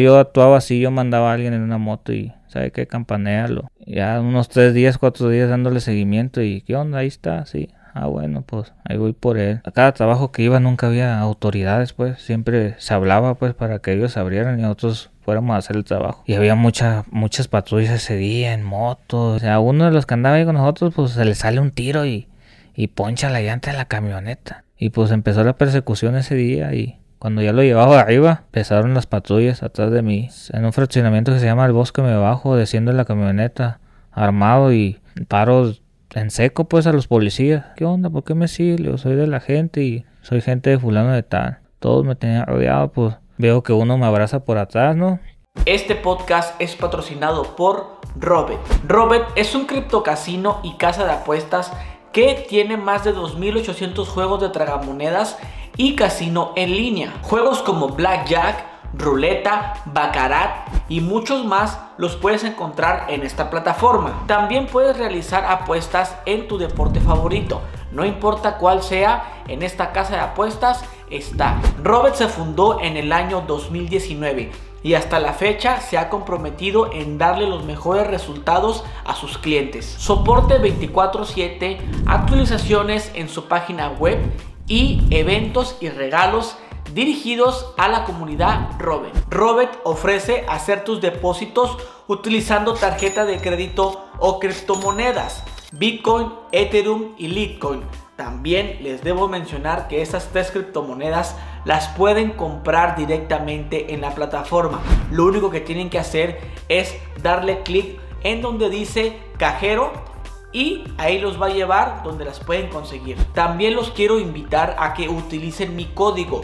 Yo actuaba así, yo mandaba a alguien en una moto y, ¿sabe qué? Campanealo. Ya unos tres días, cuatro días dándole seguimiento y, ¿qué onda? Ahí está, sí. Ah, bueno, pues ahí voy por él. A cada trabajo que iba nunca había autoridades, pues siempre se hablaba, pues, para que ellos abrieran y nosotros fuéramos a hacer el trabajo. Y había muchas, muchas patrullas ese día en motos. O sea, a uno de los que andaba ahí con nosotros, pues se le sale un tiro y, y poncha la llanta de la camioneta. Y pues empezó la persecución ese día y cuando ya lo llevaba arriba, empezaron las patrullas atrás de mí. En un fraccionamiento que se llama El Bosque me bajo, desciendo en la camioneta, armado y paro en seco pues a los policías. ¿Qué onda? ¿Por qué me siguen? Yo soy de la gente y soy gente de fulano de tal. Todos me tenían rodeado, pues veo que uno me abraza por atrás, ¿no? Este podcast es patrocinado por Robert. Robert es un criptocasino y casa de apuestas que tiene más de 2.800 juegos de tragamonedas y casino en línea. Juegos como Blackjack, ruleta, Baccarat y muchos más los puedes encontrar en esta plataforma. También puedes realizar apuestas en tu deporte favorito, no importa cuál sea, en esta casa de apuestas está. Robert se fundó en el año 2019 y hasta la fecha se ha comprometido en darle los mejores resultados a sus clientes. Soporte 24/7, actualizaciones en su página web y eventos y regalos dirigidos a la comunidad Robert. Robert ofrece hacer tus depósitos utilizando tarjeta de crédito o criptomonedas, Bitcoin, Ethereum y Litecoin también les debo mencionar que estas tres criptomonedas las pueden comprar directamente en la plataforma. Lo único que tienen que hacer es darle clic en donde dice cajero y ahí los va a llevar donde las pueden conseguir. También los quiero invitar a que utilicen mi código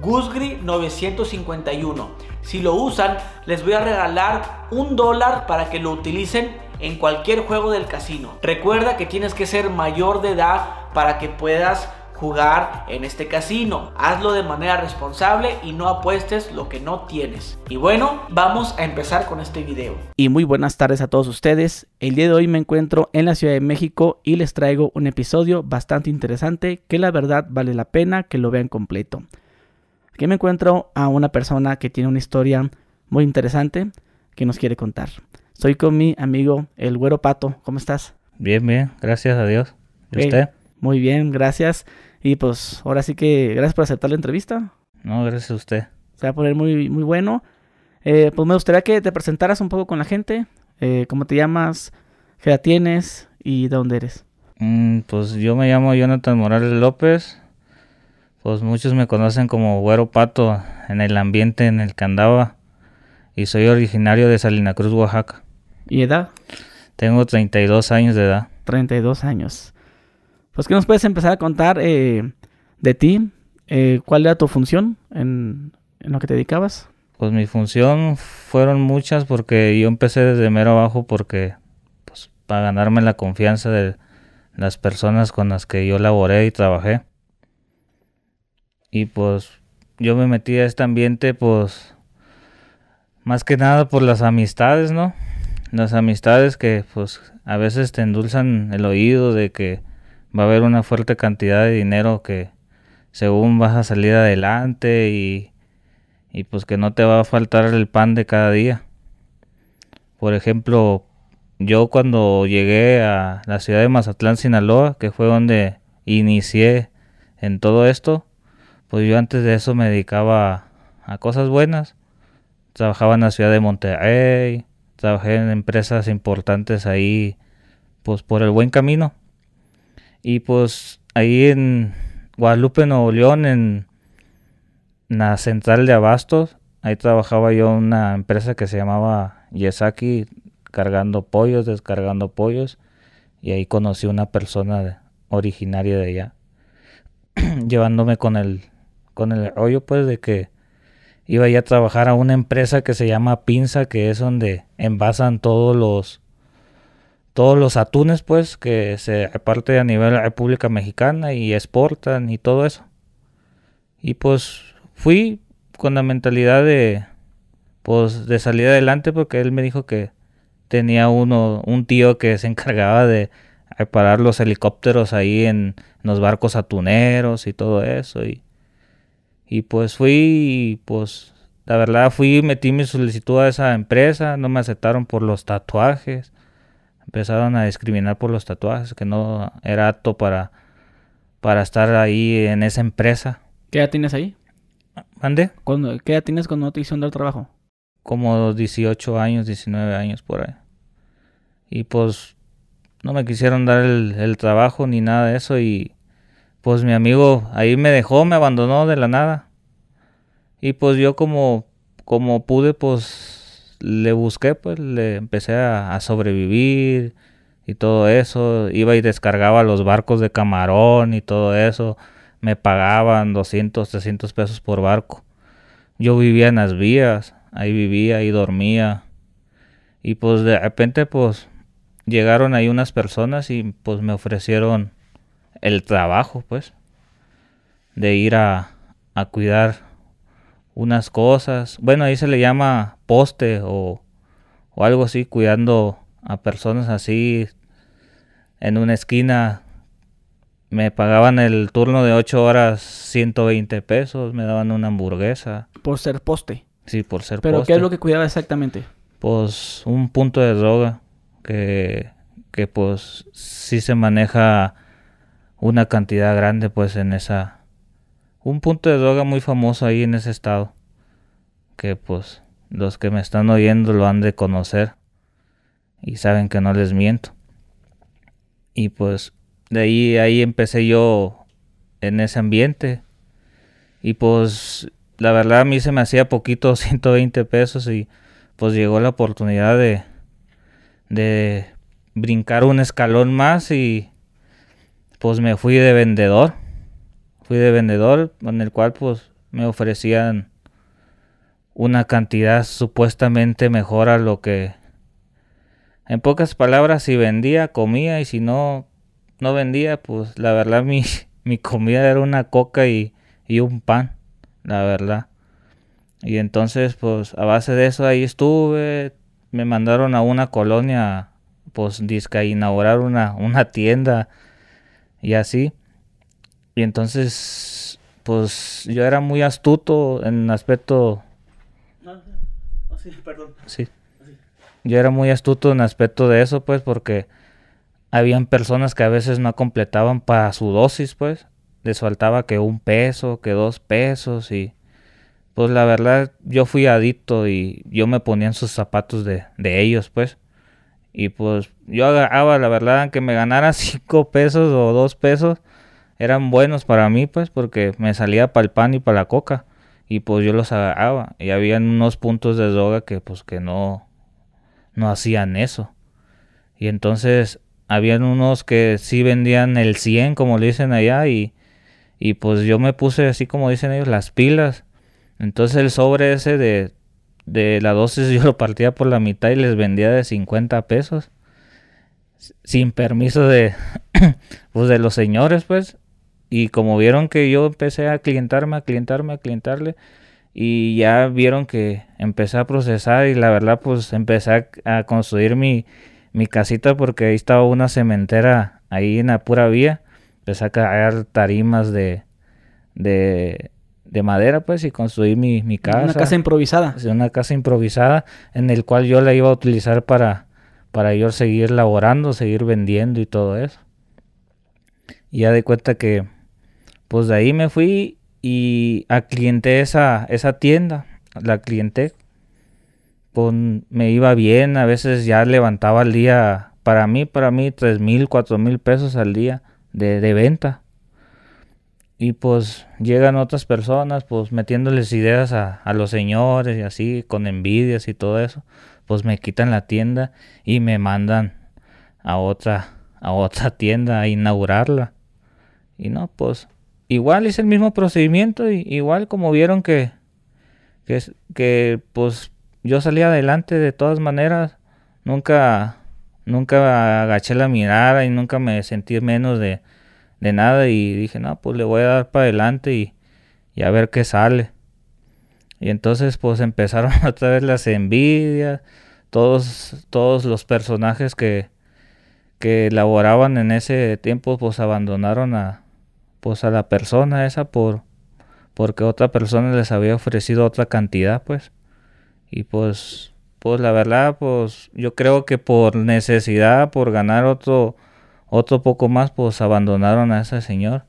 GUSGRI951. Si lo usan, les voy a regalar un dólar para que lo utilicen en cualquier juego del casino. Recuerda que tienes que ser mayor de edad para que puedas jugar en este casino. Hazlo de manera responsable y no apuestes lo que no tienes. Y bueno, vamos a empezar con este video. Y muy buenas tardes a todos ustedes. El día de hoy me encuentro en la Ciudad de México y les traigo un episodio bastante interesante que la verdad vale la pena que lo vean completo. Aquí me encuentro a una persona que tiene una historia muy interesante que nos quiere contar. Estoy con mi amigo el Güero Pato. ¿Cómo estás? Bien, bien. Gracias a Dios. ¿Y usted? Muy bien, gracias. Y pues ahora sí que gracias por aceptar la entrevista. No, gracias a usted. Se va a poner muy, muy bueno. Eh, pues me gustaría que te presentaras un poco con la gente. Eh, ¿Cómo te llamas? ¿Qué edad tienes? ¿Y de dónde eres? Mm, pues yo me llamo Jonathan Morales López. Pues muchos me conocen como Güero Pato en el ambiente en el que andaba. Y soy originario de Salina Cruz, Oaxaca. ¿Y edad? Tengo 32 años de edad. 32 años. Pues, ¿qué nos puedes empezar a contar eh, de ti? Eh, ¿Cuál era tu función en, en, lo que te dedicabas? Pues mi función fueron muchas porque yo empecé desde mero abajo porque pues, para ganarme la confianza de las personas con las que yo laboré y trabajé. Y pues yo me metí a este ambiente pues más que nada por las amistades, ¿no? las amistades que pues a veces te endulzan el oído de que va a haber una fuerte cantidad de dinero que según vas a salir adelante y, pues que no te va a faltar el pan de cada día. Por ejemplo, yo cuando llegué a la ciudad de Mazatlán, Sinaloa, que fue donde inicié en todo esto, pues yo antes de eso me dedicaba a, a cosas buenas. Trabajaba en la ciudad de Monterrey, trabajé en empresas importantes ahí, pues por el buen camino. Y pues ahí en Guadalupe, Nuevo León, en, la central de abastos, ahí trabajaba yo en una empresa que se llamaba Yesaki, cargando pollos, descargando pollos. Y ahí conocí una persona originaria de allá, llevándome con el, con el rollo pues de que iba ya a trabajar a una empresa que se llama Pinza, que es donde envasan todos los todos los atunes pues que se aparte a nivel República Mexicana y exportan y todo eso. Y pues fui con la mentalidad de pues de salir adelante porque él me dijo que tenía uno un tío que se encargaba de reparar los helicópteros ahí en los barcos atuneros y todo eso y y pues fui, pues la verdad fui, metí mi solicitud a esa empresa, no me aceptaron por los tatuajes. Empezaron a discriminar por los tatuajes, que no era apto para, para estar ahí en esa empresa. ¿Qué edad tienes ahí? ¿Mande? ¿Qué edad tienes cuando no te hicieron dar trabajo? Como 18 años, 19 años por ahí. Y pues no me quisieron dar el trabajo ni nada de eso y pues mi amigo ahí me dejó, me abandonó de la nada. Y pues yo como, como pude, pues le busqué, pues le empecé a, a sobrevivir y todo eso. Iba y descargaba los barcos de camarón y todo eso. Me pagaban 200, 300 pesos por barco. Yo vivía en las vías, ahí vivía, y dormía. Y pues de repente pues llegaron ahí unas personas y pues me ofrecieron el trabajo, pues, de ir a, a cuidar unas cosas. Bueno, ahí se le llama poste o, algo así, cuidando a personas así en una esquina. Me pagaban el turno de 8 horas 120 pesos, me daban una hamburguesa. Por ser poste. Sí, por ser poste. ¿Pero qué es lo que cuidaba exactamente? Pues un punto de droga que, que pues sí se maneja una cantidad grande pues en esa un punto de droga muy famoso ahí en ese estado que pues los que me están oyendo lo han de conocer y saben que no les miento y pues de ahí ahí empecé yo en ese ambiente y pues la verdad a mí se me hacía poquito 120 pesos y pues llegó la oportunidad de de brincar un escalón más y pues me fui de vendedor. Fui de vendedor en el cual pues me ofrecían una cantidad supuestamente mejor a lo que... En pocas palabras, si vendía, comía y si no, no vendía, pues la verdad mi, mi comida era una coca y, un pan, la verdad. Y entonces, pues a base de eso ahí estuve, me mandaron a una colonia, pues disca inaugurar una, una tienda y así. Y entonces, pues yo era muy astuto en aspecto... No, perdón. Sí. Yo era muy astuto en aspecto de eso, pues, porque habían personas que a veces no completaban para su dosis, pues. Les faltaba que un peso, que dos pesos y... Pues la verdad, yo fui adicto y yo me ponía en sus zapatos de, de ellos, pues. Y pues yo agarraba, la verdad, aunque me ganara 5 pesos o 2 pesos, eran buenos para mí, pues, porque me salía para el pan y para la coca. Y pues yo los agarraba. Y había unos puntos de droga que pues que no, no hacían eso. Y entonces habían unos que sí vendían el 100, como le dicen allá, y, y pues yo me puse así como dicen ellos, las pilas. Entonces el sobre ese de de la dosis yo lo partía por la mitad y les vendía de 50 pesos. Sin permiso de, pues de los señores, pues. Y como vieron que yo empecé a clientarme, a clientarme, a clientarle, y ya vieron que empecé a procesar y la verdad, pues empecé a, construir mi, casita porque ahí estaba una cementera ahí en la pura vía. Empecé a caer tarimas de de madera, pues, y construí mi, casa. Una casa improvisada. Una casa improvisada en el cual yo la iba a utilizar para, para yo seguir laborando, seguir vendiendo y todo eso. Y ya de cuenta que, pues de ahí me fui y aclienté esa, esa tienda, la clienté. me iba bien, a veces ya levantaba al día, para mí, para mí, tres mil, cuatro mil pesos al día de, de venta y pues llegan otras personas, pues metiéndoles ideas a, los señores y así, con envidias y todo eso. Pues me quitan la tienda y me mandan a otra, a otra tienda a inaugurarla. Y no, pues igual es el mismo procedimiento, igual como vieron que, que, que pues yo salí adelante de todas maneras, nunca, nunca agaché la mirada y nunca me sentí menos de, de nada y dije, no, pues le voy a dar para adelante y, a ver qué sale. Y entonces pues empezaron otra vez las envidias, todos, todos los personajes que, que laboraban en ese tiempo pues abandonaron a, pues, a la persona esa por, porque otra persona les había ofrecido otra cantidad pues. Y pues, pues la verdad pues yo creo que por necesidad, por ganar otro otro poco más pues abandonaron a ese señor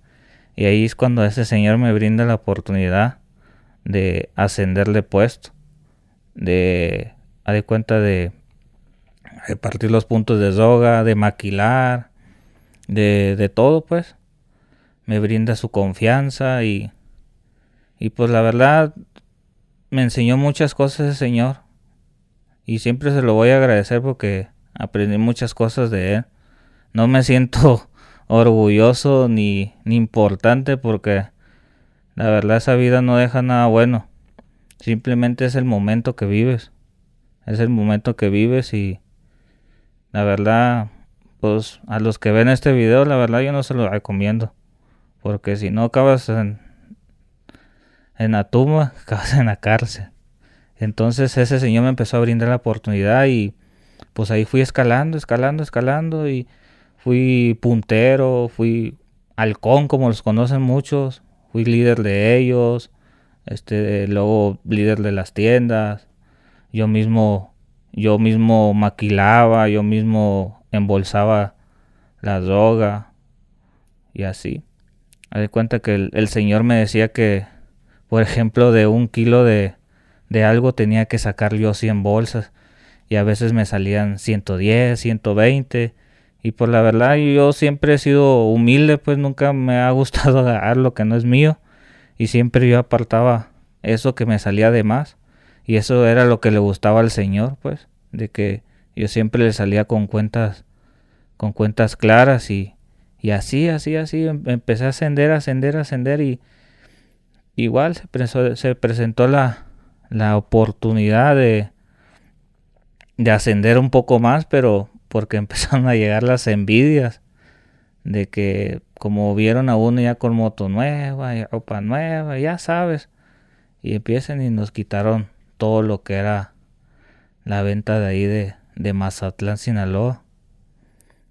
y ahí es cuando ese señor me brinda la oportunidad de ascenderle puesto, de, a de cuenta de repartir los puntos de droga, de maquilar, de, de, todo, pues. Me brinda su confianza y, y pues la verdad me enseñó muchas cosas ese señor. Y siempre se lo voy a agradecer porque aprendí muchas cosas de él no me siento orgulloso ni, importante porque la verdad esa vida no deja nada bueno. Simplemente es el momento que vives. Es el momento que vives y la verdad, pues a los que ven este video, la verdad yo no se lo recomiendo. Porque si no acabas en, en la tumba, acabas en la cárcel. Entonces ese señor me empezó a brindar la oportunidad y pues ahí fui escalando, escalando, escalando y fui puntero, fui halcón, como los conocen muchos, fui líder de ellos, este, luego líder de las tiendas, yo mismo, yo mismo maquilaba, yo mismo embolsaba la droga y así. di cuenta que el, señor me decía que, por ejemplo, de un kilo de, de algo tenía que sacar yo 100 bolsas y a veces me salían 110, 120 y por pues, la verdad yo siempre he sido humilde, pues nunca me ha gustado agarrar lo que no es mío. Y siempre yo apartaba eso que me salía de más. Y eso era lo que le gustaba al Señor, pues, de que yo siempre le salía con cuentas, con cuentas claras y, y así, así, así, em, empecé a ascender, ascender, ascender y igual se, presentó, se presentó la, la oportunidad de, de ascender un poco más, pero porque empezaron a llegar las envidias de que como vieron a uno ya con moto nueva y ropa nueva, ya sabes, y empiecen y nos quitaron todo lo que era la venta de ahí de, Mazatlán, Sinaloa.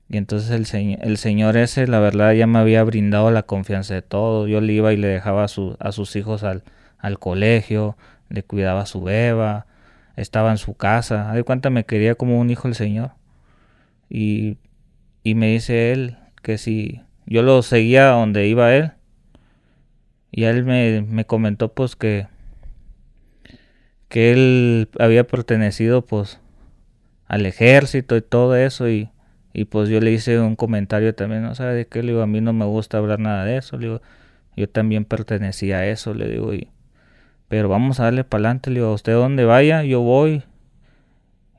Y entonces el, señor ese, la verdad, ya me había brindado la confianza de todo. Yo le iba y le dejaba a, sus hijos al, al colegio, le cuidaba a su beba, estaba en su casa. ¿De cuánta me quería como un hijo el señor? Y, me dice él que si yo lo seguía donde iba él, y él me, comentó pues que, que él había pertenecido pues al ejército y todo eso y, pues yo le hice un comentario también, no sabe de qué, le digo, a mí no me gusta hablar nada de eso, le digo, yo también pertenecía a eso, le digo, y, pero vamos a darle para adelante, le digo, a usted donde vaya, yo voy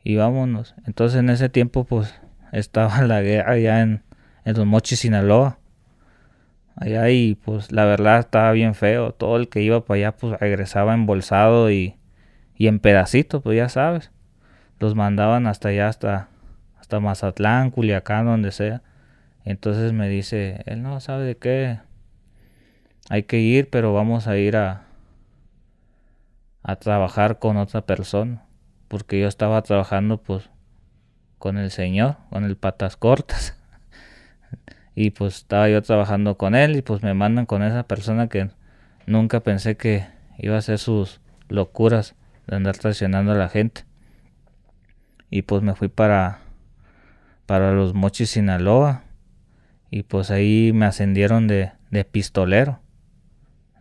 y vámonos. Entonces en ese tiempo pues estaba la guerra allá en, Los Mochis, Sinaloa. Allá y pues la verdad estaba bien feo. Todo el que iba para allá pues regresaba embolsado y, y en pedacitos, pues ya sabes. Los mandaban hasta allá, hasta, hasta Mazatlán, Culiacán, donde sea. Entonces me dice, él no sabe de qué. Hay que ir, pero vamos a ir a, a trabajar con otra persona. Porque yo estaba trabajando pues con el señor, con el patas cortas. y pues estaba yo trabajando con él y pues me mandan con esa persona que nunca pensé que iba a hacer sus locuras de andar traicionando a la gente. Y pues me fui para para los Mochis Sinaloa y pues ahí me ascendieron de, de pistolero.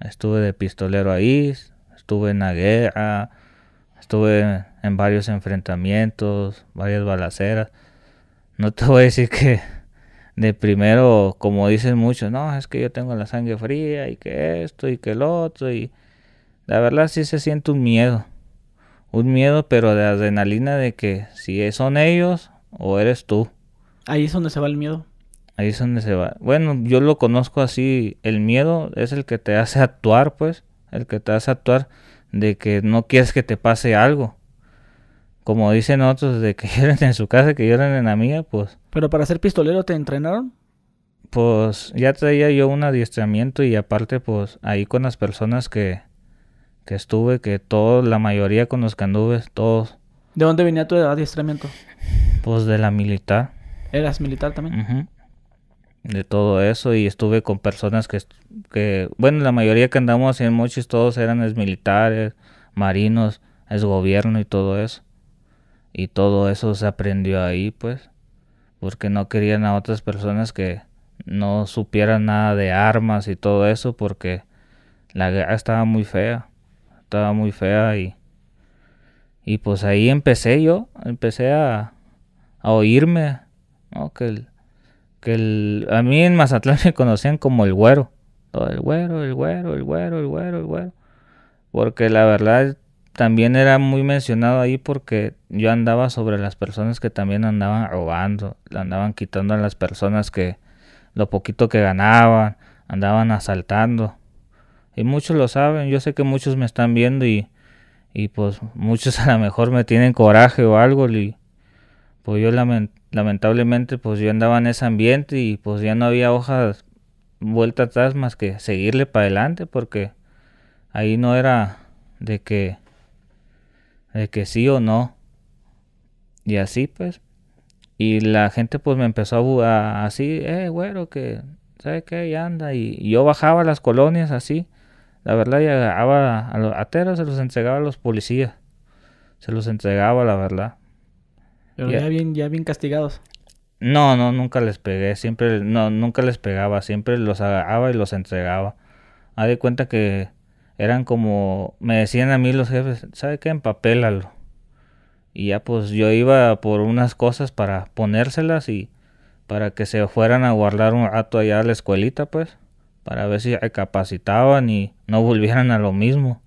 Estuve de pistolero ahí, estuve en la guerra, estuve en varios enfrentamientos, varias balaceras. No te voy a decir que de primero, como dicen muchos, no, es que yo tengo la sangre fría y que esto y que el otro. Y la verdad sí se siente un miedo. Un miedo, pero de adrenalina de que si son ellos o eres tú. Ahí es donde se va el miedo. Ahí es donde se va. Bueno, yo lo conozco así. El miedo es el que te hace actuar, pues. El que te hace actuar de que no quieres que te pase algo como dicen otros, de que lloren en su casa, que lloren en la mía, pues. ¿Pero para ser pistolero te entrenaron? Pues ya traía yo un adiestramiento y aparte, pues ahí con las personas que, estuve, que todos, la mayoría con los que todos. ¿De dónde venía tu adiestramiento? Pues de la militar. ¿Eras militar también? De todo eso y estuve con personas que, que, bueno, la mayoría que andamos en mochis todos eran militares, marinos, es gobierno y todo eso. Y todo eso se aprendió ahí, pues, porque no querían a otras personas que no supieran nada de armas y todo eso, porque la guerra estaba muy fea, estaba muy fea y, y pues ahí empecé yo, empecé a, a oírme, ¿no? Que, el, que el, a mí en Mazatlán me conocían como el güero, todo el güero, el güero, el güero, el güero, el güero, porque la verdad también era muy mencionado ahí porque yo andaba sobre las personas que también andaban robando, andaban quitando a las personas que lo poquito que ganaban, andaban asaltando. Y muchos lo saben, yo sé que muchos me están viendo y, y pues muchos a lo mejor me tienen coraje o algo y pues yo lamentablemente pues yo andaba en ese ambiente y pues ya no había hojas vuelta atrás más que seguirle para adelante porque ahí no era de que de que sí o no. Y así pues. Y la gente pues me empezó a, así, eh, güero, que, ¿sabes qué? Y anda. Y, yo bajaba a las colonias así. La verdad, y agarraba a, los ateros, se los entregaba a los policías. Se los entregaba, la verdad. Pero ya, bien, ya bien castigados. No, no, nunca les pegué, siempre, no, nunca les pegaba, siempre los agarraba y los entregaba. Haz de cuenta que eran como, me decían a mí los jefes, ¿sabe qué? Empapélalo. Y ya pues yo iba por unas cosas para ponérselas y para que se fueran a guardar un rato allá a la escuelita, pues, para ver si capacitaban y no volvieran a lo mismo.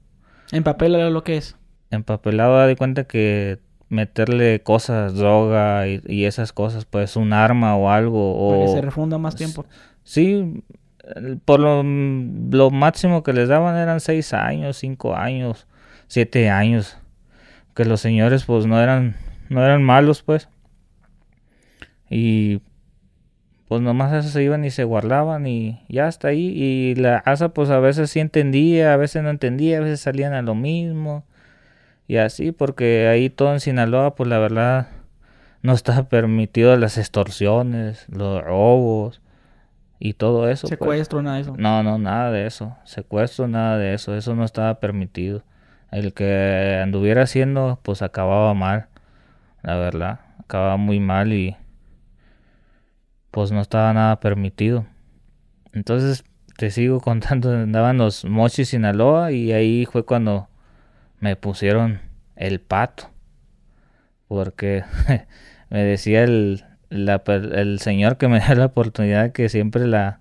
Empapélalo lo que es? Empapelado, da de cuenta que meterle cosas, droga y, esas cosas, pues un arma o algo. O, que se refunda más tiempo. Sí, por lo, máximo que les daban eran seis años, cinco años, siete años. Que los señores pues no eran, no eran malos pues. Y pues nomás eso se iban y se guardaban y ya hasta ahí. Y la asa pues a veces sí entendía, a veces no entendía, a veces salían a lo mismo. Y así, porque ahí todo en Sinaloa pues la verdad no está permitido las extorsiones, los robos y todo eso. Pues. Secuestro, nada de eso. No, no, nada de eso. Secuestro, nada de eso. Eso no estaba permitido. El que anduviera haciendo, pues acababa mal. La verdad, acababa muy mal y pues no estaba nada permitido. Entonces, te sigo contando, andaban los Mochis Sinaloa y ahí fue cuando me pusieron el pato. Porque me decía el, el señor que me da la oportunidad que siempre la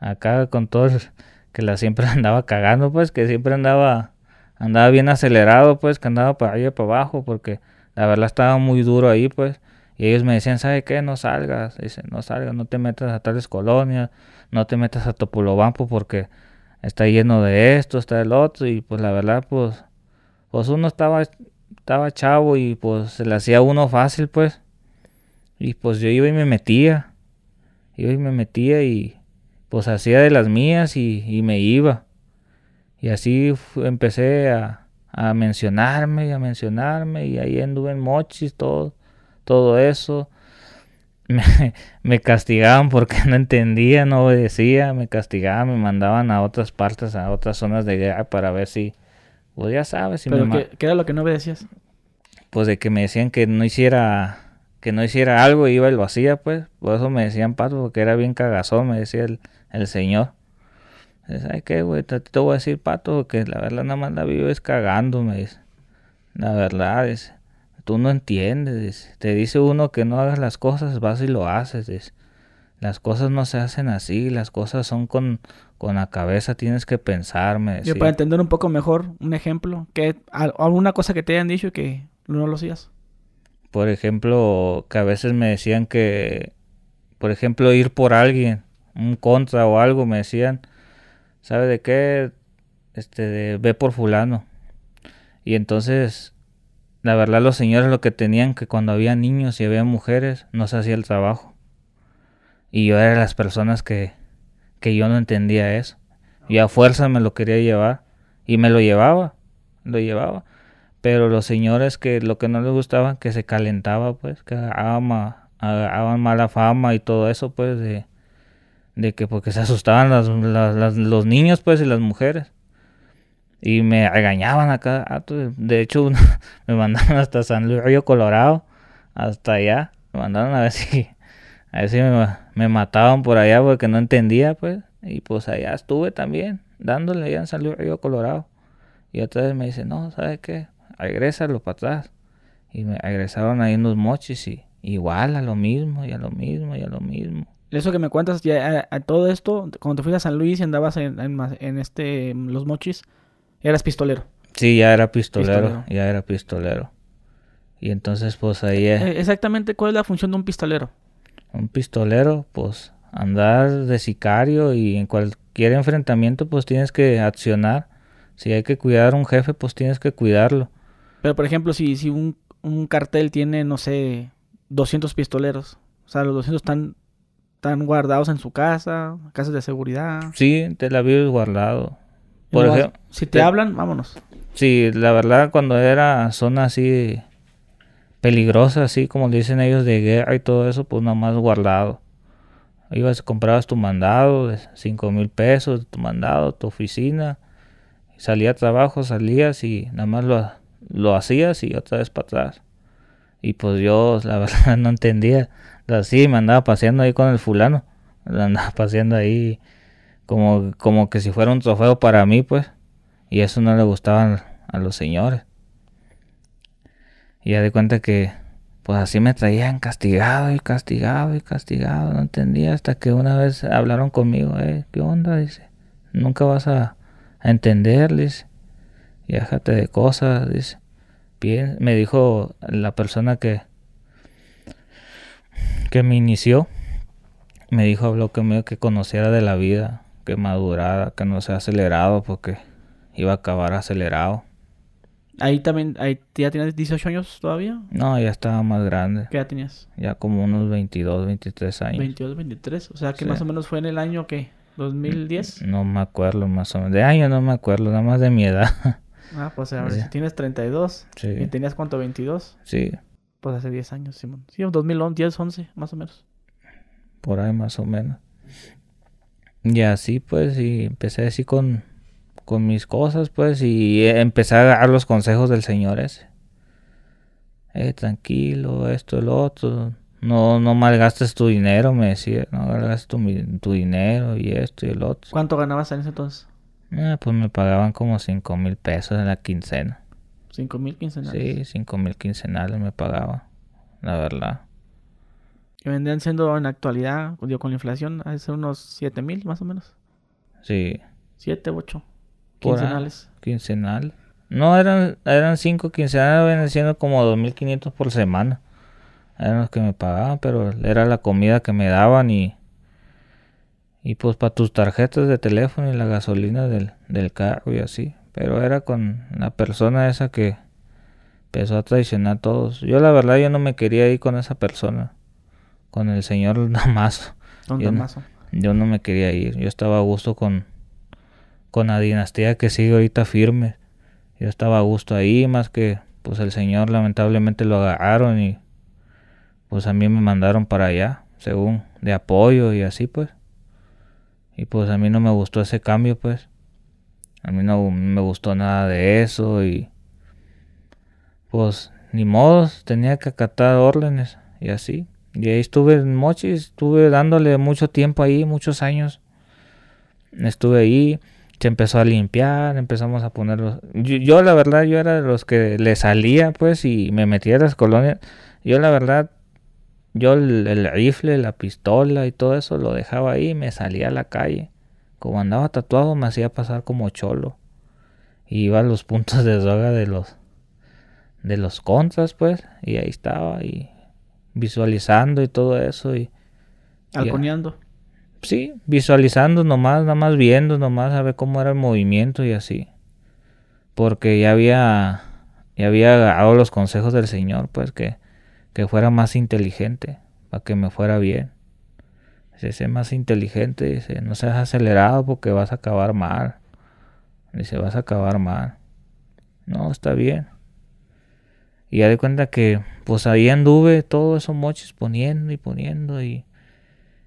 acá con todos que la siempre andaba cagando pues que siempre andaba andaba bien acelerado pues que andaba para allá para abajo porque la verdad estaba muy duro ahí pues y ellos me decían sabe qué no salgas no salgas no te metas a tales colonias no te metas a Topolobampo porque está lleno de esto está el otro y pues la verdad pues pues uno estaba estaba chavo y pues se le hacía uno fácil pues y pues yo iba y me metía. Iba y me metía y pues hacía de las mías y, me iba. Y así empecé a, mencionarme y a mencionarme y ahí anduve en mochis, todo, todo eso. Me, castigaban porque no entendía, no obedecía, me castigaban, me mandaban a otras partes, a otras zonas de guerra para ver si, pues ya sabes. Si ¿Pero qué era lo que no obedecías? Pues de que me decían que no hiciera que no hiciera algo, iba y lo hacía, pues. Por eso me decían pato, porque era bien cagazón, me decía el, señor. ¿Sabes qué, güey? Te, te voy a decir, pato, que la verdad nada más la vives es La verdad, es Tú no entiendes, Te dice uno que no hagas las cosas, vas y lo haces, Las cosas no se hacen así, las cosas son con, la cabeza, tienes que pensarme Yo para entender un poco mejor, un ejemplo, que alguna cosa que te hayan dicho que no lo hacías por ejemplo, que a veces me decían que, por ejemplo, ir por alguien, un contra o algo, me decían, ¿sabe de qué? Este, ve por fulano. Y entonces, la verdad, los señores lo que tenían que cuando había niños y había mujeres, no se hacía el trabajo. Y yo era de las personas que, que yo no entendía eso. Y a fuerza me lo quería llevar. Y me lo llevaba, lo llevaba. Pero los señores que lo que no les gustaba, que se calentaba, pues, que ama, mala fama y todo eso, pues, de, de que porque se asustaban los niños, pues, y las mujeres. Y me regañaban acá. De hecho, me mandaron hasta San Luis Río Colorado, hasta allá. Me mandaron a ver si, a ver si me, mataban por allá porque no entendía, pues. Y pues allá estuve también, dándole allá en San Luis Río Colorado. Y otra vez me dice, no, ¿sabes qué? agrésalo para atrás. Y me agresaron ahí unos mochis y igual a lo mismo, y a lo mismo, y a lo mismo. Eso que me cuentas, ya eh, a, todo esto, cuando te fuiste a San Luis y andabas en, en, este, mm, los mochis, eras pistolero. Sí, ya era pistolero, ya era pistolero. Y entonces, pues ahí... Eh, es... Eh, exactamente, ¿cuál es la función de un pistolero? Un pistolero, pues andar de sicario y en cualquier enfrentamiento, pues tienes que accionar. Si hay que cuidar a un jefe, pues tienes que cuidarlo. Pero por ejemplo, si, si un, cartel tiene, no sé, 200 pistoleros, o sea, los 200 están, están guardados en su casa, casas de seguridad. Sí, te la vives guardado. Por si te, hablan, vámonos. Sí, la verdad cuando era zona así peligrosa, así como dicen ellos de guerra y todo eso, pues nada más guardado. Ibas, comprabas tu mandado de 5 mil pesos, tu mandado, tu oficina, Salías a trabajo, salías y nada más lo, lo hacías y otra vez para atrás. Y pues yo, la verdad, no entendía. Así me andaba paseando ahí con el fulano. Me andaba paseando ahí como, como que si fuera un trofeo para mí, pues. Y eso no le gustaba a los señores. Y ya de cuenta que, pues así me traían castigado y castigado y castigado. No entendía hasta que una vez hablaron conmigo. Eh, ¿Qué onda? Dice. Nunca vas a, a entender, dice y déjate de cosas, dice. Bien, me dijo la persona que, que me inició, me dijo, habló conmigo que conociera de la vida, que madurara, que no sea acelerado, porque iba a acabar acelerado. Ahí también, ahí, ¿ya tienes 18 años todavía? No, ya estaba más grande. ¿Qué edad tenías? Ya como unos 22, 23 años. 22, 23. O sea, que más o menos fue en el año que... ¿2010? No me acuerdo más o menos. De año no me acuerdo, nada más de mi edad. Ah, pues ver, si tienes 32. ¿Y tenías cuánto? ¿22? Sí. Pues hace 10 años, Simón. Sí, en 2011, 10, 11, más o menos. Por ahí, más o menos. Y así, pues, y empecé así con, con mis cosas, pues, y empecé a dar los consejos del Señor ese. Eh, tranquilo, esto, el otro. No, no malgastes tu dinero, me decía. No malgastes tu, tu dinero y esto y el otro. ¿Cuánto ganabas en ese entonces? Ah, pues me pagaban como cinco mil pesos en la quincena. ¿Cinco mil quincenales? Sí, cinco mil quincenales me pagaba, la verdad. Que vendían siendo en la actualidad, con la inflación, hace unos siete mil más o menos. Sí. Siete, ocho. Quincenales. quincenal. No, eran, eran cinco quincenales, venían siendo como dos mil quinientos por semana. Eran los que me pagaban, pero era la comida que me daban y y pues para tus tarjetas de teléfono y la gasolina del, carro y así. Pero era con la persona esa que empezó a traicionar a todos. Yo la verdad yo no me quería ir con esa persona. Con el señor Damaso. yo No, yo no me quería ir. Yo estaba a gusto con, con la dinastía que sigue ahorita firme. Yo estaba a gusto ahí, más que pues el señor lamentablemente lo agarraron y pues a mí me mandaron para allá, según de apoyo y así pues. Y pues a mí no me gustó ese cambio, pues. A mí no me gustó nada de eso y... Pues ni modo tenía que acatar órdenes y así. Y ahí estuve en Mochi estuve dándole mucho tiempo ahí, muchos años. Estuve ahí, se empezó a limpiar, empezamos a poner los... Yo, yo la verdad, yo era de los que le salía pues y me metía a las colonias. Yo la verdad yo el, rifle, la pistola y todo eso lo dejaba ahí y me salía a la calle. Como andaba tatuado me hacía pasar como cholo. iba a los puntos de droga de los de los contras, pues, y ahí estaba y visualizando y todo eso y alconeando. sí, visualizando nomás, nada más viendo nomás a ver cómo era el movimiento y así. Porque ya había ya había agarrado los consejos del Señor, pues que que fuera más inteligente, para que me fuera bien. Dice, sé más inteligente, dice, no seas acelerado porque vas a acabar mal. Dice, vas a acabar mal. No, está bien. Y ya de cuenta que, pues ahí anduve todos esos moches poniendo y poniendo y,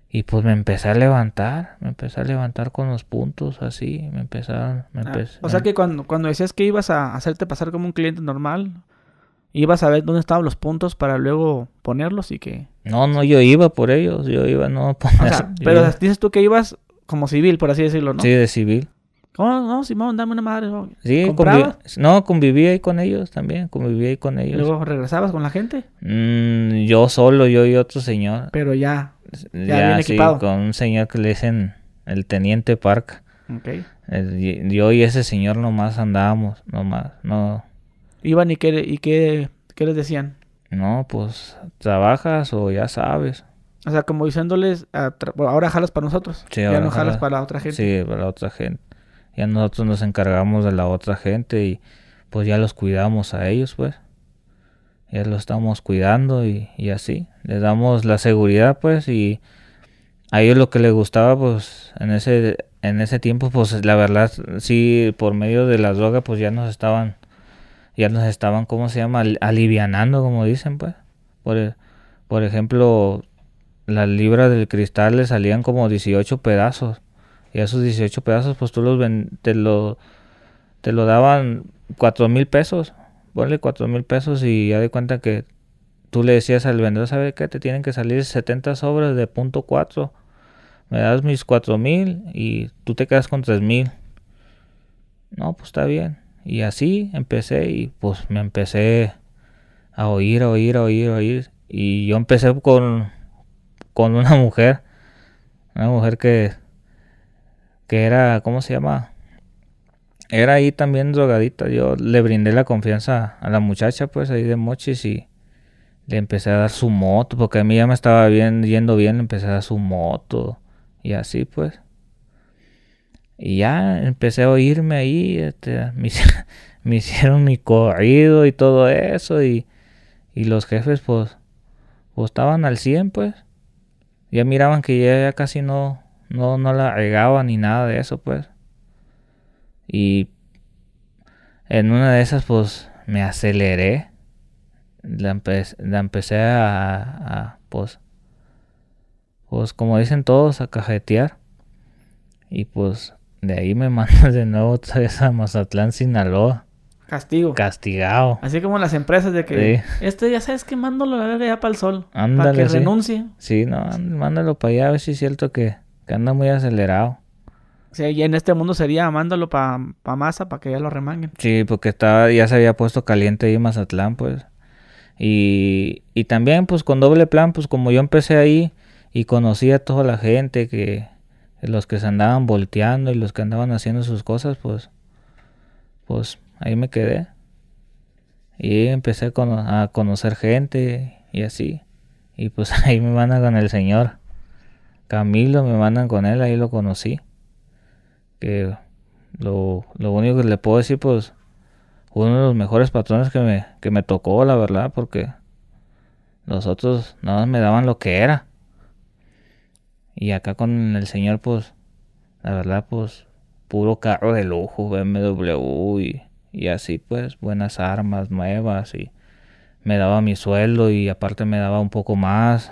y pues me empecé a levantar, me empecé a levantar con los puntos así, me empezaron, me ah, O sea que cuando, cuando decías que ibas a hacerte pasar como un cliente normal, iba a saber dónde estaban los puntos para luego ponerlos y que... No, no, yo iba por ellos, yo iba no pero dices tú que ibas como civil, por así decirlo, ¿no? Sí, de civil. ¿Cómo? no, Simón, dame una madre. Sí, conviví no, conviví ahí con ellos también, Convivía ahí con ellos. ¿Luego regresabas con la gente? Mm, yo solo, yo y otro señor. Pero ya, ya, sí, con un señor que le dicen el Teniente park Ok. yo y ese señor nomás andábamos, nomás, no Iban y qué, y qué, les decían. No, pues trabajas o ya sabes. O sea, como diciéndoles, ahora jalas para nosotros. ya no jalas, para la otra gente. Sí, para la otra gente. Ya nosotros nos encargamos de la otra gente y pues ya los cuidamos a ellos, pues. Ya los estamos cuidando y, así. Les damos la seguridad, pues, y a ellos lo que les gustaba, pues, en ese, en ese tiempo, pues, la verdad, sí, por medio de la droga, pues ya nos estaban ya nos estaban, ¿cómo se llama? Alivianando, como dicen, pues. Por, e, por ejemplo, las libras del cristal le salían como 18 pedazos. Y esos 18 pedazos, pues tú los te lo, te lo daban 4 mil pesos. Ponle 4 mil pesos y ya de cuenta que tú le decías al vendedor, ¿sabes qué? Te tienen que salir 70 sobres de punto 4. Me das mis 4 mil y tú te quedas con 3 mil. No, pues está bien. Y así empecé y pues me empecé a oír, a oír, a oír, a oír. Y yo empecé con, con una mujer, una mujer que, que era, ¿cómo se llama? Era ahí también drogadita. Yo le brindé la confianza a la muchacha, pues ahí de mochis y le empecé a dar su moto, porque a mí ya me estaba bien, yendo bien, empecé a dar su moto y así pues. Y ya empecé a oírme ahí, este, me, hicieron mi corrido y todo eso. Y, los jefes, pues, pues, estaban al 100, pues. Ya miraban que ya, casi no, no, la regaba ni nada de eso, pues. Y en una de esas, pues, me aceleré. La, la empecé a, a, pues, pues, como dicen todos, a cajetear. Y pues de ahí me mandas de nuevo otra vez a Mazatlán, Sinaloa. Castigo. Castigado. Así como las empresas de que este ya sabes que mándalo a la ya para el sol. Ándale. Para que renuncie. Sí, no, mándalo para allá a ver si es cierto que, anda muy acelerado. Sí, y en este mundo sería mándalo para pa masa para que ya lo remanguen. Sí, porque estaba, ya se había puesto caliente ahí Mazatlán, pues. y también, pues con doble plan, pues como yo empecé ahí y conocí a toda la gente que, los que se andaban volteando y los que andaban haciendo sus cosas, pues, pues ahí me quedé. Y empecé a, conocer gente y así. Y pues ahí me mandan con el señor. Camilo me mandan con él, ahí lo conocí. Que lo, único que le puedo decir, pues, uno de los mejores patrones que me, que me tocó, la verdad, porque los otros nada más me daban lo que era. Y acá con el señor, pues, la verdad, pues, puro carro de lujo, BMW y, así, pues, buenas armas nuevas y me daba mi sueldo y aparte me daba un poco más.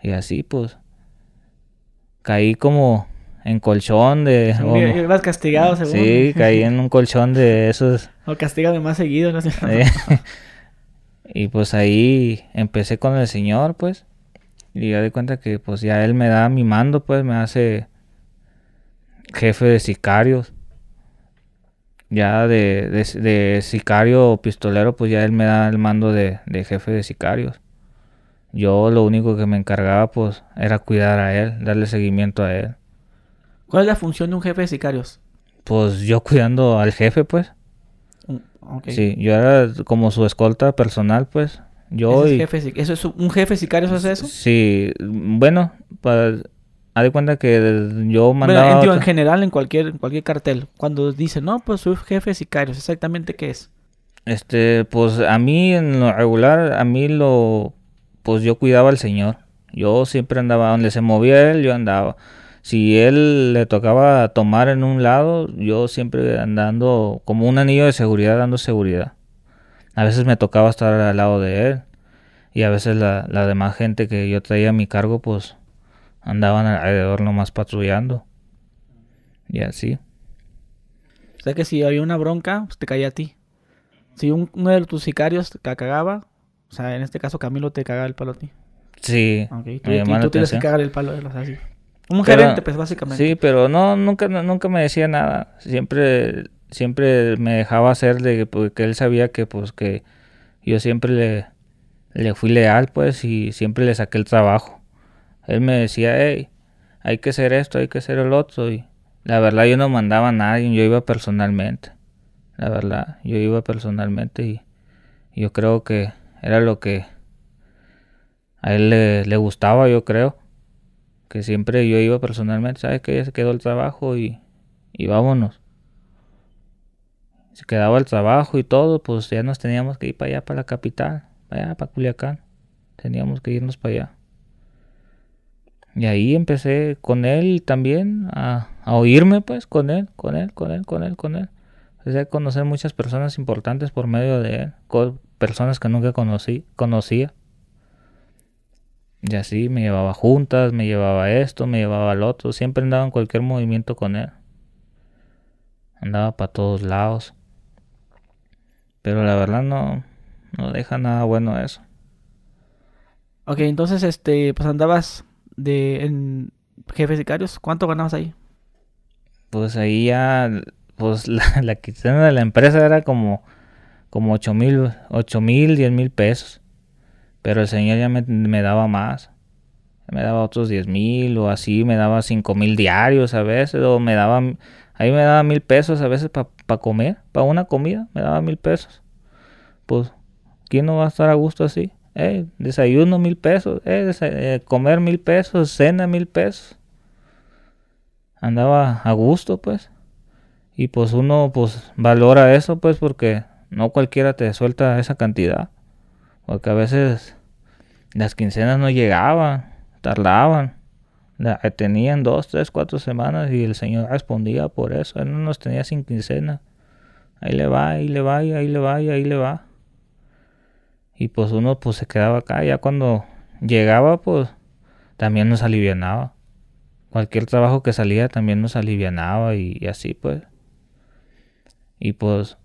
Y así, pues, caí como en colchón de... castigado, seguro. Sí, caí en un colchón de esos... O castigado más seguido, no sé. y pues ahí empecé con el señor, pues. Y ya de cuenta que pues ya él me da mi mando, pues me hace jefe de sicarios. Ya de, sicario o pistolero, pues ya él me da el mando de, jefe de sicarios. Yo lo único que me encargaba pues era cuidar a él, darle seguimiento a él. ¿Cuál es la función de un jefe de sicarios? Pues yo cuidando al jefe pues. Mm, sí, yo era como su escolta personal pues yo ¿Eso es un jefe sicario hace eso? Sí, bueno, pues, haz de cuenta que yo mandaba... en, general, en cualquier, cualquier cartel, cuando dicen, no, pues soy jefe sicario ¿exactamente qué es? Este, pues a mí en lo regular, a mí lo... Pues yo cuidaba al señor. Yo siempre andaba, donde se movía él, yo andaba. Si él le tocaba tomar en un lado, yo siempre andando como un anillo de seguridad, dando seguridad. A veces me tocaba estar al lado de él y a veces la, la demás gente que yo traía a mi cargo pues andaban alrededor nomás patrullando. Y así. O sea que si había una bronca, pues te caía a ti. Si uno de tus sicarios te cagaba, o sea, en este caso Camilo te cagaba el palo a ti. Sí. Tú, y, tú tienes que cagar el palo de los así. Un gerente, pues básicamente. Sí, pero no, nunca, nunca me decía nada. Siempre siempre me dejaba hacer porque pues, él sabía que pues que yo siempre le, fui leal pues y siempre le saqué el trabajo. Él me decía, hey, hay que hacer esto, hay que hacer el otro y la verdad yo no mandaba a nadie, yo iba personalmente. La verdad, yo iba personalmente y yo creo que era lo que a él le, gustaba, yo creo. Que siempre yo iba personalmente, ¿sabes qué? Se quedó el trabajo y vámonos se quedaba el trabajo y todo, pues ya nos teníamos que ir para allá, para la capital, para para Culiacán. Teníamos que irnos para allá. Y ahí empecé con él también a, oírme, pues, con él, con él, con él, con él, con él. Empecé a conocer muchas personas importantes por medio de él, personas que nunca conocí, conocía. Y así me llevaba juntas, me llevaba esto, me llevaba al otro. Siempre andaba en cualquier movimiento con él. Andaba para todos lados. Pero la verdad no, deja nada bueno eso. Ok, entonces, este, pues andabas de en jefes sicarios. ¿Cuánto ganabas ahí? Pues ahí ya, pues la, la de la empresa era como, como 8 mil, ocho mil, 10 mil pesos. Pero el señor ya me, me daba más. Me daba otros 10 mil o así, me daba 5 mil diarios a veces, o me daban Ahí me daba mil pesos a veces para comer, para una comida, me daba mil pesos. Pues, ¿quién no va a estar a gusto así? Eh, desayuno mil pesos, eh, eh, comer mil pesos, cena mil pesos. Andaba a gusto, pues. Y pues uno, pues, valora eso, pues, porque no cualquiera te suelta esa cantidad. Porque a veces las quincenas no llegaban, tardaban tenían dos, tres, cuatro semanas y el Señor respondía por eso. Él no nos tenía sin quincena. Ahí le va, ahí le va, y ahí le va, y ahí le va. Y pues uno pues se quedaba acá. Ya cuando llegaba pues también nos alivianaba. Cualquier trabajo que salía también nos alivianaba y, así pues. Y pues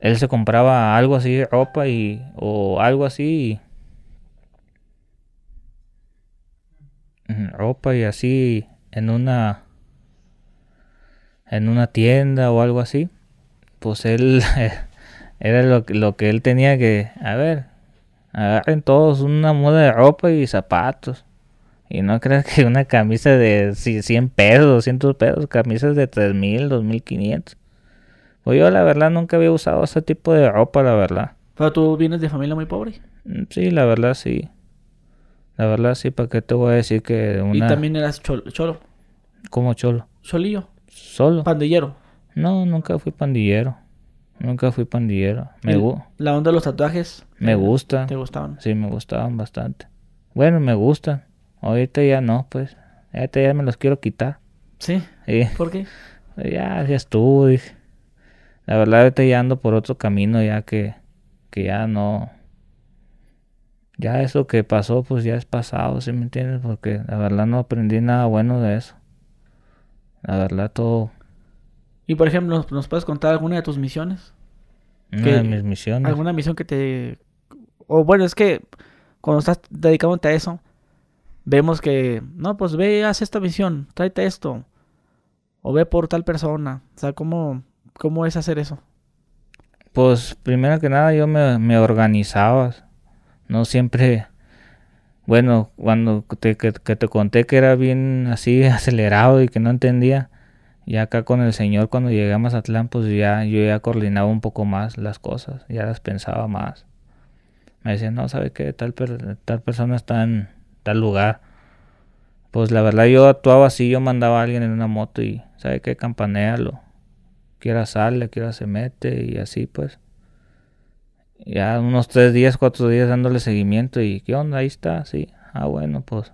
él se compraba algo así, ropa y, o algo así ropa y así en una en una tienda o algo así, pues él era lo, que él tenía que, a ver, agarren todos una moda de ropa y zapatos. Y no creas que una camisa de 100 pesos, 200 pesos, camisas de 3000, 2500. Pues yo la verdad nunca había usado ese tipo de ropa, la verdad. Pero tú vienes de familia muy pobre. Mm, sí, la verdad sí. La verdad, sí, ¿para qué te voy a decir que una... Y también eras cholo. ¿Cómo cholo? Solillo. ¿Solo? Pandillero. No, nunca fui pandillero. Nunca fui pandillero. Me ¿La onda de los tatuajes? Me gusta. ¿Te gustaban? Sí, me gustaban bastante. Bueno, me gustan. Ahorita ya no, pues. Ahorita ya me los quiero quitar. ¿Sí? sí. ¿Por qué? Ya, ya estuve. La verdad, ahorita ya ando por otro camino ya que, que ya no ya eso que pasó, pues ya es pasado, ¿sí me entiendes? Porque la verdad no aprendí nada bueno de eso. La verdad todo. Y por ejemplo, ¿nos, puedes contar alguna de tus misiones? qué de mis misiones. ¿Alguna misión que te... O bueno, es que cuando estás dedicado a eso, vemos que, no, pues ve, haz esta misión, tráete esto. O ve por tal persona. O sea, ¿cómo, cómo es hacer eso? Pues primero que nada yo me, me organizaba no siempre, bueno, cuando te, que, te conté que era bien así acelerado y que no entendía, Y acá con el Señor cuando llegué a Mazatlán, pues ya yo ya coordinaba un poco más las cosas, ya las pensaba más. Me decían, no, ¿sabe qué? Tal, tal persona está en tal lugar. Pues la verdad yo actuaba así, yo mandaba a alguien en una moto y, ¿sabe qué? campanéalo, Quiera sale, quiera se mete y así pues ya unos tres días, cuatro días dándole seguimiento y ¿qué onda? Ahí está, sí. Ah, bueno, pues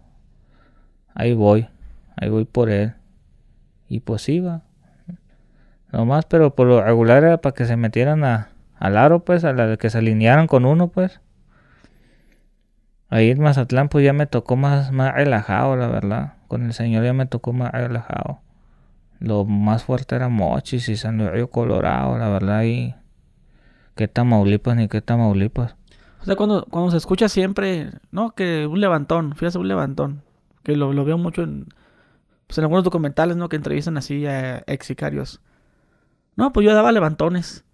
ahí voy, ahí voy por él. Y pues iba. Nomás, pero por lo regular era para que se metieran a, al aro, pues, a la de que se alinearan con uno, pues. Ahí en Mazatlán, pues ya me tocó más, más relajado, la verdad. Con el señor ya me tocó más relajado. Lo más fuerte era Mochis y San Luis Colorado, la verdad. Y ¿Qué Tamaulipas ni qué Tamaulipas. O sea, cuando, cuando se escucha siempre, no, que un levantón, fíjate, un levantón. Que lo, veo mucho en, pues, en algunos documentales, ¿no? Que entrevistan así a ex sicarios. No, pues yo daba levantones.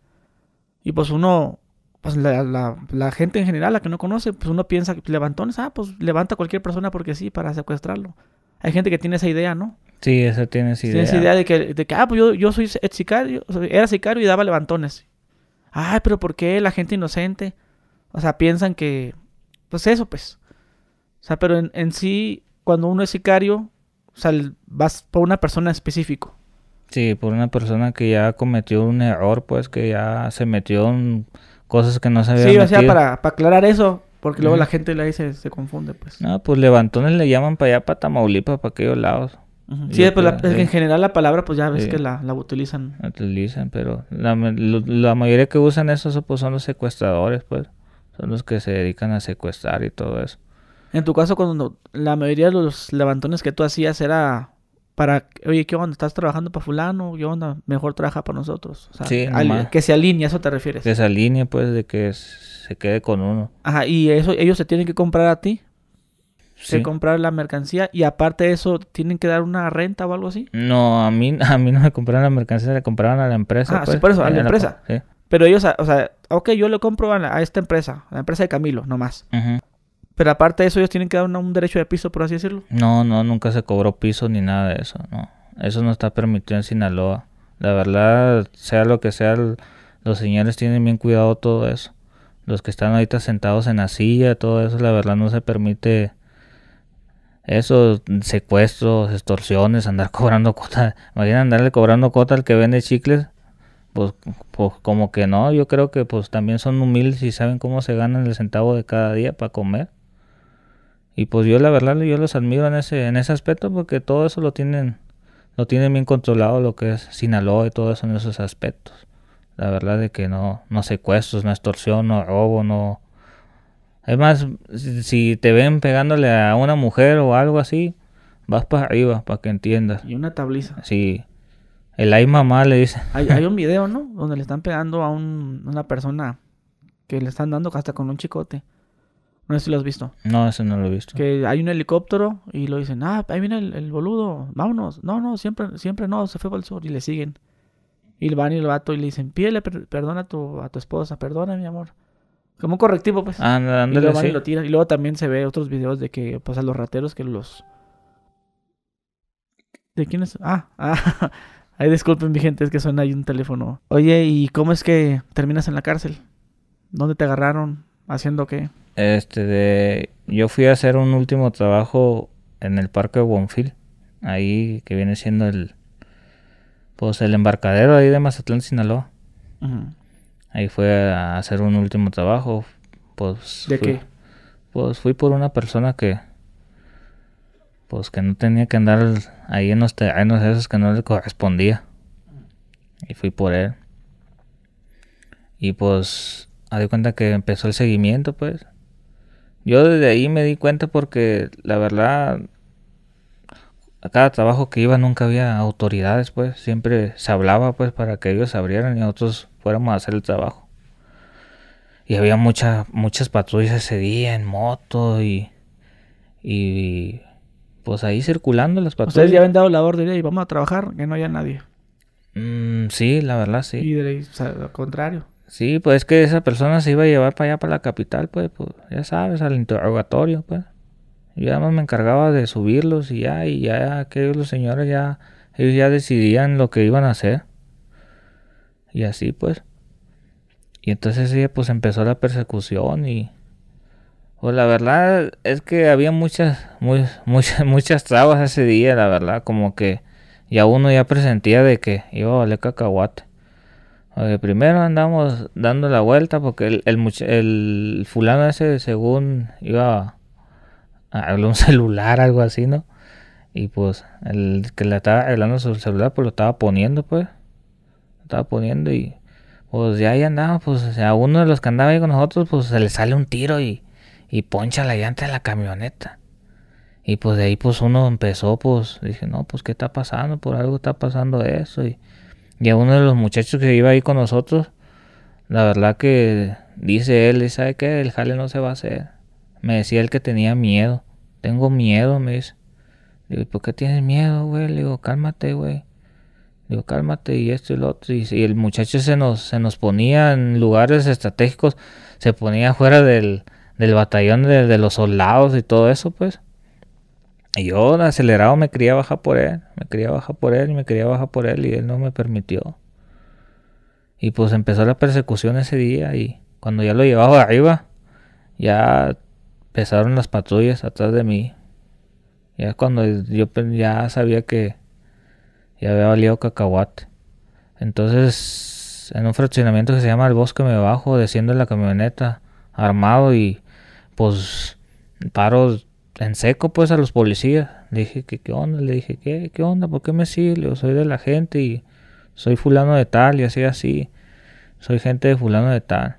Y pues uno, pues la, gente en general, la que no conoce, pues uno piensa que levantones, ah, pues levanta a cualquier persona porque sí, para secuestrarlo. Hay gente que tiene esa idea, ¿no? Sí, esa tiene esa idea. Tiene esa idea de que, de ah, pues yo, yo soy ex sicario, era sicario y daba levantones. Ay, pero ¿por qué la gente inocente? O sea, piensan que, pues eso, pues. O sea, pero en, en sí, cuando uno es sicario, o sea, vas por una persona específico. Sí, por una persona que ya cometió un error, pues, que ya se metió en cosas que no se Sí, o sea, para, aclarar eso, porque luego la gente le dice, se confunde, pues. No, pues levantones le llaman para allá, para Tamaulipas, para aquellos lados. Sí, pues en general la palabra, pues ya ves que la, utilizan. utilizan, pero la, mayoría que usan eso pues, son los secuestradores, pues. Son los que se dedican a secuestrar y todo eso. En tu caso, cuando la mayoría de los levantones que tú hacías era para, oye, ¿qué onda? ¿Estás trabajando para fulano? ¿Qué onda? Mejor trabaja para nosotros. O sí, que se alinee, ¿a eso te refieres? Que se alinee, pues, de que se quede con uno. Ajá, y eso ellos se tienen que comprar a ti se comprar la mercancía y aparte de eso, ¿tienen que dar una renta o algo así? No, a mí, a mí no me compraron la mercancía, le compraron a la empresa. Ah, sí, pues, por eso, a la, empresa. Pero ellos, o sea, ok, yo le compro a, esta empresa, a la empresa de Camilo, nomás. Pero aparte de eso, ellos tienen que dar un, derecho de piso, por así decirlo. No, no, nunca se cobró piso ni nada de eso, no. Eso no está permitido en Sinaloa. La verdad, sea lo que sea, los señores tienen bien cuidado todo eso. Los que están ahorita sentados en la silla, todo eso, la verdad no se permite esos secuestros, extorsiones, andar cobrando cuota. Imagina andarle cobrando cuota al que vende chicles. Pues, pues como que no, yo creo que pues también son humildes y saben cómo se ganan el centavo de cada día para comer. Y pues yo la verdad yo los admiro en ese, en ese aspecto porque todo eso lo tienen, lo tienen bien controlado lo que es Sinaloa y todo eso en esos aspectos. La verdad de que no, no secuestros, no extorsión, no robo, no, Además, si te ven pegándole a una mujer o algo así, vas para arriba, para que entiendas. Y una tabliza. Sí. El ay mamá le dice. Hay, un video, ¿no? Donde le están pegando a una persona que le están dando hasta con un chicote. No sé si lo has visto. No, eso no lo he visto. Que hay un helicóptero y lo dicen, ah, ahí viene el, boludo, vámonos. No, no, siempre, siempre no, se fue para el sur y le siguen. Y van y el vato y le dicen, pídele perdona a tu, a tu esposa, perdona mi amor. Como correctivo, pues. Anda, y, luego, y luego también se ve otros videos de que pasan pues, los rateros que los. ¿De quién es? Ah, ah. Ay, disculpen, mi gente, es que suena ahí un teléfono. Oye, ¿y cómo es que terminas en la cárcel? ¿Dónde te agarraron? ¿Haciendo qué? Este, de... yo fui a hacer un último trabajo en el Parque Bonfil. Ahí que viene siendo el. Pues el embarcadero ahí de Mazatlán, Sinaloa. Ajá. Ahí fue a hacer un último trabajo. Pues, ¿De qué? Pues fui por una persona que. Pues que no tenía que andar ahí en los terrenos esos que no le correspondía. Y fui por él. Y pues. Me di cuenta que empezó el seguimiento, pues. Yo desde ahí me di cuenta porque la verdad. A cada trabajo que iba nunca había autoridades, pues. Siempre se hablaba, pues, para que ellos abrieran y otros fuéramos a hacer el trabajo. Y había muchas muchas patrullas ese día en moto y, y pues ahí circulando las patrullas. Ustedes ya habían dado la orden y vamos a trabajar, que no haya nadie. Mm, sí, la verdad sí. Y de contrario. Sí, pues es que esa persona se iba a llevar para allá, para la capital, pues, pues ya sabes, al interrogatorio, pues. Yo además me encargaba de subirlos y ya, y ya aquellos los señores ya, ellos ya decidían lo que iban a hacer. Y así pues. Y entonces ella pues empezó la persecución y... Pues la verdad es que había muchas, muchas, muchas trabas ese día, la verdad. Como que ya uno ya presentía de que iba a valer cacahuate. Porque primero andamos dando la vuelta porque el, el, fulano ese según iba a hablar un celular, algo así, ¿no? Y pues el que le estaba hablando su celular pues lo estaba poniendo pues estaba poniendo y pues ya ahí andaba, pues a uno de los que andaba ahí con nosotros, pues se le sale un tiro y, y poncha la llanta de la camioneta. Y pues de ahí pues uno empezó, pues dije, no, pues qué está pasando, por algo está pasando eso. Y, a uno de los muchachos que iba ahí con nosotros, la verdad que dice él, ¿sabe qué? El jale no se va a hacer. Me decía él que tenía miedo. Tengo miedo, me dice. Digo, ¿por qué tienes miedo, güey? Le digo, cálmate, güey. Digo, cálmate y esto y lo otro. Y, el muchacho se nos, se nos ponía en lugares estratégicos, se ponía fuera del, batallón de, los soldados y todo eso, pues. Y yo acelerado me quería bajar por él, me quería bajar por él y me quería bajar por él y él no me permitió. Y pues empezó la persecución ese día y cuando ya lo llevaba arriba, ya empezaron las patrullas atrás de mí. Ya cuando yo pues, ya sabía que y había valido cacahuate. Entonces, en un fraccionamiento que se llama El Bosque me bajo, desciendo en la camioneta, armado y pues paro en seco pues a los policías. Le dije, que qué onda? Le dije, ¿qué, ¿qué onda? ¿Por qué me sirve? soy de la gente y soy fulano de tal y así, así. Soy gente de fulano de tal.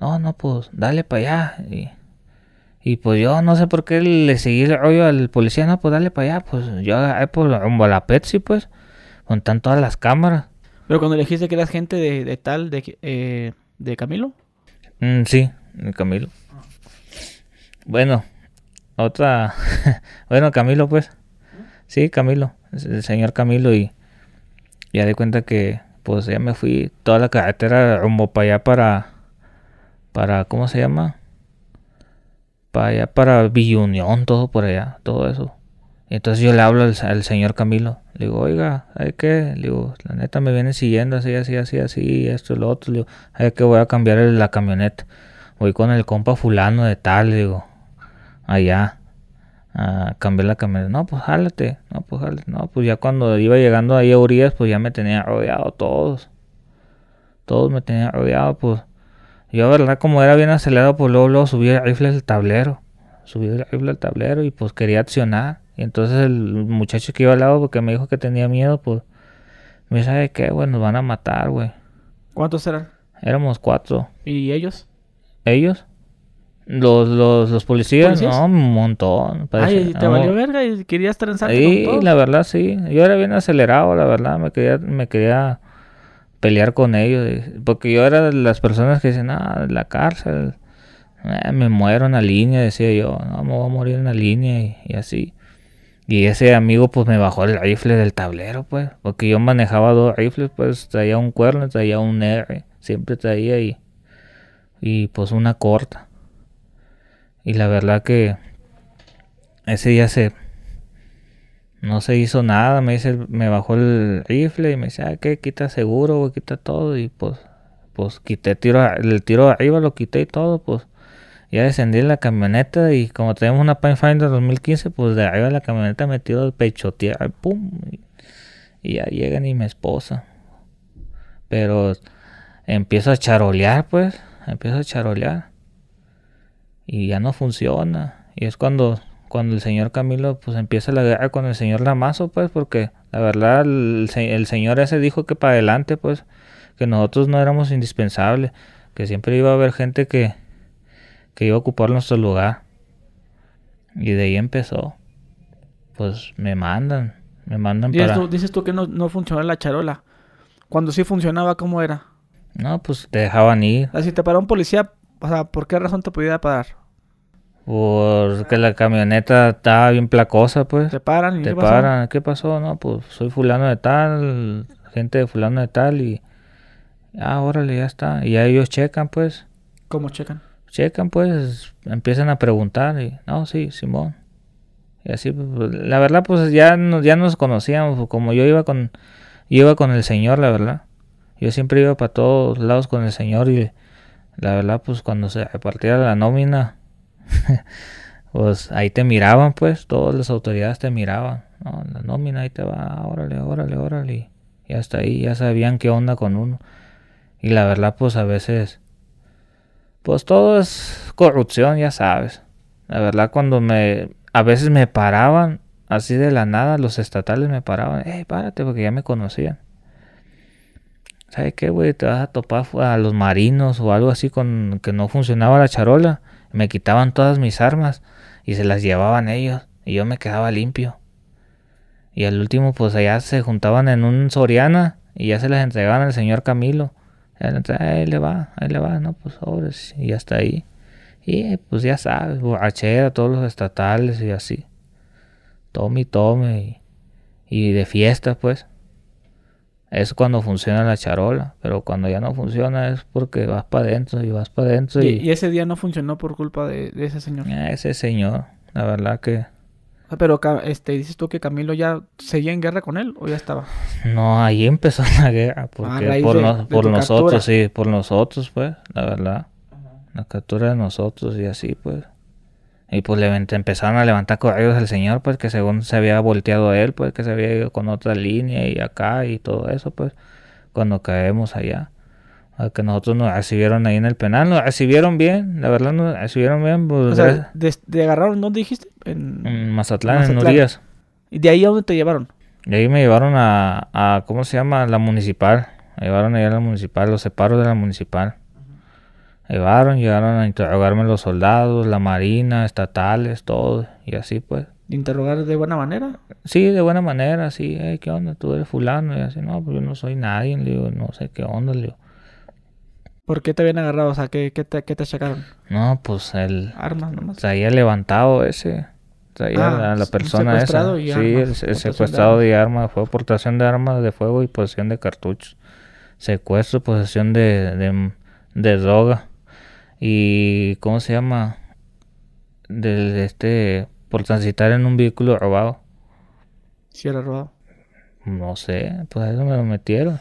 No, no, pues dale para allá. Y y pues yo no sé por qué le seguí el rollo al policía, no, pues dale para allá, pues yo agarré por pues, rumbo a la Pepsi, pues, con todas las cámaras. Pero cuando elegiste dijiste que eras gente de, tal, de, eh, de Camilo. Mm, sí, de Camilo. Bueno, otra, bueno, Camilo, pues. Sí, Camilo, el señor Camilo, y ya di cuenta que, pues ya me fui toda la carretera rumbo para allá para, para, ¿cómo se llama? para allá, para Villunión, todo por allá, todo eso. Y entonces yo le hablo al, señor Camilo, le digo, oiga, ¿hay que Le digo, la neta me viene siguiendo así, así, así, así, esto, y lo otro. Le digo, hay que voy a cambiar la camioneta. Voy con el compa fulano de tal, le digo, allá, a cambiar la camioneta. No, pues jálate, no, pues jálate. No, pues ya cuando iba llegando ahí a Urias, pues ya me tenía rodeado todos. Todos me tenían rodeado, pues yo, verdad, como era bien acelerado, pues luego, subí el rifle al tablero. Subí el rifle al tablero y pues quería accionar. Y entonces el muchacho que iba al lado, porque me dijo que tenía miedo, pues me dice, ¿sabe qué, güey? Nos van a matar, güey. ¿Cuántos eran? Éramos cuatro. ¿Y ellos? ¿Ellos? Los, los, los policías, no, un montón. Parece. Pues, Ay, ¿te valió verga y querías trenzarte Sí, con todos? la verdad, sí. Yo era bien acelerado, la verdad. Me quería, me quería pelear con ellos. Eh, porque yo era de las personas que dicen, ah, la cárcel, eh, me muero en la línea, decía yo, no, me voy a morir en la línea y, así. Y ese amigo pues me bajó el rifle del tablero, pues, porque yo manejaba dos rifles, pues traía un cuerno, traía un R, siempre traía y, y pues una corta. Y la verdad que ese día se no se hizo nada, me dice, me bajó el rifle y me dice, ah, que quita seguro, quita todo. Y pues, pues quité tiro, el tiro arriba, lo quité y todo, pues. Ya descendí la camioneta y como tenemos una Pathfinder 2015, pues de arriba de la camioneta metido el pecho, pum. Y, ya llegan y mi esposa. Pero empiezo a charolear, pues, empiezo a charolear. Y ya no funciona. Y es cuando cuando el señor Camilo pues empieza la guerra con el señor Lamazo, pues, porque la verdad el, señor ese dijo que para adelante, pues, que nosotros no éramos indispensables, que siempre iba a haber gente que, que iba a ocupar nuestro lugar. Y de ahí empezó. Pues me mandan, me mandan para... dices tú que no, no la charola. Cuando sí funcionaba, ¿cómo era? No, pues te dejaban ir. Así si te paró un policía, o sea, ¿por qué razón te podía parar? Porque la camioneta estaba bien placosa, pues. Te paran. te ¿qué paran. Pasó? ¿Qué pasó? No, pues soy fulano de tal, gente de fulano de tal y... Ah, órale, ya está. Y ya ellos checan, pues. ¿Cómo checan? Checan, pues, empiezan a preguntar y... No, sí, Simón. Y así, pues, la verdad, pues ya nos, ya nos conocíamos. Pues, como yo iba con... iba con el Señor, la verdad. Yo siempre iba para todos lados con el Señor y... La verdad, pues cuando se repartía la nómina pues ahí te miraban, pues, todas las autoridades te miraban. la nómina ahí te va, órale, órale, órale. Y hasta ahí ya sabían qué onda con uno. Y la verdad, pues a veces, pues todo es corrupción, ya sabes. La verdad, cuando me, a veces me paraban, así de la nada, los estatales me paraban, ey, párate, porque ya me conocían. ¿Sabes qué, güey? Te vas a topar a los marinos o algo así con que no funcionaba la charola me quitaban todas mis armas y se las llevaban ellos y yo me quedaba limpio. Y al último pues allá se juntaban en un Soriana y ya se las entregaban al señor Camilo. Él, ahí le va, ahí le va, no, pues sobres, y hasta ahí. Y pues ya sabes, borrachera, todos los estatales y así. Tome, tome, y, y de fiesta pues. Es cuando funciona la charola, pero cuando ya no funciona es porque vas para adentro y vas para adentro. Y... ese día no funcionó por culpa de, ese señor. Ah, ese señor, la verdad que ah, pero este, dices tú que Camilo ya seguía en guerra con él o ya estaba. No, ahí empezó la guerra. Porque por, por nosotros, sí, por nosotros, pues, la verdad. La captura de nosotros y así, pues. Y pues empezaron a levantar correos al señor, pues que según se había volteado a él, pues que se había ido con otra línea y acá y todo eso, pues cuando caemos allá. A que nosotros nos recibieron ahí en el penal, nos recibieron bien, la verdad nos recibieron bien. Pues, o sea, de, agarraron dónde dijiste? En, Mazatlán, en Urias. ¿Y de ahí a dónde te llevaron? De ahí me llevaron a, a ¿cómo se llama? La municipal. Me llevaron allá a la municipal, los separos de la municipal. Llevaron, llegaron a interrogarme los soldados, la marina, estatales, todo. Y así pues. ¿Interrogar de buena manera? Sí, de buena manera, sí. ¿Qué onda? Tú eres fulano. Y así, no, pues yo no soy nadie. Le digo, no sé qué onda. Le ¿Por qué te habían agarrado? O sea, ¿qué, te, qué achacaron? No, pues el... Armas nomás. levantado ese. se había ah, la persona secuestrado esa. Y sí, el, secuestrado de armas. Fue portación de armas de fuego y posesión de cartuchos. Secuestro, posesión de droga y ¿cómo se llama? este por transitar en un vehículo robado. Si era robado. No sé, pues eso me lo metieron.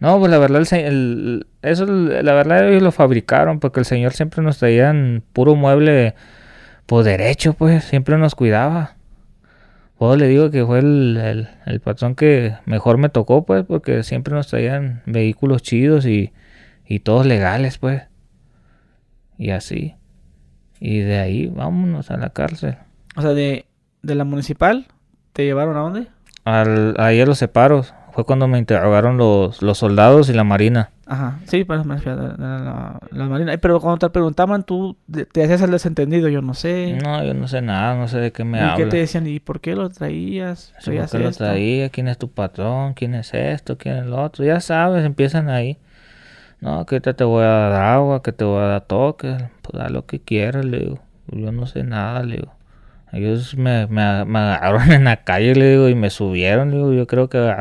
No, pues la verdad, el, eso la verdad ellos lo fabricaron porque el señor siempre nos traían puro mueble pues derecho, pues siempre nos cuidaba. Pues le digo que fue el, el, patrón que mejor me tocó, pues, porque siempre nos traían vehículos chidos y, y todos legales, pues y así. Y de ahí vámonos a la cárcel. O sea, de, de la municipal, ¿te llevaron a dónde? ahí a los separos. Fue cuando me interrogaron los, los soldados y la marina. Ajá, sí, para pues, la, la, marina. Pero cuando te preguntaban, tú te hacías el desentendido, yo no sé. No, yo no sé nada, no sé de qué me hablas. ¿Y qué te decían? ¿Y por qué lo traías? ¿Por qué lo traías? ¿Quién es tu patrón? ¿Quién es esto? ¿Quién es lo otro? Ya sabes, empiezan ahí. No, que ahorita te voy a dar agua, que te voy a dar toque, pues da lo que quieras, le digo. Yo no sé nada, le digo. Ellos me, agarraron en la calle, le digo, y me subieron, le digo, yo creo que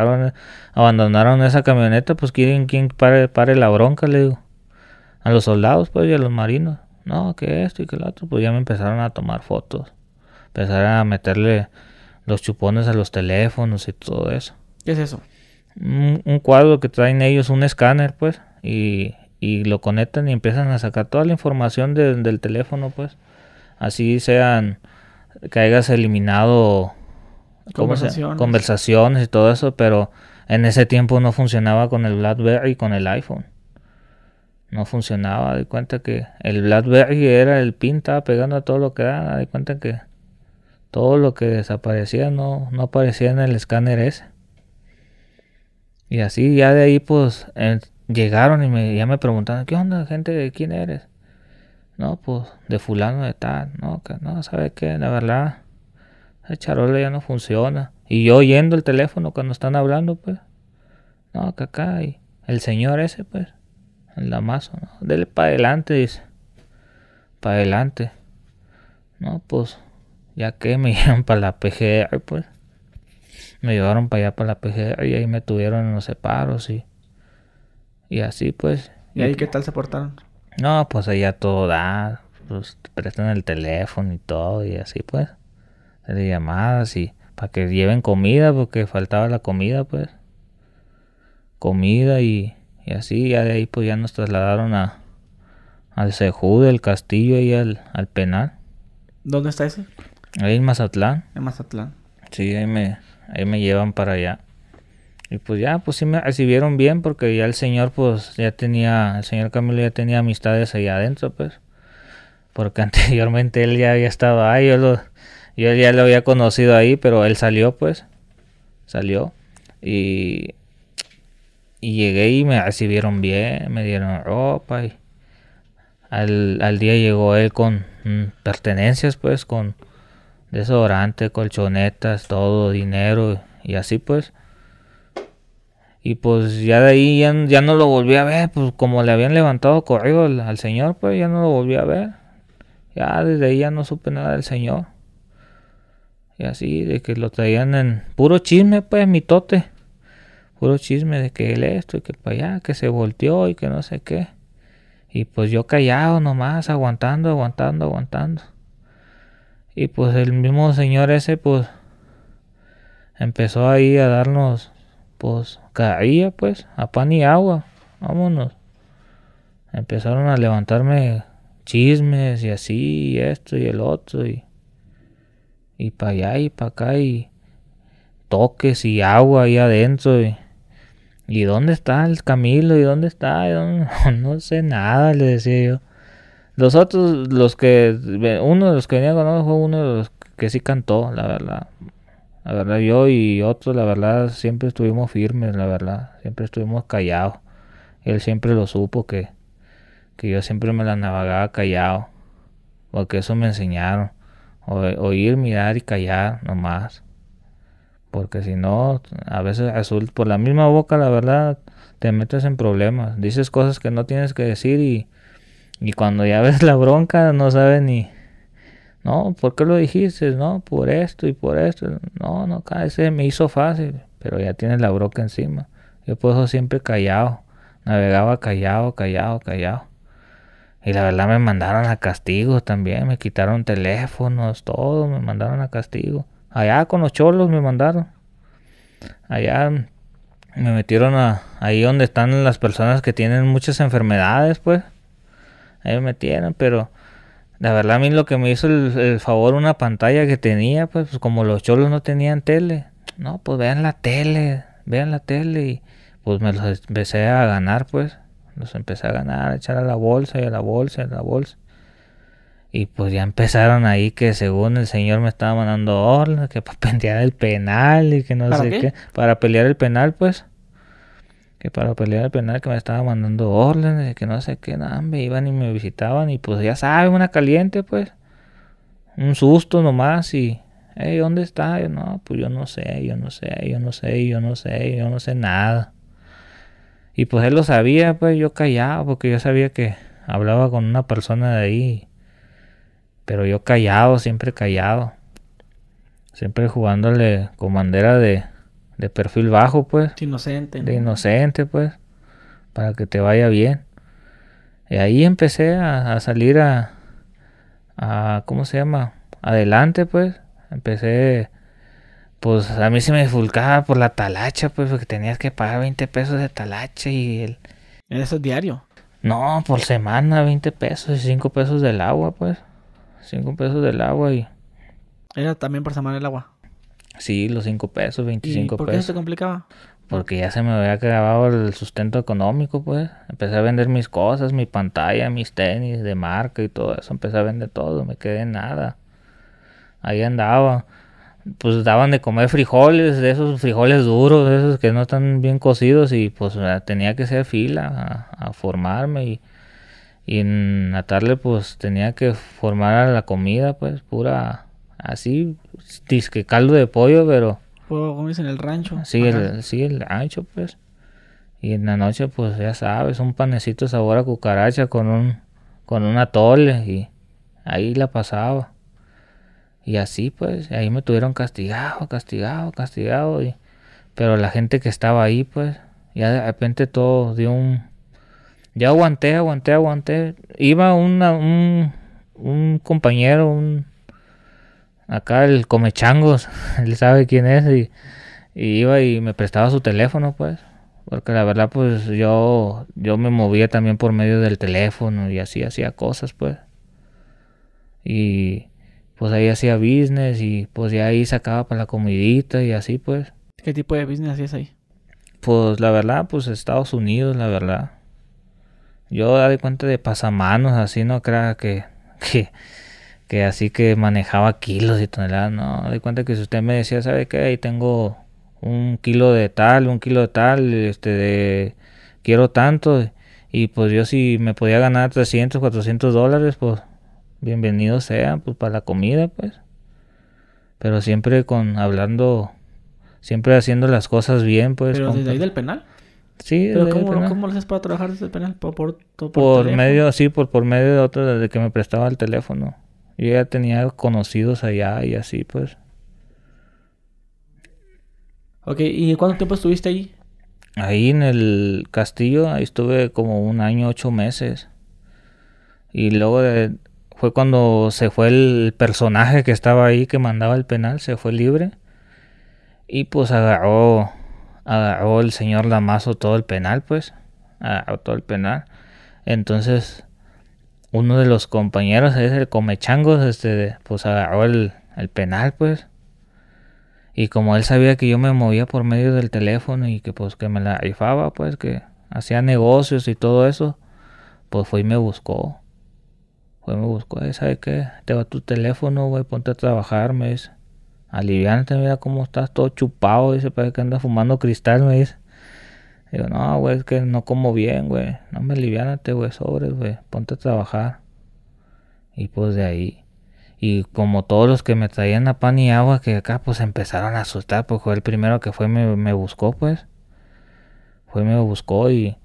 abandonaron esa camioneta, pues quieren quien pare, pare la bronca, le digo. A los soldados, pues, y a los marinos. No, que esto y que lo otro, pues ya me empezaron a tomar fotos. Empezaron a meterle los chupones a los teléfonos y todo eso. ¿Qué es eso? un cuadro que traen ellos, un escáner, pues y, y lo conectan y empiezan a sacar toda la información del teléfono, pues. Así sean que hayas eliminado conversaciones. y todo eso, pero en ese tiempo no funcionaba con el BlackBerry y con el iPhone. No funcionaba, de cuenta que el BlackBerry era el pin, estaba pegando a todo lo que era, de cuenta que todo lo que desaparecía no, no aparecía en el escáner ese. Y así ya de ahí pues llegaron y me, ya me preguntaron, ¿qué onda, gente? ¿De quién eres? No, pues de fulano de tal. No, que, no, ¿sabe qué? La verdad, el charola ya no funciona. Y yo oyendo el teléfono cuando están hablando, pues. No, que acá. Y el señor ese, pues. El damaso, ¿no? Dele para adelante, dice. Para adelante. No, pues. Ya que me llevan para la PGR, pues. Me llevaron para allá, para la PGR. Y ahí me tuvieron en los separos y y así pues. ¿Y ahí qué tal se portaron? No, pues allá todo da, pues, prestan el teléfono y todo, y así pues. De llamadas y para que lleven comida, porque faltaba la comida, pues. Comida y, y así, ya de ahí pues ya nos trasladaron a, al Sejú del Castillo y al, al penal. ¿Dónde está ese? Ahí en Mazatlán. En Mazatlán. Sí, ahí me, ahí me llevan para allá. Y pues ya, pues sí me recibieron bien porque ya el señor, pues ya tenía, el señor Camilo ya tenía amistades allá adentro, pues. Porque anteriormente él ya había estado ahí, yo, ya lo había conocido ahí, pero él salió, pues. Salió. Y, y llegué y me recibieron bien, me dieron ropa y al, día llegó él con mm, pertenencias, pues, con desodorante, colchonetas, todo, dinero y así, pues y pues ya de ahí ya, ya, no lo volví a ver, pues como le habían levantado corrido al, señor, pues ya no lo volví a ver. Ya desde ahí ya no supe nada del señor. Y así, de que lo traían en puro chisme, pues mi tote, Puro chisme de que él esto y que para allá, que se volteó y que no sé qué. Y pues yo callado nomás, aguantando, aguantando, aguantando. Y pues el mismo señor ese, pues empezó ahí a darnos pues caía pues a pan y agua, vámonos. Empezaron a levantarme chismes y así, y esto y el otro, y, y para allá y para acá, y toques y agua ahí adentro, y, dónde está el Camilo, y dónde está, No, sé nada, le decía yo. Los otros, los que, uno de los que venía con nosotros fue uno de los que sí cantó, la verdad. La verdad yo y otros, la verdad, siempre estuvimos firmes, la verdad. Siempre estuvimos callados. Él siempre lo supo que, que yo siempre me la navegaba callado. Porque eso me enseñaron. oír, mirar y callar nomás. Porque si no, a veces azul, por la misma boca, la verdad, te metes en problemas. Dices cosas que no tienes que decir y, y cuando ya ves la bronca no sabes ni, no, ¿por qué lo dijiste? No, por esto y por esto. No, no, ese me hizo fácil, pero ya tienes la broca encima. Yo puedo siempre callado, navegaba callado, callado, callado. Y la verdad me mandaron a castigo también, me quitaron teléfonos, todo, me mandaron a castigo. Allá con los cholos me mandaron. Allá me metieron a ahí donde están las personas que tienen muchas enfermedades, pues. Ahí me metieron, pero la verdad a mí lo que me hizo el, favor una pantalla que tenía, pues, pues, como los cholos no tenían tele, no, pues vean la tele, vean la tele y pues me los empecé a ganar, pues, los empecé a ganar, a echar a la bolsa y a la bolsa y a la bolsa. Y pues ya empezaron ahí que según el señor me estaba mandando orden, que para pelear el penal y que no sé qué, para pelear el penal, pues que para pelear el penal que me estaba mandando órdenes, que no sé qué, nada, me iban y me visitaban y pues ya saben, una caliente pues, un susto nomás y, hey, ¿dónde está? Yo no, pues yo no sé, yo no sé, yo no sé, yo no sé, yo no sé nada. Y pues él lo sabía, pues yo callaba porque yo sabía que hablaba con una persona de ahí, pero yo callado, siempre callado, siempre jugándole con bandera de, de perfil bajo, pues. De inocente. De inocente, pues. Para que te vaya bien. Y ahí empecé a, salir a, a, ¿Cómo se llama? Adelante, pues. Empecé. Pues a mí se me fulcaba por la talacha, pues, porque tenías que pagar 20 pesos de talacha y el. ¿Eso diario? No, por semana 20 pesos y 5 pesos del agua, pues. 5 pesos del agua y. ¿Era también por semana el agua? Sí, los 5 pesos, 25 ¿Y pesos. ¿Por qué se complicaba? Porque ya se me había acabado el sustento económico, pues. Empecé a vender mis cosas, mi pantalla, mis tenis de marca y todo eso. Empecé a vender todo, me quedé en nada. Ahí andaba. Pues daban de comer frijoles, de esos frijoles duros, esos que no están bien cocidos. Y pues ah, tenía que hacer fila a, formarme. Y, y en la tarde, pues tenía que formar la comida, pues, pura así, disque caldo de pollo, pero... Pues en en el rancho. Sí, el, el rancho, pues. Y en la noche, pues ya sabes, un panecito sabor a cucaracha con un, con un atole y ahí la pasaba. Y así, pues, ahí me tuvieron castigado, castigado, castigado. Y, pero la gente que estaba ahí, pues, ya de repente todo dio un... Ya aguanté, aguanté, aguanté. Iba un compañero, un acá el comechangos, él sabe quién es y, iba y me prestaba su teléfono, pues. Porque la verdad, pues yo, yo me movía también por medio del teléfono y así hacía cosas, pues. Y pues ahí hacía business y pues ya ahí sacaba para la comidita y así, pues. ¿Qué tipo de business hacías ahí? Pues la verdad, pues Estados Unidos, la verdad. Yo de cuenta de pasamanos, así no crea que, que que así que manejaba kilos y toneladas, no, de cuenta que si usted me decía, ¿sabe qué? Ahí tengo un kilo de tal, un kilo de tal, este, de, quiero tanto, y pues yo si me podía ganar 300, 400 dólares, pues bienvenido sea, pues para la comida, pues. Pero siempre con, hablando, siempre haciendo las cosas bien, pues. ¿Pero desde ahí del penal? Sí, ¿Pero cómo, ¿cómo lo haces para trabajar desde el penal? ¿Por, medio, sí, por, por medio de otro, desde que me prestaba el teléfono. Yo ya tenía conocidos allá y así, pues. Ok, ¿y cuánto tiempo estuviste ahí? Ahí en el castillo, ahí estuve como un año, ocho meses. Y luego fue cuando se fue el personaje que estaba ahí, que mandaba el penal, se fue libre. Y pues agarró, agarró el señor Lamazo todo el penal, pues. Agarró todo el penal. Entonces uno de los compañeros, es el Comechangos, este, pues agarró el, penal, pues. Y como él sabía que yo me movía por medio del teléfono y que pues que me la rifaba, pues que hacía negocios y todo eso, pues fue y me buscó. Fue y me buscó, ¿sabes qué? Te va tu teléfono, güey, ponte a trabajar, me dice. Aliviante, mira cómo estás todo chupado, dice, parece que andas fumando cristal, me dice. Digo, no, güey, es que no como bien, güey. No me alivianate, güey, sobres, güey. Ponte a trabajar. Y pues de ahí. Y como todos los que me traían a pan y agua, que acá pues empezaron a asustar, porque fue el primero que fue me, me buscó, pues. Fue me buscó y.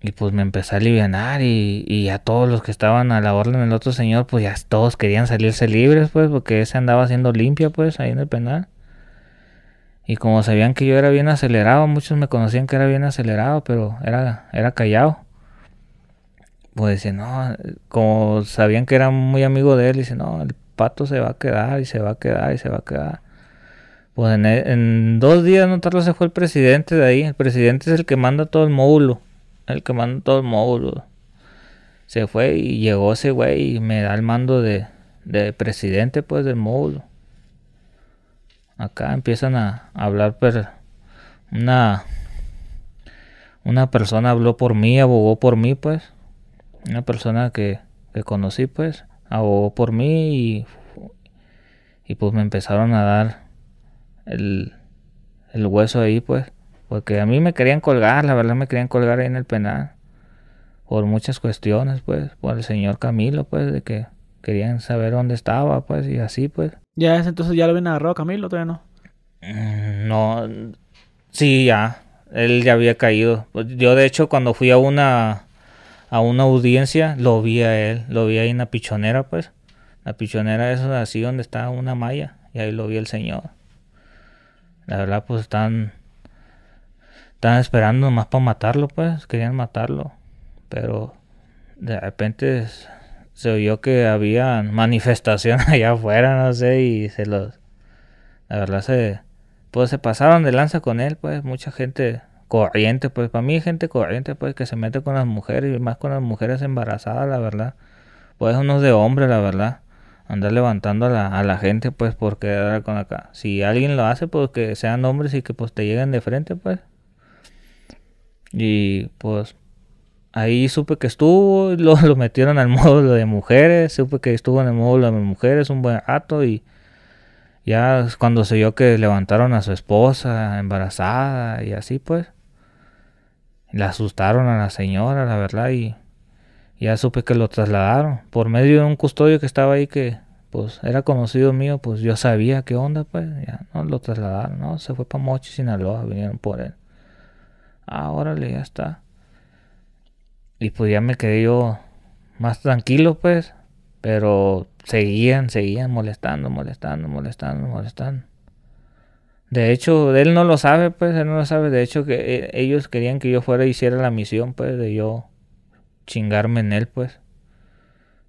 Y pues me empezó a alivianar y, y a todos los que estaban a la orden del otro señor, pues ya todos querían salirse libres, pues, porque ese andaba haciendo limpia, pues, ahí en el penal. Y como sabían que yo era bien acelerado, muchos me conocían que era bien acelerado, pero era, era callado. Pues dice, no, como sabían que era muy amigo de él, dice, no, el pato se va a quedar y se va a quedar y se va a quedar. Pues en, e, dos días no tardó, se fue el presidente de ahí. El presidente es el que manda todo el módulo. El que manda todo el módulo. Se fue y llegó ese güey y me da el mando de, de presidente pues del módulo acá empiezan a hablar per, pues, una una persona habló por mí, abogó por mí, pues. Una persona que, conocí, pues, abogó por mí y, pues me empezaron a dar el, el hueso ahí, pues. Porque a mí me querían colgar, la verdad me querían colgar ahí en el penal. Por muchas cuestiones, pues. Por el señor Camilo, pues, de que querían saber dónde estaba, pues, y así, pues. Ya es entonces ya lo habían agarrado Camilo, todavía no. Mm, no, sí, ya. Él ya había caído. Pues, yo de hecho cuando fui a una a una audiencia lo vi a él, lo vi ahí en la pichonera, pues. La pichonera es así donde está una malla y ahí lo vi el señor. La verdad pues están están esperando más para matarlo, pues, querían matarlo, pero de repente se oyó que había manifestaciones allá afuera, no sé, y se los... La verdad se... Pues se pasaron de lanza con él, pues mucha gente corriente, pues para mí gente corriente, pues que se mete con las mujeres y más con las mujeres embarazadas, la verdad. Pues unos de hombres, la verdad. Andar levantando a la, gente, pues, porque quedar con acá. Si alguien lo hace, pues que sean hombres y que pues te lleguen de frente, pues. Y pues Ahí supe que estuvo, lo, lo metieron al módulo de mujeres, supe que estuvo en el módulo de mujeres un buen rato y ya cuando se vio que levantaron a su esposa embarazada y así pues, le asustaron a la señora, la verdad, y ya supe que lo trasladaron por medio de un custodio que estaba ahí que pues era conocido mío, pues yo sabía qué onda, pues ya no lo trasladaron, no, se fue para Mochi, Sinaloa, vinieron por él. Ahora órale, ya está. Y pues ya me quedé yo más tranquilo, pues. Pero seguían, seguían molestando, molestando, molestando, molestando. De hecho, él no lo sabe, pues, él no lo sabe. De hecho, que eh, ellos querían que yo fuera y hiciera la misión, pues, de yo chingarme en él, pues.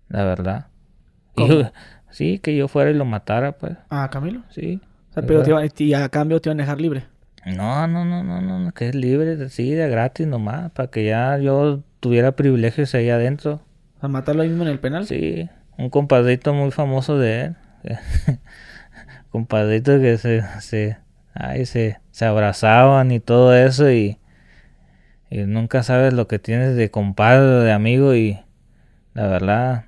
La verdad. sí, que yo fuera y lo matara, pues. ¿Ah, Camilo? Sí. pero y a cambio te iban a dejar libre. No, no, no, no, no, que es libre, sí, de gratis nomás, para que ya yo tuviera privilegios ahí adentro. ¿A matarlo ahí mismo en el penal? Sí, un compadrito muy famoso de él. compadrito que se, se, ay, se, abrazaban y todo eso y, nunca sabes lo que tienes de compadre, de amigo y la verdad,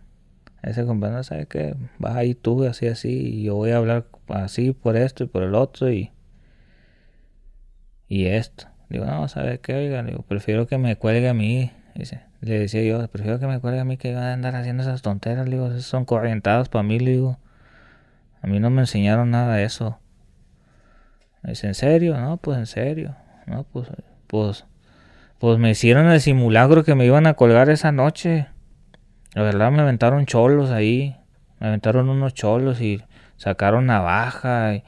ese compadre no sabe que vas ahí tú así, así y yo voy a hablar así por esto y por el otro y, y esto. Digo, no, ¿sabes qué? Oiga, prefiero que me cuelgue a mí le decía yo, prefiero pues que me acuerde a mí que van a andar haciendo esas tonteras, digo, son corrientados para mí, digo. A mí no me enseñaron nada de eso. Dice, ¿en serio? No, pues en serio. No, pues, pues, pues, me hicieron el simulacro que me iban a colgar esa noche. La verdad me aventaron cholos ahí. Me aventaron unos cholos y sacaron navaja y,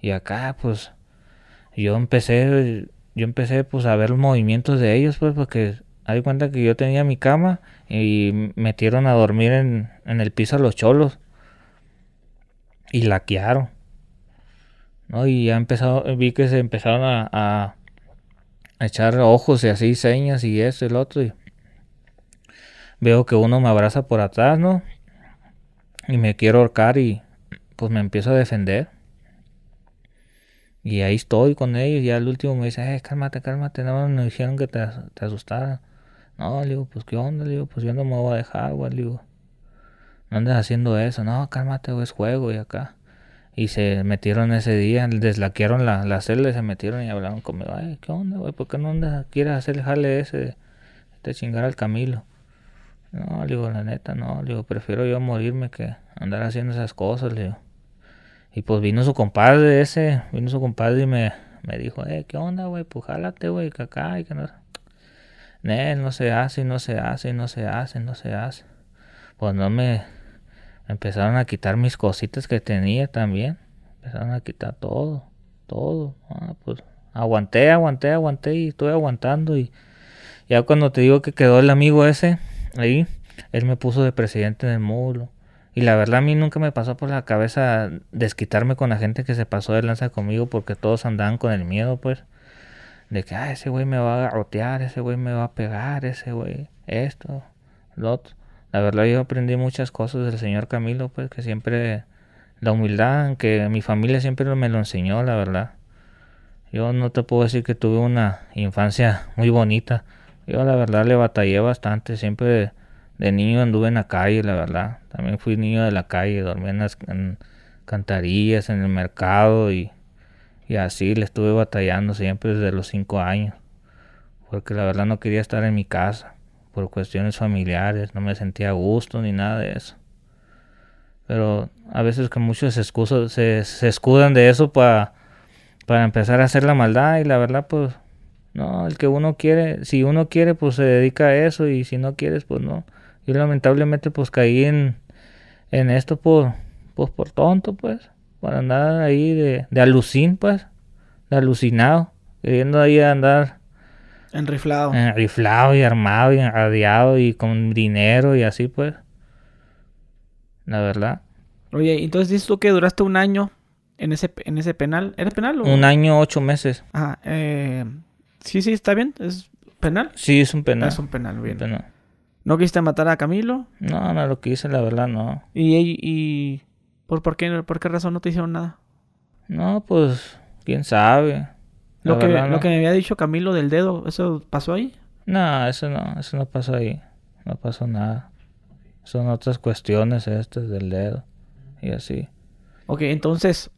y acá pues yo empecé yo empecé pues a ver los movimientos de ellos pues porque di cuenta que yo tenía mi cama y metieron a dormir en, el piso a los cholos. Y laquearon. ¿no? Y ya empezó, vi que se empezaron a, echar ojos y así señas y eso y lo otro. veo que uno me abraza por atrás, ¿no? Y me quiero ahorcar y pues me empiezo a defender. Y ahí estoy con ellos. Y al último me dice, eh, cálmate, cálmate. no, me dijeron que te, te no, le digo, pues qué onda, le digo, pues yo no me voy a dejar, güey, le digo. No andes haciendo eso, no, cálmate, güey, es juego y acá. Y se metieron ese día, deslaquearon la, la celda y se metieron y hablaron conmigo. Ay, ¿qué onda, güey? ¿Por qué no andas, quieres hacer el jale ese de, chingar al Camilo? No, le digo, la neta, no, le digo, prefiero yo morirme que andar haciendo esas cosas, le digo. Y pues vino su compadre ese, vino su compadre y me, me dijo, eh, ¿qué onda, güey? Pues jálate, güey, que acá y que no no se hace, no se hace, no se hace, no se hace. Pues no me empezaron a quitar mis cositas que tenía también. Empezaron a quitar todo, todo. Ah, pues aguanté, aguanté, aguanté y estuve aguantando. Y ya cuando te digo que quedó el amigo ese ahí, él me puso de presidente del módulo. Y la verdad a mí nunca me pasó por la cabeza desquitarme con la gente que se pasó de lanza conmigo porque todos andaban con el miedo, pues de que, ese güey me va a garrotear, ese güey me va a pegar, ese güey, esto, lo otro. La verdad yo aprendí muchas cosas del señor Camilo, pues que siempre, la humildad que mi familia siempre me lo enseñó, la verdad. Yo no te puedo decir que tuve una infancia muy bonita. Yo la verdad le batallé bastante, siempre de, niño anduve en la calle, la verdad. También fui niño de la calle, dormí en las cantarillas, en el mercado y y así le estuve batallando siempre desde los cinco años. Porque la verdad no quería estar en mi casa. Por cuestiones familiares. No me sentía a gusto ni nada de eso. Pero a veces que muchos se, se, escudan de eso para para empezar a hacer la maldad. Y la verdad pues... No, el que uno quiere, si uno quiere, pues se dedica a eso y si no quieres, pues no. Yo lamentablemente pues caí en, en esto por, pues, por tonto, pues para andar ahí de, de pues, de alucinado, queriendo ahí andar. Enriflado. Enriflado y armado y radiado y con dinero y así, pues. La verdad. Oye, entonces dices tú que duraste un año en ese, en ese penal. ¿Era penal o...? Un año, ocho meses. Ajá. Ah, eh, sí, sí, está bien. ¿Es penal? Sí, es un penal. Es un penal, bien. ¿No quisiste matar a Camilo? No, no lo quise, la verdad, no. ¿Y, y ¿Por, qué, ¿Por qué razón no te hicieron nada? No, pues, quién sabe. lo que, lo que me había dicho Camilo del dedo, ¿eso pasó ahí? No, eso no, eso no pasó ahí. No pasó nada. Son otras cuestiones estas del dedo y así. Ok, entonces,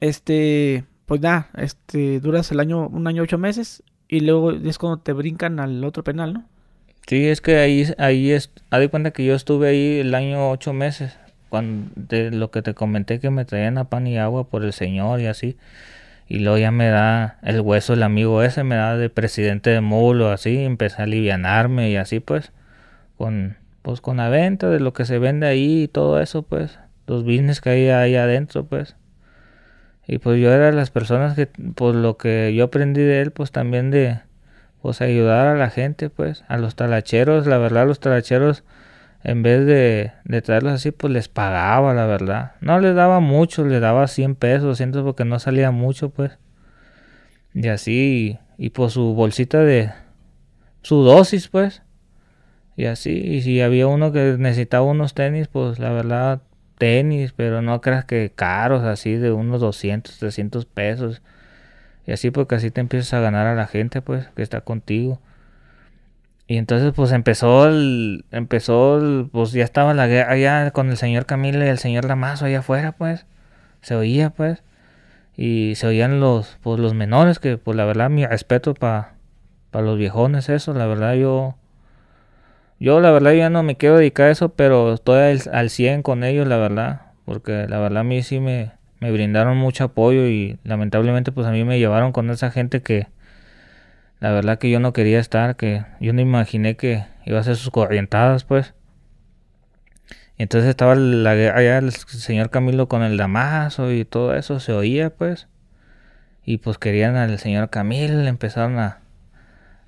este, pues nada, este, duras el año, un año ocho meses y luego es cuando te brincan al otro penal, ¿no? Sí, es que ahí, ahí, es, haz de cuenta que yo estuve ahí el año ocho meses, cuando de lo que te comenté que me traían a pan y agua por el Señor y así. Y luego ya me da el hueso, el amigo ese, me da de presidente de mulo, así, empecé a alivianarme y así pues, con, pues con la venta de lo que se vende ahí y todo eso pues, los business que hay ahí adentro pues. Y pues yo era de las personas que, pues lo que yo aprendí de él, pues también de, pues ayudar a la gente pues, a los talacheros, la verdad los talacheros en vez de, de traerlos así, pues les pagaba, la verdad. No les daba mucho, les daba 100 pesos, 200 porque no salía mucho, pues. Y así, y, por pues su bolsita de, su dosis, pues. Y así, y si había uno que necesitaba unos tenis, pues la verdad, tenis, pero no creas que caros, así de unos 200, 300 pesos. Y así, porque así te empiezas a ganar a la gente, pues, que está contigo. Y entonces pues empezó el, empezó pues ya estaba la guerra allá con el señor Camilo y el señor Lamazo allá afuera pues, se oía pues, y se oían los, pues los menores que pues la verdad mi respeto para para los viejones eso, la verdad yo, yo la verdad ya no me quiero dedicar a eso, pero estoy al, al 100 con ellos la verdad, porque la verdad a mí sí me, me brindaron mucho apoyo y lamentablemente pues a mí me llevaron con esa gente que la verdad que yo no quería estar, que yo no imaginé que iba a ser sus corrientadas, pues. Entonces estaba la, allá el señor Camilo con el Damaso y todo eso, se oía, pues. Y pues querían al señor Camilo, empezaron a,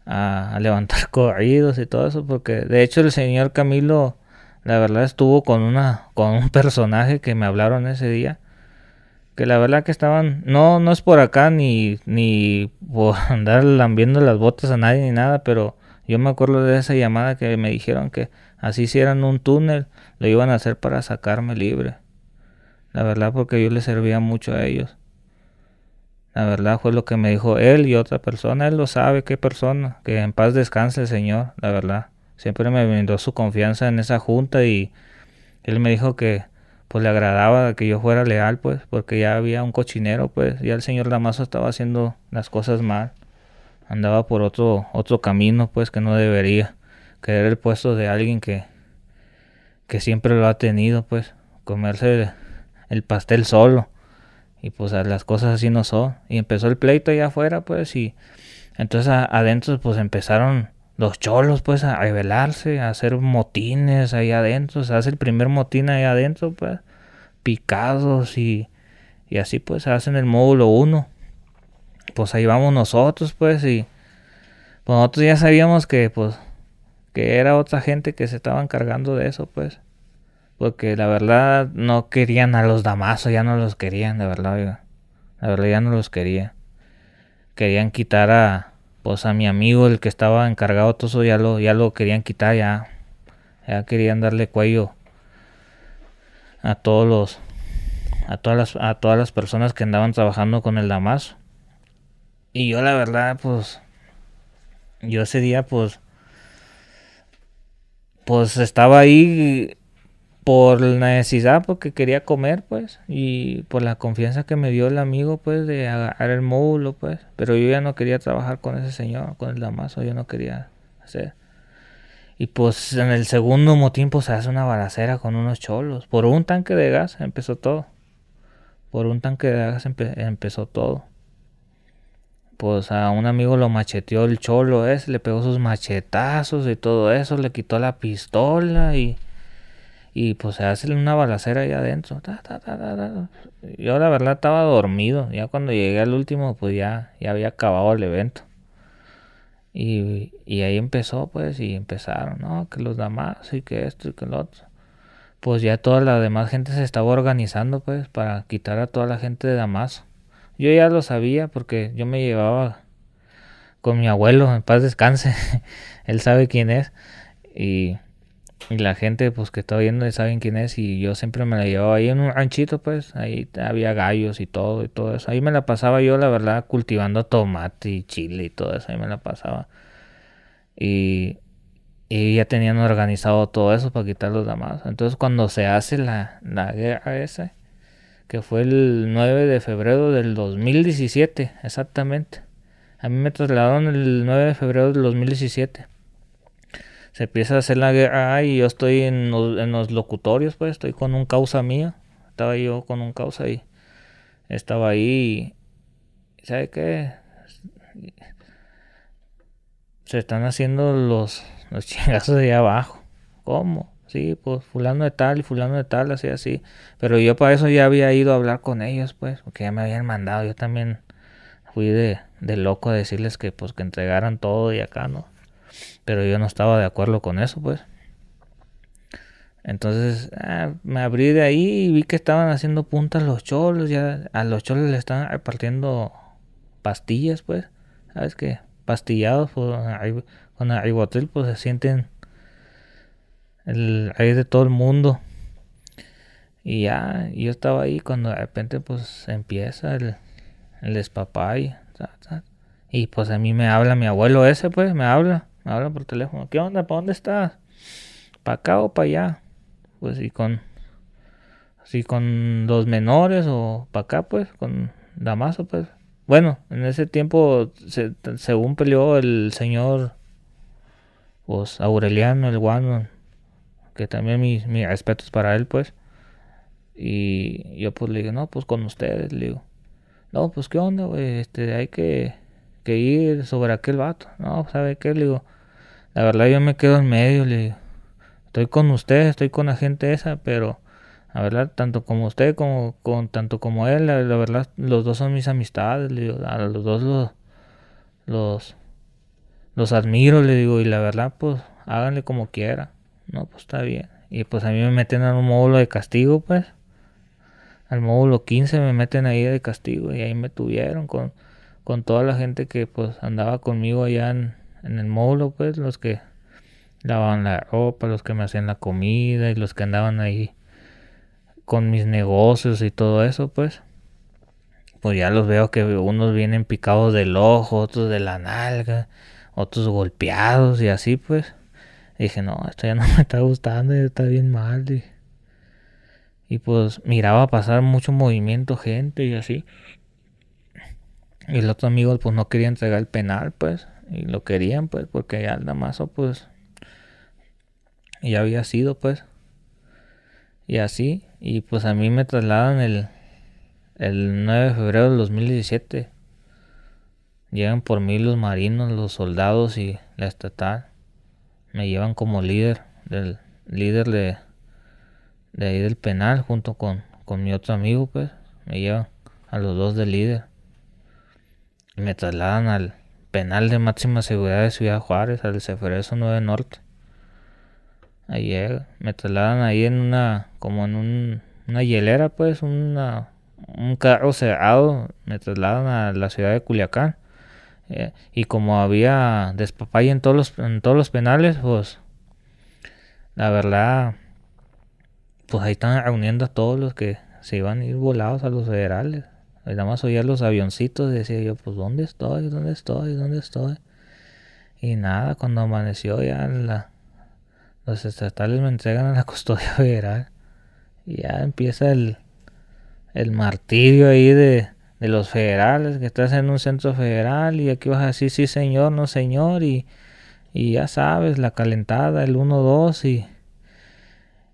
a, a levantar corridos y todo eso, porque de hecho el señor Camilo, la verdad, estuvo con, una, con un personaje que me hablaron ese día que la verdad que estaban, no, no es por acá ni, ni por andar lambiendo las botas a nadie ni nada, pero yo me acuerdo de esa llamada que me dijeron que así hicieran un túnel, lo iban a hacer para sacarme libre. La verdad porque yo le servía mucho a ellos. La verdad fue lo que me dijo él y otra persona, él lo sabe, qué persona, que en paz descanse el Señor, la verdad. Siempre me brindó su confianza en esa junta y él me dijo que pues le agradaba que yo fuera leal, pues, porque ya había un cochinero, pues, ya el señor Damaso estaba haciendo las cosas mal. Andaba por otro, otro camino, pues, que no debería, querer el puesto de alguien que, que siempre lo ha tenido, pues, comerse el, pastel solo. Y pues las cosas así no son. Y empezó el pleito allá afuera, pues, y entonces adentro, pues, empezaron los cholos, pues, a, rebelarse, a hacer motines ahí adentro. Se hace el primer motín ahí adentro, pues, picados y, y así, pues, hacen el módulo 1. Pues ahí vamos nosotros, pues, y pues, nosotros ya sabíamos que, pues, que era otra gente que se estaba encargando de eso, pues. Porque la verdad no querían a los damasos ya no los querían, de verdad, oiga. La verdad ya no los quería. Querían quitar a, pues a mi amigo, el que estaba encargado todo eso, ya lo, ya lo querían quitar, ya, ya querían darle cuello a todos a todas las, a todas las personas que andaban trabajando con el Damaso. Y yo la verdad, pues, yo ese día, pues, pues estaba ahí por necesidad, porque pues, quería comer, pues, y por la confianza que me dio el amigo, pues, de agarrar el módulo, pues, pero yo ya no quería trabajar con ese señor, con el Damaso, yo no quería hacer. Y pues en el segundo motín, se hace una balacera con unos cholos, por un tanque de gas empezó todo, por un tanque de gas empezó todo. Pues a un amigo lo macheteó el cholo ese, le pegó sus machetazos y todo eso, le quitó la pistola y y pues se hace una balacera ahí adentro. Yo la verdad estaba dormido, ya cuando llegué al último pues ya, había acabado el evento. Y, ahí empezó pues y empezaron, ¿no? Que los damas y que esto y que lo otro. Pues ya toda la demás gente se estaba organizando pues para quitar a toda la gente de Damaso. Yo ya lo sabía porque yo me llevaba con mi abuelo, en paz descanse, él sabe quién es. Y y la gente pues que está viendo saben quién es y yo siempre me la llevaba ahí en un ranchito pues, ahí había gallos y todo y todo eso. Ahí me la pasaba yo la verdad cultivando tomate y chile y todo eso, ahí me la pasaba. Y, ya tenían organizado todo eso para quitar los demás. Entonces cuando se hace la, la guerra esa, que fue el 9 de febrero del 2017, exactamente. A mí me trasladaron el 9 de febrero del 2017 se empieza a hacer la guerra y yo estoy en los, locutorios, pues estoy con un causa mía. Estaba yo con un causa y estaba ahí y, ¿sabe qué? Se están haciendo los, los chingazos de allá abajo. ¿Cómo? Sí, pues fulano de tal y fulano de tal, así, así. Pero yo para eso ya había ido a hablar con ellos, pues, porque ya me habían mandado. Yo también fui de, de loco a decirles que, pues, que entregaran todo y acá, ¿no? Pero yo no estaba de acuerdo con eso, pues. Entonces ah, me abrí de ahí y vi que estaban haciendo puntas los cholos. Ya a los cholos le están repartiendo pastillas, pues. ¿Sabes qué? Pastillados pues, con Aribotil, pues se sienten el aire de todo el mundo. Y ya, yo estaba ahí cuando de repente, pues empieza el, el despapay. Y pues a mí me habla mi abuelo ese, pues me habla hablan por teléfono. ¿Qué onda? ¿Para dónde está ¿Para acá o para allá? Pues y con... Así con los menores o para acá pues, con Damaso pues. Bueno, en ese tiempo se, según peleó el señor pues Aureliano, el guano, que también mis, mis respetos para él pues. Y yo pues le digo... no, pues con ustedes, le digo. No, pues qué onda, güey, este, hay que, que ir sobre aquel vato. No, pues, ¿sabe qué? Le digo, la verdad yo me quedo en medio, le digo. Estoy con usted, estoy con la gente esa, pero la verdad, tanto como usted, como con tanto como él, la, verdad, los dos son mis amistades, le digo, a los dos los, los, admiro, le digo, y la verdad, pues háganle como quiera. No, pues está bien. Y pues a mí me meten en un módulo de castigo, pues. Al módulo 15 me meten ahí de castigo y ahí me tuvieron con, con toda la gente que pues andaba conmigo allá en, en el módulo, pues los que lavaban la ropa, los que me hacían la comida y los que andaban ahí con mis negocios y todo eso, pues. Pues ya los veo que unos vienen picados del ojo, otros de la nalga, otros golpeados y así, pues. dije, no, esto ya no me está gustando, ya está bien mal. Y, y pues miraba pasar mucho movimiento, gente y así. Y el otro amigo pues no quería entregar el penal, pues y lo querían pues porque damaso pues ya había sido pues y así y pues a mí me trasladan el el 9 de febrero del 2017 llegan por mí los marinos los soldados y la estatal me llevan como líder del líder de de ahí del penal junto con con mi otro amigo pues me llevan a los dos de líder y me trasladan al penal de máxima seguridad de Ciudad Juárez al Ceferezo 9 Norte. Ayer eh, me trasladan ahí en una, como en una hielera, pues, un carro cerrado. Me trasladan a la ciudad de Culiacán. Eh, y como había despapay en todos en todos los penales, pues, la verdad, pues ahí están reuniendo a todos los que se iban a ir volados a los federales. Y nada más oía los avioncitos y decía yo, pues ¿dónde estoy? ¿Dónde estoy? ¿Dónde estoy? Y nada, cuando amaneció ya los estatales me entregan a la custodia federal. Y ya empieza el, martirio ahí de, los federales, que estás en un centro federal y aquí vas así, sí señor, no señor. Y, ya sabes, la calentada, el 1-2 y,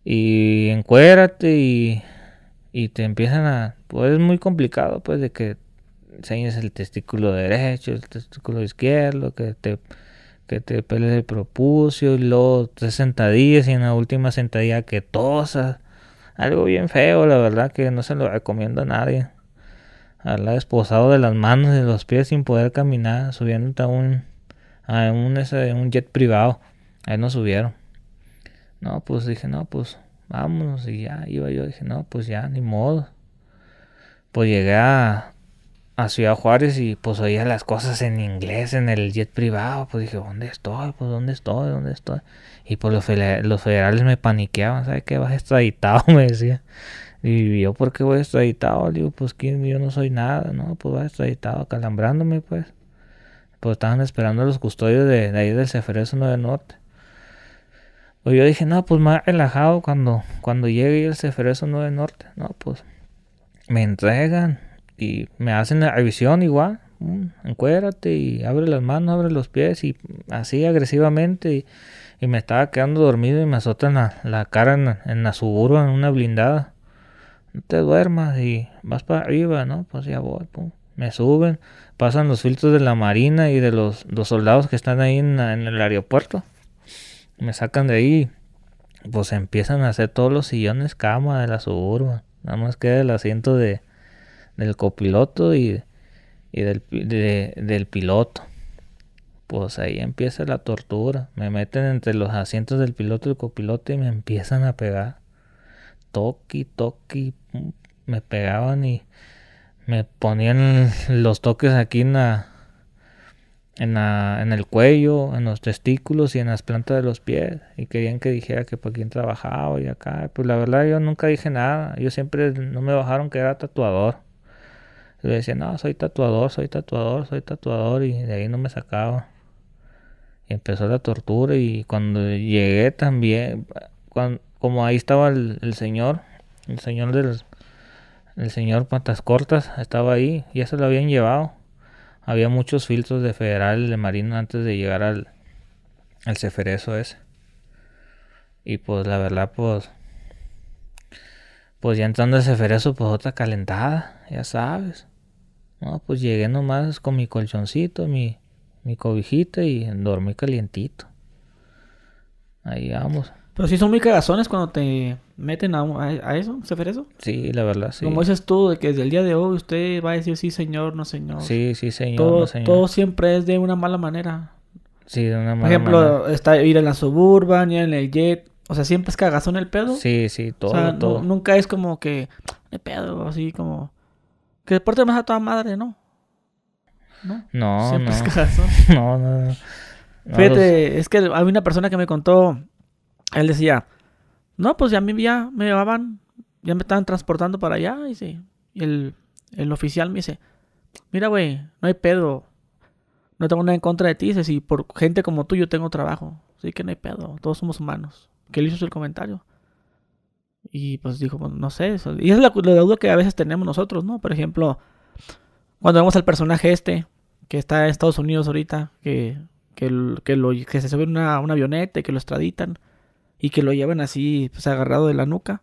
y encuérate y y te empiezan a... Pues es muy complicado, pues, de que enseñes el testículo derecho, el testículo izquierdo, que te, que te peles el propucio, y luego tres sentadillas y en la última sentadilla que tosas. Algo bien feo, la verdad, que no se lo recomiendo a nadie. Habla esposado de las manos y de los pies sin poder caminar, subiendo a un, a un, ese, un jet privado. Ahí no subieron. No, pues dije, no, pues vámonos, y ya iba yo, dije, no, pues ya, ni modo. Pues llegué a, Ciudad Juárez y pues oía las cosas en inglés en el jet privado, pues dije, ¿dónde estoy? Pues ¿dónde estoy? ¿Dónde estoy? Y pues los, federales me paniqueaban, ¿sabes qué? Vas extraditado, me decía. Y yo, ¿por qué voy extraditado? digo, pues ¿quién? yo no soy nada, ¿no? Pues vas extraditado, calambrándome, pues. Pues estaban esperando a los custodios de, ahí del Ceferezo 9 Norte. Pues yo dije, no, pues más relajado cuando, cuando llegue el CFRS 9 Norte. No, pues me entregan y me hacen la revisión igual. Mm, Encuérdate y abre las manos, abre los pies y así agresivamente. Y, me estaba quedando dormido y me azotan la, la cara en, la suburba, en una blindada. No te duermas y vas para arriba, ¿no? Pues ya voy, me suben, pasan los filtros de la marina y de los, soldados que están ahí en el aeropuerto me sacan de ahí, pues empiezan a hacer todos los sillones cama de la suburba. Nada más queda el asiento de, del copiloto y, del, del piloto. Pues ahí empieza la tortura. Me meten entre los asientos del piloto y el copiloto y me empiezan a pegar. Toqui, toqui. Mm, me pegaban y me ponían los toques aquí en la, en, la, en el cuello, en los testículos y en las plantas de los pies. Y querían que dijera que por quién trabajaba y acá. Pues la verdad yo nunca dije nada. Yo siempre no me bajaron que era tatuador. Yo decía, no, soy tatuador, soy tatuador, soy tatuador. Y de ahí no me sacaba. Y empezó la tortura y cuando llegué también, cuando, como ahí estaba el, señor, el señor del... El señor Patas Cortas estaba ahí, y eso lo habían llevado había muchos filtros de federal de marino antes de llegar al, al ceferezo ese. Y pues la verdad, pues. Pues ya entrando al ceferezo, pues otra calentada, ya sabes. No, pues llegué nomás con mi colchoncito, mi, mi cobijita y dormí calientito. Ahí vamos. Pero sí son muy cagazones cuando te meten a, a, eso, ¿se eso? Sí, la verdad, sí. Como dices tú, de que desde el día de hoy usted va a decir sí, señor, no, señor. Sí, sí, señor, no, señor. Todo siempre es de una mala manera. Sí, de una mala manera. Por ejemplo, Está, ir en la Suburban, ir en el Jet. O sea, siempre es cagazón el pedo. Sí, sí, todo, nunca es como que, de pedo, así como... Que deporte más a toda madre, ¿no? No, no. Siempre es cagazón. no, no, no. Fíjate, es que hay una persona que me contó él decía, no, pues ya, me, ya me llevaban, ya me estaban transportando para allá. Y, sí. el, oficial me dice, mira, güey, no hay pedo. No tengo nada en contra de ti. Dice, si por gente como tú yo tengo trabajo. Así que no hay pedo, todos somos humanos. Que le hizo el comentario. Y pues dijo, pues no sé. Y es la, la, duda que a veces tenemos nosotros, ¿no? Por ejemplo, cuando vemos al personaje este, que está en Estados Unidos ahorita, que, que, que se sube una, una avioneta y que lo extraditan y que lo lleven así, pues agarrado de la nuca.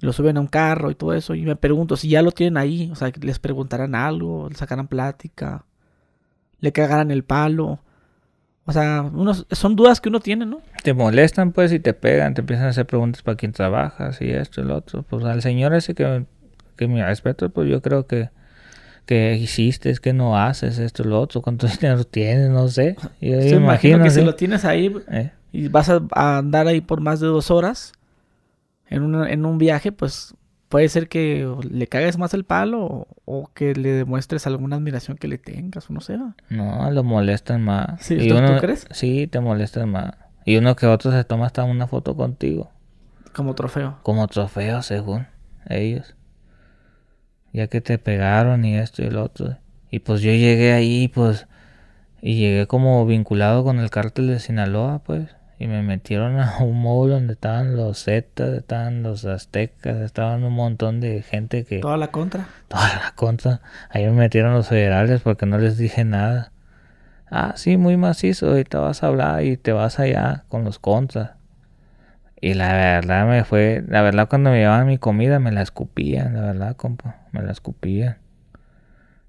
Lo suben a un carro y todo eso. Y me pregunto si ya lo tienen ahí. O sea, les preguntarán algo, le sacarán plática, le cagarán el palo. O sea, unos, son dudas que uno tiene, ¿no? Te molestan, pues, y te pegan, te empiezan a hacer preguntas para quién trabajas y esto y lo otro. Pues al señor ese que, que me respeto, pues yo creo que, que hiciste, es que no haces esto y lo otro, cuánto dinero tienes, no sé. Yo, imagino, que si lo tienes ahí, ¿Eh? y vas a, andar ahí por más de dos horas en, un viaje, pues puede ser que le cagues más el palo o, que le demuestres alguna admiración que le tengas, o no sé. No, lo molestan más. ¿Sí? ¿Tú, crees? Sí, te molestan más. Y uno que otro se toma hasta una foto contigo. Como trofeo. Como trofeo, según ellos. Ya que te pegaron y esto y el otro. Y pues yo llegué ahí, pues. Y llegué como vinculado con el cártel de Sinaloa, pues y me metieron a un módulo donde estaban los zetas, estaban los aztecas, estaban un montón de gente que... Toda la contra. Toda la contra. Ahí me metieron los federales porque no les dije nada. Ah, sí, muy macizo, te vas a hablar y te vas allá con los contras. Y la verdad me fue, la verdad cuando me llevaban mi comida me la escupían, la verdad, compa, me la escupían.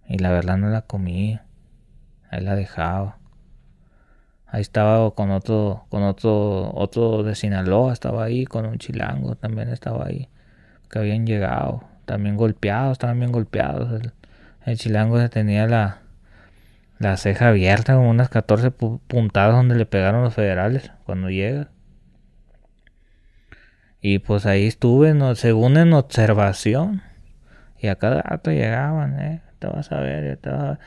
Y la verdad no la comía, ahí la dejaba. Ahí estaba con otro, con otro, otro de Sinaloa estaba ahí, con un chilango también estaba ahí, que habían llegado, también golpeados, estaban bien golpeados. El, chilango se tenía la, ceja abierta con unas 14 puntadas donde le pegaron los federales cuando llega. Y pues ahí estuve, según en observación. Y a cada rato llegaban, eh, te vas a ver, te vas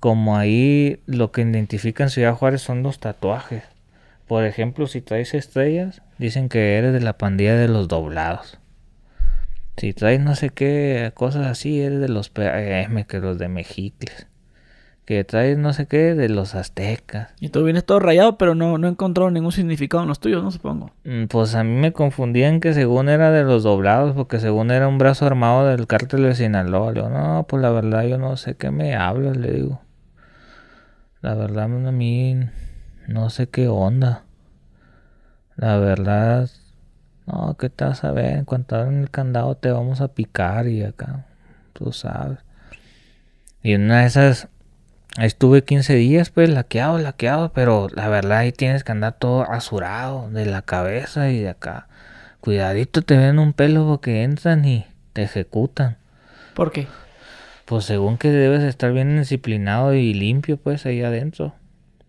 como ahí lo que identifican Ciudad Juárez son los tatuajes. Por ejemplo, si traes estrellas, dicen que eres de la pandilla de los doblados. Si traes no sé qué, cosas así, eres de los PM, eh, que los de Mejicles. Que traes no sé qué, de los aztecas. Y tú vienes todo rayado, pero no, no encontró ningún significado en los tuyos, ¿no? Supongo. Mm, pues a mí me confundían que según era de los doblados, porque según era un brazo armado del cártel de Sinaloa. Le no, pues la verdad yo no sé qué me hablas, le digo. La verdad, a mí no sé qué onda. La verdad, no, ¿qué te a ver? En cuanto el candado te vamos a picar y acá, tú sabes. Y en una de esas, estuve 15 días, pues, laqueado, laqueado, pero la verdad ahí tienes que andar todo azurado de la cabeza y de acá. Cuidadito te ven un pelo porque entran y te ejecutan. ¿Por qué? Pues según que debes estar bien disciplinado y limpio, pues ahí adentro.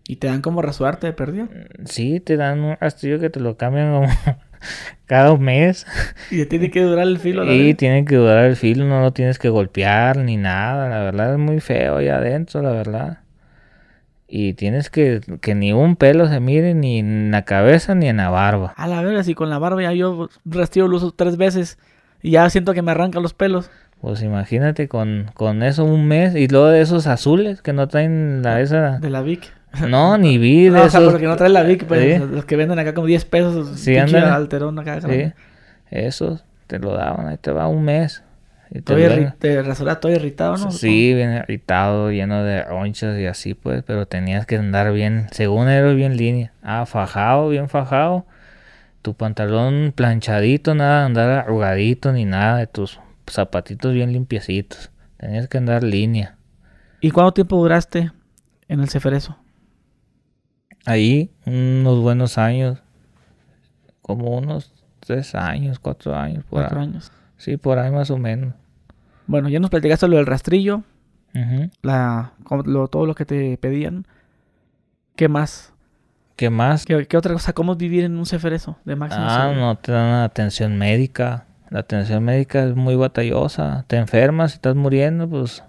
¿Y te dan como rasuarte, de perdido? Mm, sí, te dan un rastrillo que te lo cambian como cada mes. Y tiene que durar el filo. Sí, tiene que durar el filo, no lo tienes que golpear ni nada. La verdad es muy feo ahí adentro, la verdad. Y tienes que que ni un pelo se mire ni en la cabeza ni en la barba. A la verdad, si con la barba ya yo rastrillo el uso tres veces y ya siento que me arranca los pelos. Pues imagínate con, con eso un mes y luego de esos azules que no traen la ah, esa. De la Vic. No, ni vida No, o sea, porque no traen la Vic, pero pues, los que venden acá como 10 pesos. Sí, andan. Alterón acá. Sí. Esos te lo daban, ahí te va un mes. te, todo irritado, ¿no? Sí, bien irritado, lleno de ronchas y así, pues. Pero tenías que andar bien, según era bien línea. Ah, fajado, bien fajado. Tu pantalón planchadito, nada, andar arrugadito ni nada de tus zapatitos bien limpiecitos. Tenías que andar línea. ¿Y cuánto tiempo duraste en el Ceferezo? Ahí, unos buenos años. Como unos tres años, cuatro años. Por cuatro años. Sí, por ahí más o menos. Bueno, ya nos platicaste lo del rastrillo. la, todo lo que te pedían. ¿Qué más? ¿Qué más? ¿Qué, otra cosa? ¿Cómo vivir en un Cefereso de Ah, no te dan atención médica. La atención médica es muy batallosa. Te enfermas, y estás muriendo, pues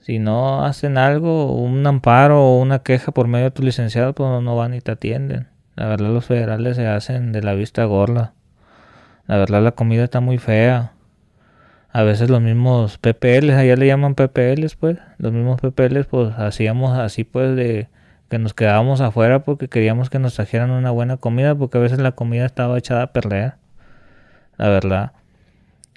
si no hacen algo, un amparo o una queja por medio de tu licenciado, pues no van y te atienden. La verdad los federales se hacen de la vista gorda. La verdad la comida está muy fea. A veces los mismos PPLs, allá le llaman PPLs pues, los mismos PPLs pues hacíamos así pues de que nos quedábamos afuera porque queríamos que nos trajeran una buena comida porque a veces la comida estaba echada a perder la verdad.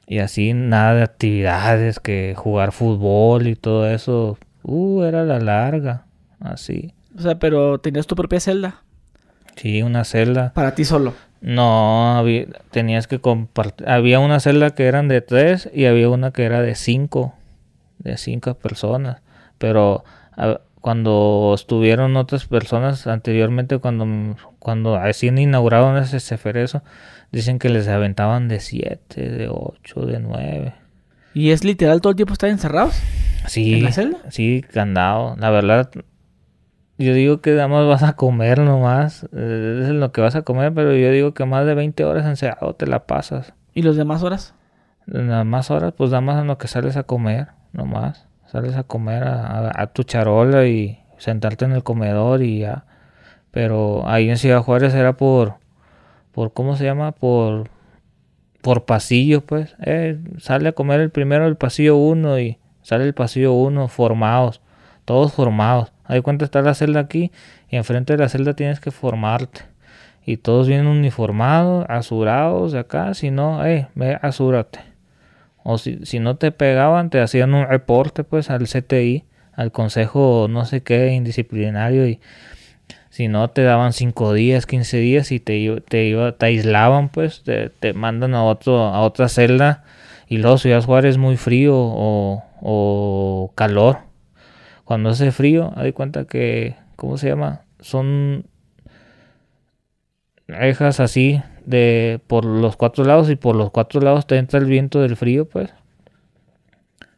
Y así nada de actividades que jugar fútbol y todo eso. Uh, era la larga. Así. O sea, pero tenías tu propia celda. Sí, una celda. Para ti solo. No, tenías que compartir. Había una celda que eran de tres y había una que era de cinco. De cinco personas. Pero cuando estuvieron otras personas anteriormente, cuando, cuando recién inauguraron ese ceferezo, Dicen que les aventaban de 7, de 8, de 9. ¿Y es literal todo el tiempo estar encerrados? Sí. ¿En la celda? Sí, candado. La verdad, yo digo que nada más vas a comer nomás. Eh, es lo que vas a comer, pero yo digo que más de 20 horas encerrado te la pasas. ¿Y los demás horas? Las más horas, pues nada más en lo que sales a comer, nomás. Sales a comer a, a tu charola y sentarte en el comedor y ya. Pero ahí en Ciudad Juárez era por por ¿cómo se llama? Por, por pasillos, pues. Eh, sale a comer el primero el pasillo 1 y sale el pasillo 1 formados, todos formados. Ahí cuenta está la celda aquí y enfrente de la celda tienes que formarte. Y todos vienen uniformados, asurados de acá, si no, eh, ve, asúrate. O si, si no te pegaban, te hacían un reporte pues al CTI, al Consejo no sé qué, indisciplinario y si no, te daban 5 días, 15 días y te, te, iba, te aislaban, pues, te, mandan a, otro, a otra celda y luego jugar es muy frío o, calor. Cuando hace frío, hay cuenta que, ¿cómo se llama? Son rejas así de por los cuatro lados y por los cuatro lados te entra el viento del frío, pues.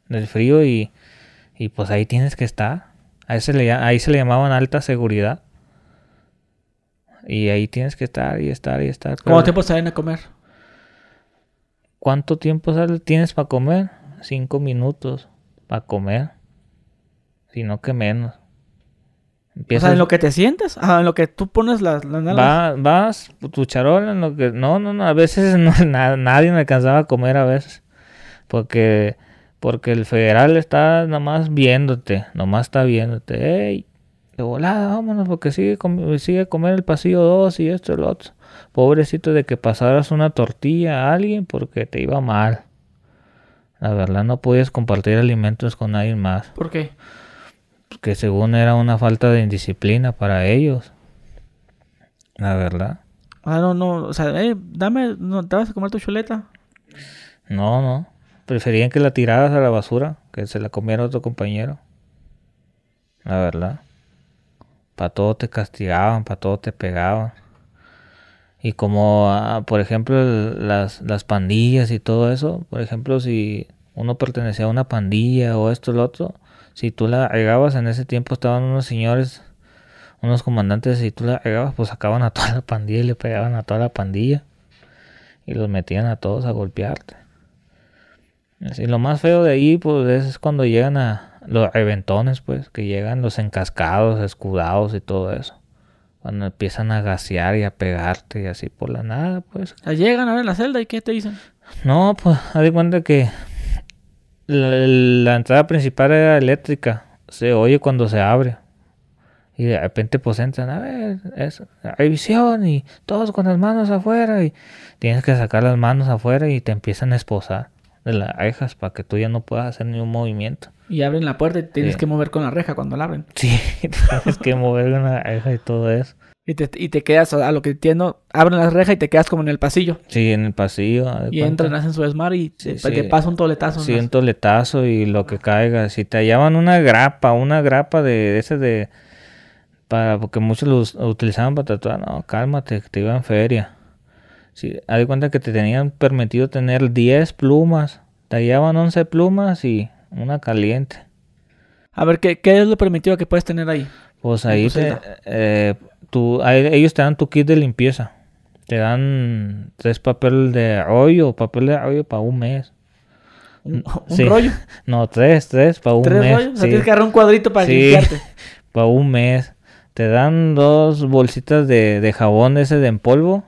Del frío y, y pues ahí tienes que estar. le, ahí se le llamaban alta seguridad. Y ahí tienes que estar y estar y estar. ¿Cuánto tiempo salen a comer? ¿Cuánto tiempo sale? tienes para comer? Cinco minutos para comer. Si no, que menos. o sea, en lo que te sientes, en lo que tú pones las, las vas, tu charol, en lo que... No, no, no, a veces no, nadie me alcanzaba a comer a veces. Porque, porque el federal está nomás viéndote, nomás está viéndote. Ey, de volada, vámonos, porque sigue, sigue comer el pasillo 2 y esto y lo otro. Pobrecito de que pasaras una tortilla a alguien porque te iba mal. La verdad, no podías compartir alimentos con nadie más. ¿Por qué? Porque según era una falta de indisciplina para ellos. La verdad. Ah, no, no. O sea, eh, dame, no, ¿te vas a comer tu chuleta? No, no. Preferían que la tiraras a la basura, que se la comiera otro compañero. La verdad. Para todo te castigaban, para todo te pegaban. Y como, ah, por ejemplo, las, las pandillas y todo eso, por ejemplo, si uno pertenecía a una pandilla o esto, o lo otro, si tú la agregabas, en ese tiempo estaban unos señores, unos comandantes, si tú la agregabas, pues sacaban a toda la pandilla y le pegaban a toda la pandilla. Y los metían a todos a golpearte. Y lo más feo de ahí, pues, es cuando llegan a, los reventones, pues, que llegan los encascados, escudados y todo eso. Cuando empiezan a gasear y a pegarte y así por la nada, pues. Ah, llegan a ver la celda y ¿qué te dicen? No, pues, haz de cuenta que la, entrada principal era eléctrica. Se oye cuando se abre. Y de repente pues entran, a ver, Hay visión y todos con las manos afuera y tienes que sacar las manos afuera y te empiezan a esposar de las rejas para que tú ya no puedas hacer ningún movimiento. Y abren la puerta y tienes que mover con la reja cuando la abren. Sí, tienes que mover con la reja y todo eso. Y te, y te quedas, a lo que entiendo, abren las rejas y te quedas como en el pasillo. Sí, en el pasillo. Y entran, hacen su esmar y te, pasa un toletazo. Sí, un toletazo y lo que caiga. Si te hallaban una grapa, una grapa de, ese de... Para, porque muchos lo utilizaban para tatuar. No, cálmate, te iba en feria. Sí, haz de cuenta que te tenían permitido tener 10 plumas. Te Tallaban 11 plumas y una caliente. A ver, ¿qué, qué es lo permitido que puedes tener ahí? Pues ahí, te, eh, ellos te dan tu kit de limpieza. Te dan tres papel de rollo, papel de rollo para un mes. ¿Un, rollo? No, tres, tres para un mes. ¿Tres rollos? O sea, tienes que agarrar un cuadrito para limpiarte. para un mes. Te dan dos bolsitas de, de jabón ese de en polvo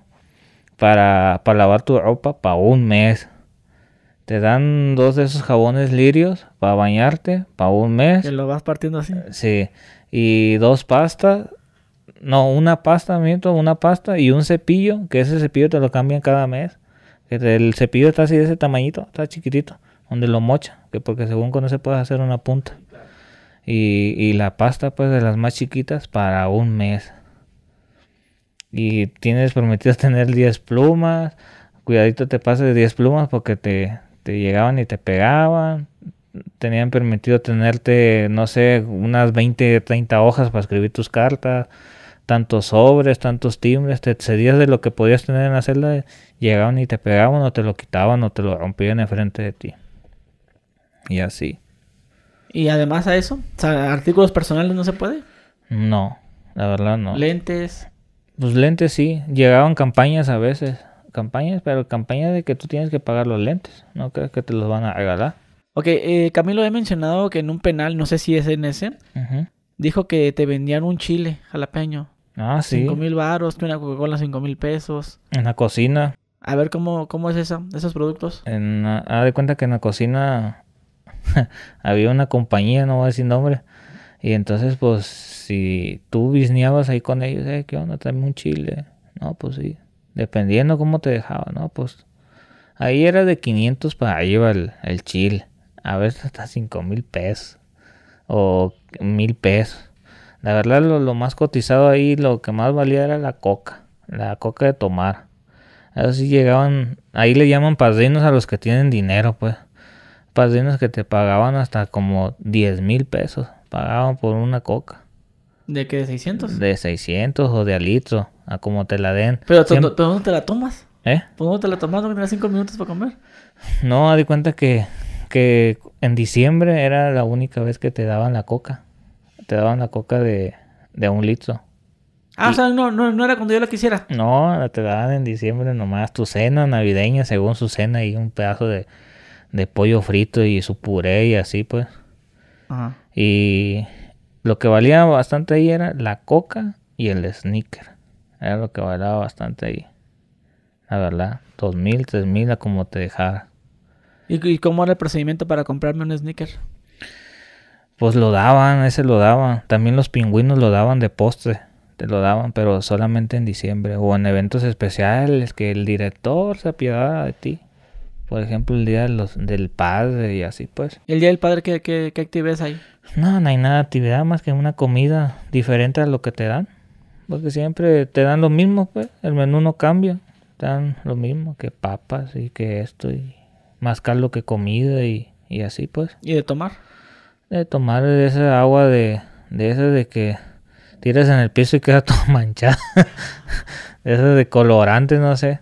para, lavar tu ropa para un mes. Te dan dos de esos jabones lirios para bañarte para un mes. Que lo vas partiendo así. Sí. Y dos pastas. No, una pasta, miento, una pasta y un cepillo, que ese cepillo te lo cambian cada mes. El cepillo está así de ese tamañito, está chiquitito, donde lo mocha, que porque según con eso puedes hacer una punta. y la pasta, pues, de las más chiquitas para un mes y tienes permitido tener 10 plumas, cuidadito te pases 10 plumas porque te, llegaban y te pegaban. Tenían permitido tenerte, no sé, unas 20, 30 hojas para escribir tus cartas, tantos sobres, tantos timbres, te excedías de lo que podías tener en la celda, llegaban y te pegaban o te lo quitaban o te lo rompían enfrente de ti. Y así. ¿Y además a eso? ¿Artículos personales no se puede? No, la verdad no. Lentes. Los pues, lentes sí, llegaban campañas a veces, campañas, pero campañas de que tú tienes que pagar los lentes, no creo que te los van a regalar. Ok, eh, Camilo he mencionado que en un penal, no sé si es en ese, dijo que te vendían un chile jalapeño. Ah, sí. Cinco mil baros, una Coca-Cola cinco mil pesos. En la cocina. A ver, ¿cómo, cómo es eso? esos productos? En, ah, de cuenta que en la cocina había una compañía, no voy a decir nombre, y entonces, pues, si tú bisneabas ahí con ellos, eh, ¿qué onda? Tráeme un chile. No, pues sí. Dependiendo cómo te dejaba, ¿no? Pues ahí era de 500 para ahí va el, chile. A veces hasta 5 mil pesos. O mil pesos. La verdad, lo, más cotizado ahí, lo que más valía era la coca. La coca de tomar. así sí llegaban. Ahí le llaman padrinos a los que tienen dinero, pues. Padrinos que te pagaban hasta como 10 mil pesos pagaban por una coca. ¿De qué? ¿De 600? De 600 o de al litro, a como te la den. ¿Pero, dónde te la tomas? ¿Eh? ¿Por pues dónde te la tomas? ¿No tenías 5 minutos para comer? No, di cuenta que, que en diciembre era la única vez que te daban la coca. Te daban la coca de, de un litro. Ah, o sea, no, no, era cuando yo la quisiera. No, te daban en diciembre nomás tu cena navideña, según su cena, y un pedazo de, de pollo frito y su puré y así, pues. Ajá. Y lo que valía bastante ahí era la coca y el sneaker. Era lo que valía bastante ahí. La verdad, dos mil, tres mil a como te dejara. ¿Y, ¿Y cómo era el procedimiento para comprarme un sneaker? Pues lo daban, ese lo daban. También los pingüinos lo daban de postre. Te lo daban, pero solamente en diciembre o en eventos especiales que el director se apiadara de ti. Por ejemplo, el Día los, del Padre y así pues. ¿El Día del Padre qué, qué, qué actividades hay? No, no hay nada de actividad más que una comida diferente a lo que te dan. Porque siempre te dan lo mismo, pues. El menú no cambia. Te dan lo mismo que papas y que esto y más caldo que comida y, así pues. ¿Y de tomar? De tomar ese agua de, de esa de que tiras en el piso y queda todo manchado de de colorante no sé.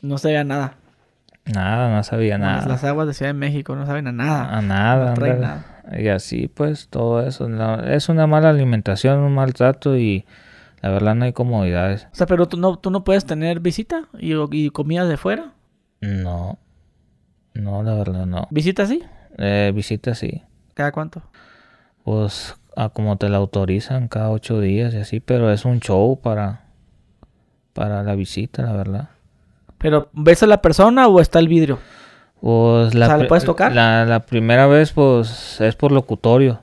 No se nada. Nada, no sabía nada. las aguas de Ciudad de México no saben a nada. A nada. Y así pues todo eso. es una mala alimentación, un maltrato y la verdad no hay comodidades. O sea, pero tú no, tú no puedes tener visita y, y comida de fuera. No. No, la verdad no. ¿Visita sí? Eh, visita sí. ¿Cada cuánto? Pues a como te la autorizan, cada ocho días y así, pero es un show para, para la visita, la verdad. Pero, ¿ves a la persona o está el vidrio? Pues la, o tocar? La, primera vez, pues, es por locutorio.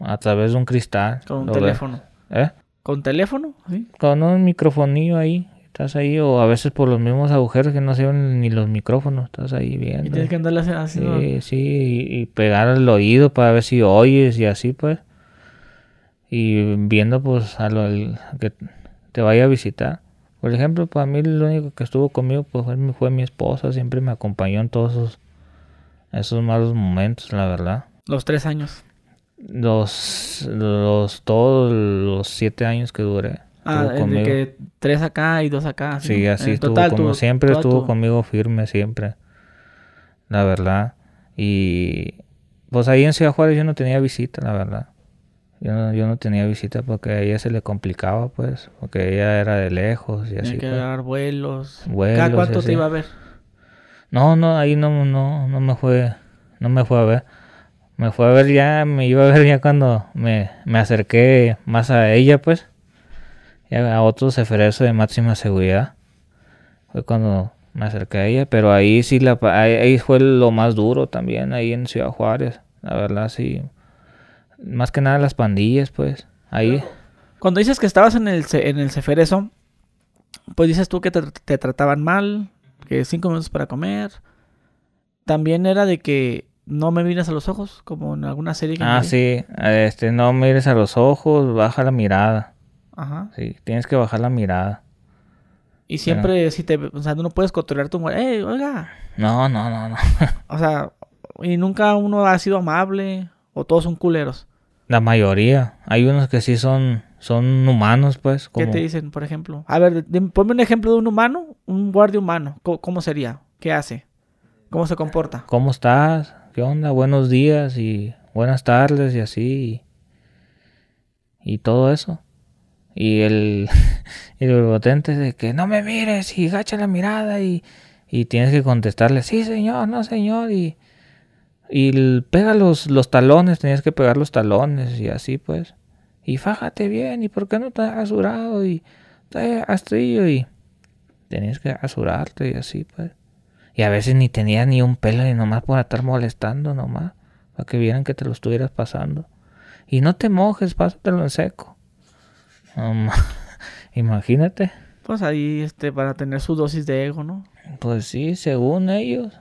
A través de un cristal. Con un teléfono. ¿Eh? ¿Con teléfono? ¿Sí? Con un microfonillo ahí. Estás ahí, o a veces por los mismos agujeros que no se ven ni los micrófonos. Estás ahí viendo. Y tienes que andarle así. Sí, sí, y, pegar el oído para ver si oyes y así, pues. Y viendo, pues, a lo que te vaya a visitar. Por ejemplo, para mí lo único que estuvo conmigo pues, fue, mi esposa, siempre me acompañó en todos esos, malos momentos, la verdad. Los tres años. Los, los, todos los siete años que duré. Ah, de que tres acá y dos acá. Sí, así estuvo total, siempre estuvo conmigo firme, siempre. La verdad. Y pues ahí en Ciudad Juárez yo no tenía visita, la verdad. Yo, yo no tenía visita porque a ella se le complicaba, pues, porque ella era de lejos y así. Tenía que pues. dar vuelos. cuánto te iba a ver? No, no, ahí no, no, no me fue, no me fue a ver. Me fue a ver ya, me iba a ver ya cuando me, acerqué más a ella, pues. a otros ceferezo de máxima seguridad. Fue cuando me acerqué a ella, pero ahí sí la, fue lo más duro también, ahí en Ciudad Juárez. La verdad sí más que nada las pandillas, pues. Ahí. Cuando dices que estabas en el, en Cefereso, pues dices tú que te, trataban mal, que cinco minutos para comer. También era de que no me mires a los ojos, como en alguna serie que Ah, sí, este, no mires a los ojos, baja la mirada. Ajá. Sí, tienes que bajar la mirada. Y siempre si te, o sea, no puedes controlar tu muerte. ¡Ey, oiga! No, no, no, no. o sea, y nunca uno ha sido amable o todos son culeros. La mayoría. Hay unos que sí son, son humanos, pues. ¿Qué te dicen, por ejemplo? A ver, ponme un ejemplo de un humano, un guardia humano. ¿Cómo, sería? ¿Qué hace? ¿Cómo se comporta? ¿Cómo estás? ¿Qué onda? Buenos días y buenas tardes y así. Y, todo eso. Y el, el potente de que no me mires y gacha la mirada y, y tienes que contestarle, sí señor, no señor. Y, y pega los, talones, tenías que pegar los talones y así pues. Y fájate bien, ¿y por qué no te has asurado? Y te y tenías que asurarte y así pues. Y a veces ni tenías ni un pelo y nomás por estar molestando nomás. Para que vieran que te lo estuvieras pasando. Y no te mojes, pásatelo en seco. imagínate. Pues ahí, este, para tener su dosis de ego, ¿no? Pues sí, según ellos.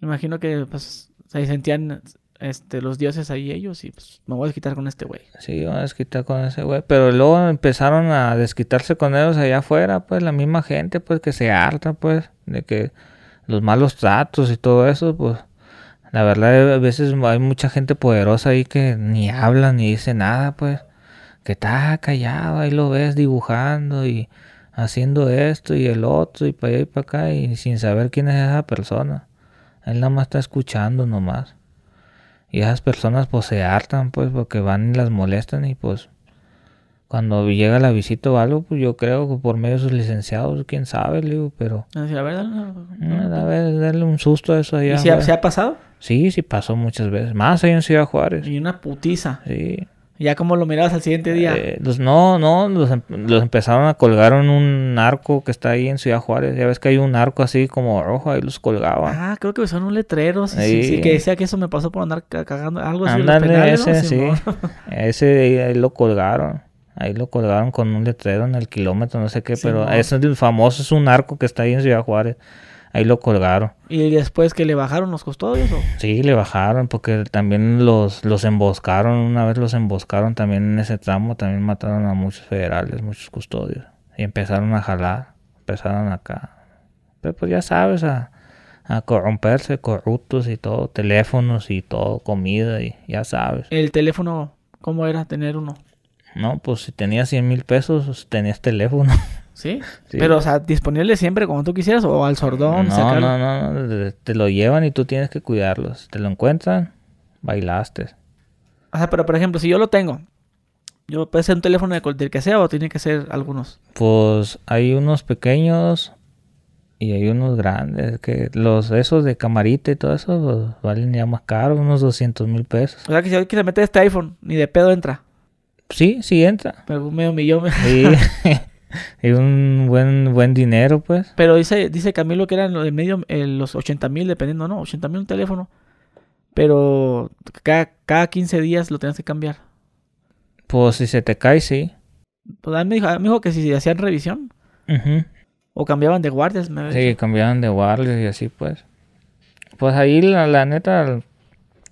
Imagino que, pues, o sea, y sentían este, los dioses ahí ellos y pues me voy a desquitar con este güey. Sí, me voy a desquitar con ese güey. Pero luego empezaron a desquitarse con ellos allá afuera, pues la misma gente, pues que se harta, pues, de que los malos tratos y todo eso, pues. La verdad, a veces hay mucha gente poderosa ahí que ni habla ni dice nada, pues. Que está callado, ahí lo ves dibujando y haciendo esto y el otro y para allá y para acá y sin saber quién es esa persona. Él nada más está escuchando nomás. Y esas personas pues se hartan pues porque van y las molestan y pues cuando llega la visita o algo, pues yo creo que por medio de sus licenciados, quién sabe, le digo, pero... A ver, a ver, darle un susto a eso allá. ¿Y se ha pasado? Sí, sí pasó muchas veces. Más allá en Ciudad Juárez. Y una putiza. Sí. ¿Ya como lo mirabas al siguiente día? Eh, pues, no, no, los, em, los, empezaron a colgar en un arco que está ahí en Ciudad Juárez. Ya ves que hay un arco así como rojo, ahí los colgaban. Ah, creo que son un letrero, sí, sí, que decía que eso me pasó por andar cagando algo así. Ándale, ese, sí. ese ahí, lo colgaron. Ahí lo colgaron con un letrero en el kilómetro, no sé qué, pero ese es famoso, es un arco que está ahí en Ciudad Juárez ahí lo colgaron. ¿Y después que le bajaron los custodios? Sí, le bajaron porque también los, los emboscaron, una vez los emboscaron también en ese tramo, también mataron a muchos federales, muchos custodios. Y empezaron a jalar, empezaron acá. Pero pues ya sabes, a, a corromperse, corruptos y todo, teléfonos y todo, comida y ya sabes. ¿El teléfono cómo era tener uno? No, pues si tenías 100 mil pesos, pues, tenías teléfono. ¿Sí? Pero, o sea, disponible siempre como tú quisieras o al sordón. No, no, no, no, te lo llevan y tú tienes que cuidarlo. Si te lo encuentran, bailaste. O sea, pero por ejemplo, si yo lo tengo, yo puede ser un teléfono de cualquier que sea o tiene que ser algunos. Pues hay unos pequeños y hay unos grandes que los esos de camarita y todo eso pues, valen ya más caro, unos 200 mil pesos. O sea que si alguien se mete este iPhone, ni de pedo entra. Sí, sí entra. Pero medio millón. Sí. y un buen buen dinero, pues. Pero dice dice Camilo que eran los de medio, eh, los 80 mil, dependiendo, ¿no? 80 mil un teléfono. Pero cada, cada 15 días lo tenías que cambiar. Pues si se te cae, sí. Pues a mí me dijo, que si hacían revisión. O cambiaban de guardias. Me sí, cambiaban de guardias y así, pues. Pues ahí, la, la neta,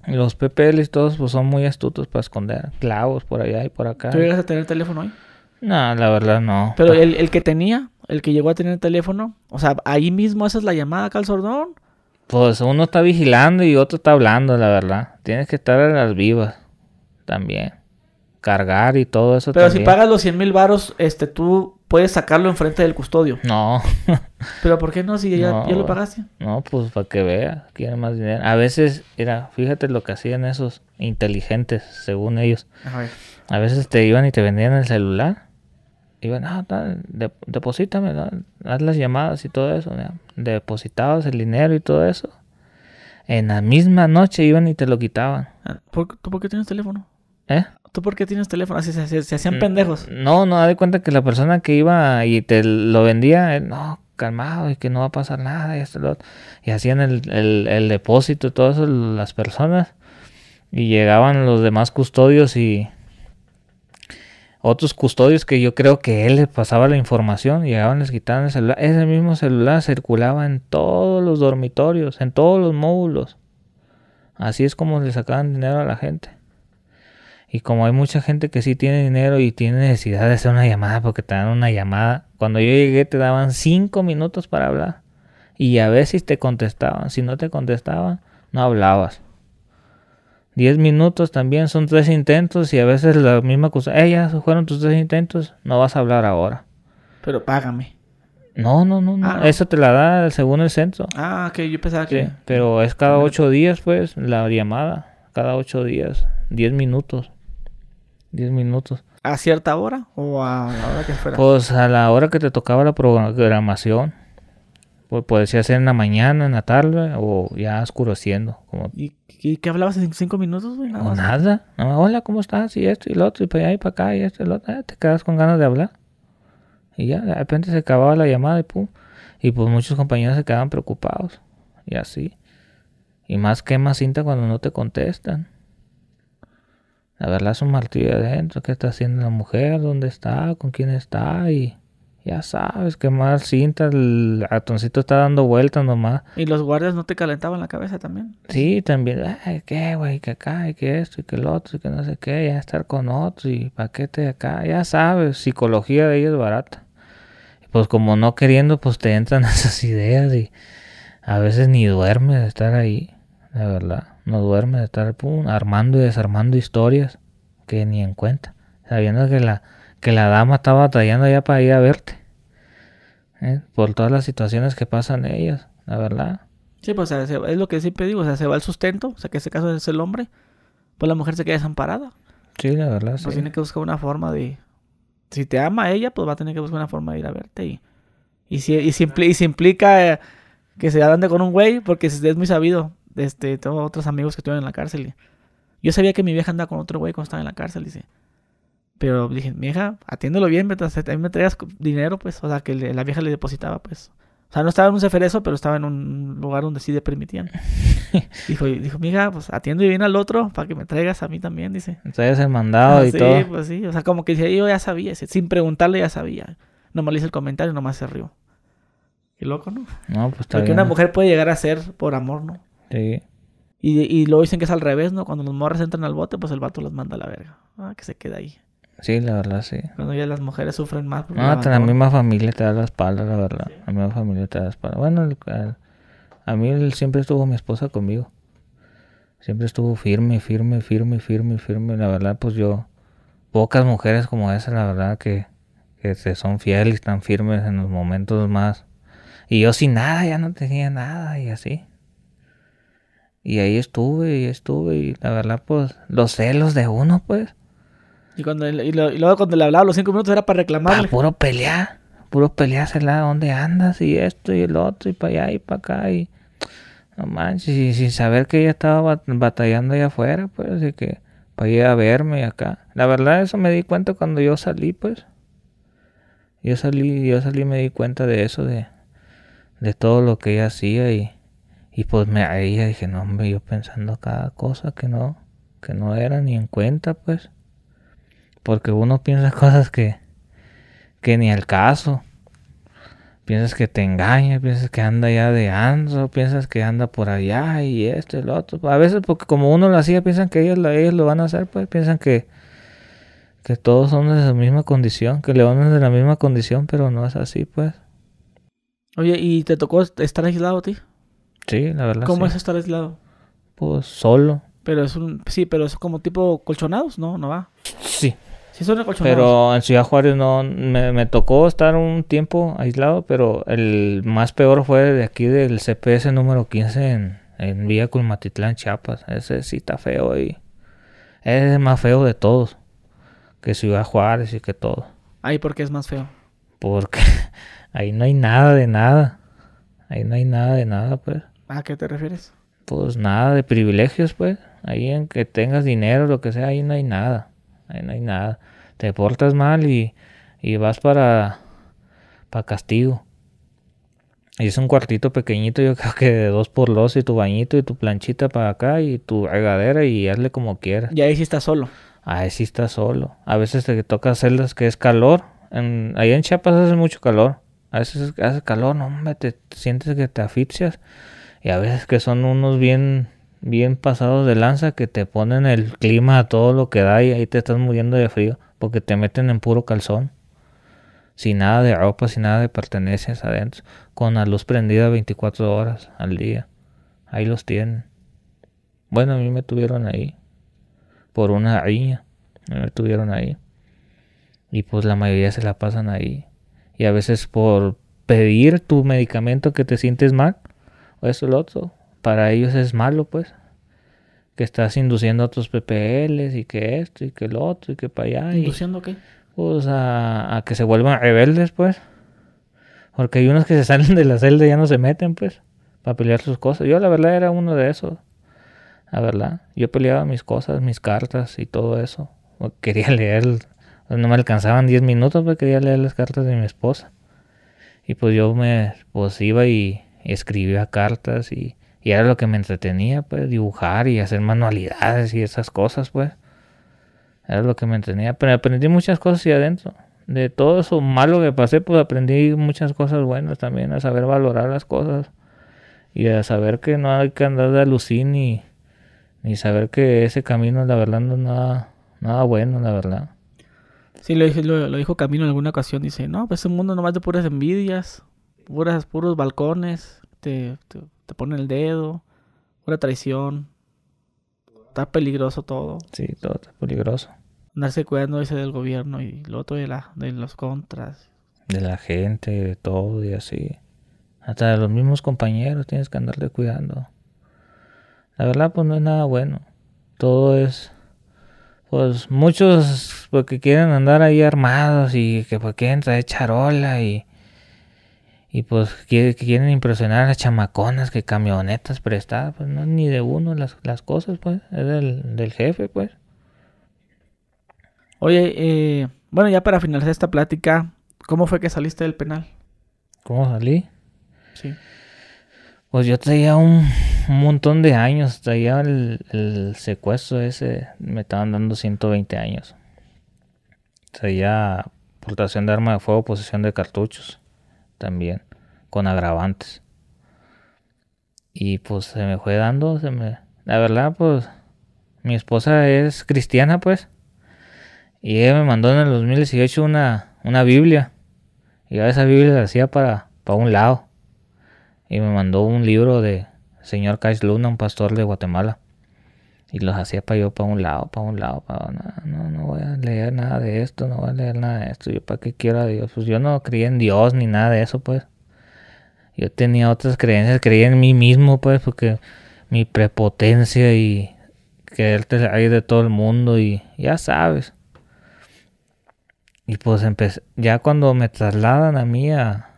los PPL y todos pues, son muy astutos para esconder clavos por allá y por acá. ¿Tú llegas a tener el teléfono ahí? No, la verdad no. Pero el, el que tenía, el que llegó a tener el teléfono, o sea, ahí mismo esa es la llamada acá al sordón. Pues uno está vigilando y otro está hablando, la verdad. Tienes que estar a las vivas también. Cargar y todo eso. Pero si pagas los 100 mil varos, este, tú puedes sacarlo enfrente del custodio. No. Pero ¿por qué no? Si ya, lo pagaste. No, pues para que vea, quiere más dinero. A veces, mira, fíjate lo que hacían esos inteligentes, según ellos. A, ver. a veces te iban y te vendían el celular. Iban, ah, depositame haz las llamadas y todo eso. Depositabas el dinero y todo eso. En la misma noche iban y te lo quitaban. Ah, ¿Por, ¿Por qué tienes teléfono? ¿Eh? ¿tú por qué tienes teléfono? Así se, hacían mm, pendejos. No, no, da de cuenta que la persona que iba y te lo vendía, eh, no, calmado y que no va a pasar nada y hacían el, depósito, Todas las personas. Y llegaban los demás custodios y otros custodios que yo creo que él les pasaba la información, llegaban, les quitaban el celular. Ese mismo celular circulaba en todos los dormitorios, en todos los módulos. Así es como le sacaban dinero a la gente. Y como hay mucha gente que sí tiene dinero y tiene necesidad de hacer una llamada porque te dan una llamada, cuando yo llegué te daban cinco minutos para hablar. Y a veces te contestaban. Si no te contestaban, no hablabas. 10 minutos también son tres intentos y a veces la misma cosa. Ellas fueron tus tres intentos, no vas a hablar ahora. Pero págame. No, no, no, no. Ah, eso te la da según el centro. Ah, que yo pensaba que. pero es cada ocho días, pues, la llamada. Cada ocho días, 10 minutos. 10 minutos. ¿A cierta hora o a la hora que fuera? Pues a la hora que te tocaba la programación. Pues podía ser en la mañana, en la tarde o ya oscureciendo. Como... ¿Y, qué hablabas en cinco minutos, Nada. hola, ¿cómo estás? Y esto y lo otro, y para allá y para acá, y esto y lo otro. Ah, te quedas con ganas de hablar. Y ya, de repente se acababa la llamada y pum. Y pues muchos compañeros se quedaban preocupados. Y así. Y más quema cinta cuando no te contestan. La verdad es un martillo adentro, qué está haciendo la mujer, dónde está, con quién está y ya sabes qué más cinta, el ratoncito está dando vueltas nomás. Y los guardias no te calentaban la cabeza también. Sí, también, qué güey, qué acá y esto y que el otro y no sé qué, ya estar con otro y paquete de acá, ya sabes, psicología de ellos barata. pues como no queriendo, pues te entran esas ideas y a veces ni duermes de estar ahí, la verdad no duerme de estar pum, armando y desarmando historias que ni en cuenta, sabiendo que la, que la dama está batallando allá para ir a verte, ¿eh? por todas las situaciones que pasan ellas, la verdad. Sí, pues es lo que siempre digo, o sea, se va el sustento, o sea, que en este caso es el hombre, pues la mujer se queda desamparada. Sí, la verdad. Pues tiene que buscar una forma de... Si te ama ella, pues va a tener que buscar una forma de ir a verte y... Y si, y implica eh, que se ande con un güey, porque es muy sabido. Este, tengo otros amigos que estuvieron en la cárcel. Yo sabía que mi vieja andaba con otro güey cuando estaba en la cárcel, dice. Pero dije, mija atiéndelo bien mientras a mí me traigas dinero, pues. O sea, que la vieja le depositaba, pues. O sea, no estaba en un ceferezo, pero estaba en un lugar donde sí le permitían. dijo, dijo, mija, pues atiendo bien al otro para que me traigas a mí también, dice. Entonces el mandado ah, y todo. Sí, pues sí. O sea, como que yo ya sabía, sin preguntarle ya sabía. Nomás le hice el comentario y nomás se rió. Qué loco, ¿no? No, pues está Porque una mujer puede llegar a ser por amor, ¿no? Sí. Y, y luego dicen que es al revés, ¿no? Cuando los morras entran al bote, pues el vato los manda a la verga. Ah, que se queda ahí. Sí, la verdad, sí. Cuando ya las mujeres sufren más. Pues no, la misma familia te da la espalda, la verdad. La misma familia te da la espalda. Bueno, a mí siempre estuvo mi esposa conmigo. Siempre estuvo firme, firme, firme, firme, firme. La verdad, pues yo... Pocas mujeres como esa, la verdad, que, que se son fieles tan firmes en los momentos más. Y yo sin nada, ya no tenía nada y así. Y ahí estuve, y estuve, y la verdad, pues, los celos de uno, pues. Y, cuando, y, luego cuando le hablaba los cinco minutos era para reclamar puro pelear, puro la ¿dónde andas? Y esto y el otro, y para allá y para acá, y no manches, y sin saber que ella estaba batallando allá afuera, pues, así que para ir a verme acá. La verdad, eso me di cuenta cuando yo salí, pues. Yo salí, yo salí y me di cuenta de eso, de todo lo que ella hacía y y pues me ahí dije, no, hombre, yo pensando cada cosa que no, que no era ni en cuenta, pues. Porque uno piensa cosas que, ni al caso. Piensas que te engaña, piensas que anda allá de andro, piensas que anda por allá y esto y lo otro. A veces porque como uno lo hacía, piensan que ellos, lo van a hacer, pues piensan que, que todos son de su misma condición, que le van de la misma condición, pero no es así, pues. Oye, ¿y te tocó estar aislado a ti? Sí, la verdad. ¿Cómo es estar aislado? Pues solo. Pero es un. Sí, pero es como tipo colchonados, ¿no? No va. Sí. Sí, son colchonados. Pero en Ciudad Juárez no. Me, tocó estar un tiempo aislado, pero el más peor fue de aquí del CPS número 15 en, en Villa Culmatitlán, Chiapas. Ese sí está feo y. es el más feo de todos. Que Ciudad Juárez y que todo. Ahí, ¿por qué es más feo? Porque ahí no hay nada de nada. Ahí no hay nada de nada, pues. ¿A qué te refieres? Pues nada de privilegios, pues. Ahí en que tengas dinero, lo que sea, ahí no hay nada. Ahí no hay nada. Te portas mal y, y vas para, para castigo. Y es un cuartito pequeñito, yo creo que de dos por dos, y tu bañito y tu planchita para acá y tu regadera y hazle como quieras. Y ahí sí estás solo. Ahí sí estás solo. A veces te toca celdas que es calor. Ahí en Chiapas hace mucho calor. A veces hace calor, no hombre, sientes que te asfixias. Y a veces que son unos bien, bien pasados de lanza que te ponen el clima a todo lo que da y ahí te estás muriendo de frío porque te meten en puro calzón. Sin nada de ropa, sin nada de pertenencias adentro. Con la luz prendida 24 horas al día. Ahí los tienen. Bueno, a mí me tuvieron ahí. Por una riña. Me tuvieron ahí. Y pues la mayoría se la pasan ahí. Y a veces por pedir tu medicamento que te sientes mal, eso lo otro, para ellos es malo, pues. Que estás induciendo a tus PPLs y que esto y que lo otro y que para allá. ¿Induciendo qué? Pues a, que se vuelvan rebeldes, pues. Porque hay unos que se salen de la celda y ya no se meten, pues, para pelear sus cosas. Yo, la verdad, era uno de esos. La verdad, yo peleaba mis cosas, mis cartas y todo eso. Quería leer, no me alcanzaban 10 minutos, porque quería leer las cartas de mi esposa. Y pues yo me, pues iba y escribía cartas y, era lo que me entretenía, pues dibujar y hacer manualidades y esas cosas, pues. Era lo que me entretenía, pero aprendí muchas cosas ahí adentro. De todo eso malo que pasé, pues aprendí muchas cosas buenas también, a saber valorar las cosas y a saber que no hay que andar de alucín y, saber que ese camino, la verdad, no es nada, nada bueno, la verdad. Sí, lo, lo dijo Camino en alguna ocasión, dice, no, pues es un mundo nomás de puras envidias, puras, puros balcones, te, te, ponen el dedo, pura traición. Está peligroso todo. Sí, todo está peligroso. Andarse cuidando ese del gobierno y lo otro de, la, de los contras. De la gente, de todo y así. Hasta de los mismos compañeros tienes que andarle cuidando. La verdad, pues no es nada bueno. Todo es pues muchos porque pues, quieren andar ahí armados y que porque pues, entra de charola y y pues que, quieren impresionar a las chamaconas que camionetas prestadas, pues no ni de uno las, cosas, pues, es del, jefe, pues. Oye, eh, bueno, ya para finalizar esta plática, ¿cómo fue que saliste del penal? ¿Cómo salí? Sí. Pues yo traía un, montón de años, traía el, el, secuestro ese, me estaban dando 120 años. Traía portación de arma de fuego, posesión de cartuchos también con agravantes. Y pues se me fue dando, se La verdad, pues mi esposa es cristiana, pues. Y ella me mandó en el 2018 una, una Biblia. Y a esa Biblia la hacía para, para un lado. Y me mandó un libro de señor Cash Luna, un pastor de Guatemala. Y los hacía para yo, para un lado, para un lado, para no voy a leer nada de esto, no voy a leer nada de esto. Yo para qué quiero a Dios. Pues yo no creía en Dios ni nada de eso, pues yo tenía otras creencias, creía en mí mismo, pues, porque mi prepotencia y quererte ahí de todo el mundo y ya sabes. Y pues empecé, ya cuando me trasladan a mí a,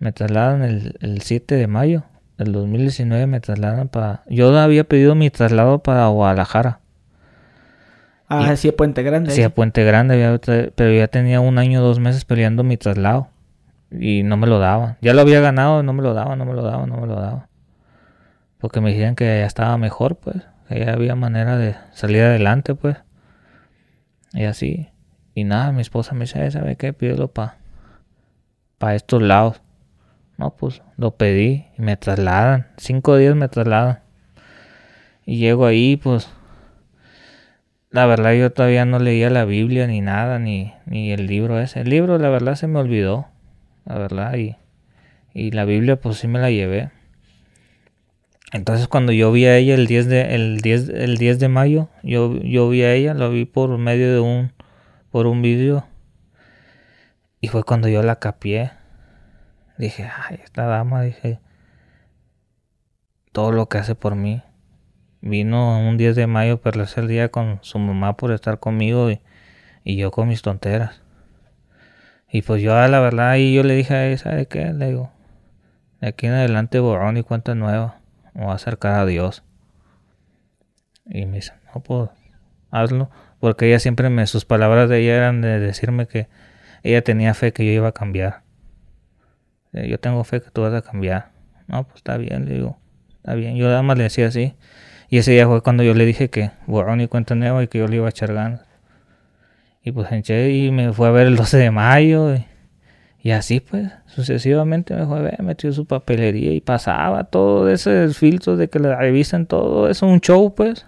me trasladan el, 7 de mayo del 2019, me trasladan para, yo había pedido mi traslado para Guadalajara. Ah, sí, a Puente Grande. Sí, a Puente Grande, pero ya tenía un año, dos meses peleando mi traslado y no me lo daban. Ya lo había ganado, no me lo daban, no me lo daban, no me lo daban. Porque me decían que ya estaba mejor, pues, que ya había manera de salir adelante, pues. Y así. Y nada, mi esposa me dice, ¿sabe qué? Pídelo para pa estos lados. No, pues lo pedí y me trasladan. Cinco días me trasladan. Y llego ahí, pues. La verdad, yo todavía no leía la Biblia ni nada, ni, ni el libro ese. El libro, la verdad, se me olvidó la verdad. Y, la Biblia pues sí me la llevé. Entonces cuando yo vi a ella el 10 de, el 10, el 10 de mayo, yo, yo vi a ella, la vi por medio de un, por un vídeo. Y fue cuando yo la capié. Dije, ay, esta dama, dije, todo lo que hace por mí. Vino un 10 de mayo pero es el día con su mamá por estar conmigo y yo con mis tonteras. Y pues yo, a la verdad, ahí yo le dije a ella, ¿sabe qué? Le digo, de aquí en adelante borrón y cuenta nueva. Me voy a acercar a Dios. Y me dice, no, pues, hazlo. Porque ella siempre me, sus palabras de ella eran de decirme que ella tenía fe que yo iba a cambiar. Yo tengo fe que tú vas a cambiar. No, pues está bien, le digo, está bien. Yo nada más le decía así. Y ese día fue cuando yo le dije que borrón y cuenta nueva y que yo le iba a echar y pues enché y me fue a ver el 12 de mayo. Y, así pues, sucesivamente me fue a ver, metió su papelería y pasaba todo ese filtro de que le revisan todo eso, un show pues.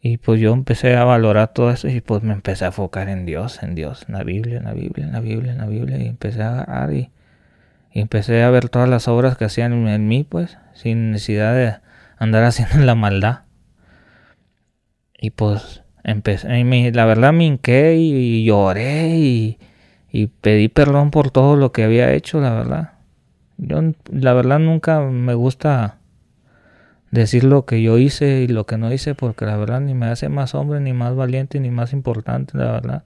Y pues yo empecé a valorar todo eso y pues me empecé a enfocar en Dios, en Dios, en la Biblia, en la Biblia, en la Biblia, en la Biblia. Y empecé a agarrar y, empecé a ver todas las obras que hacían en, en mí, pues, sin necesidad de andar haciendo la maldad. Y pues Empecé, y la verdad me hinqué y, lloré y, y, pedí perdón por todo lo que había hecho, la verdad. Yo, la verdad, nunca me gusta decir lo que yo hice y lo que no hice, porque la verdad ni me hace más hombre, ni más valiente, ni más importante, la verdad.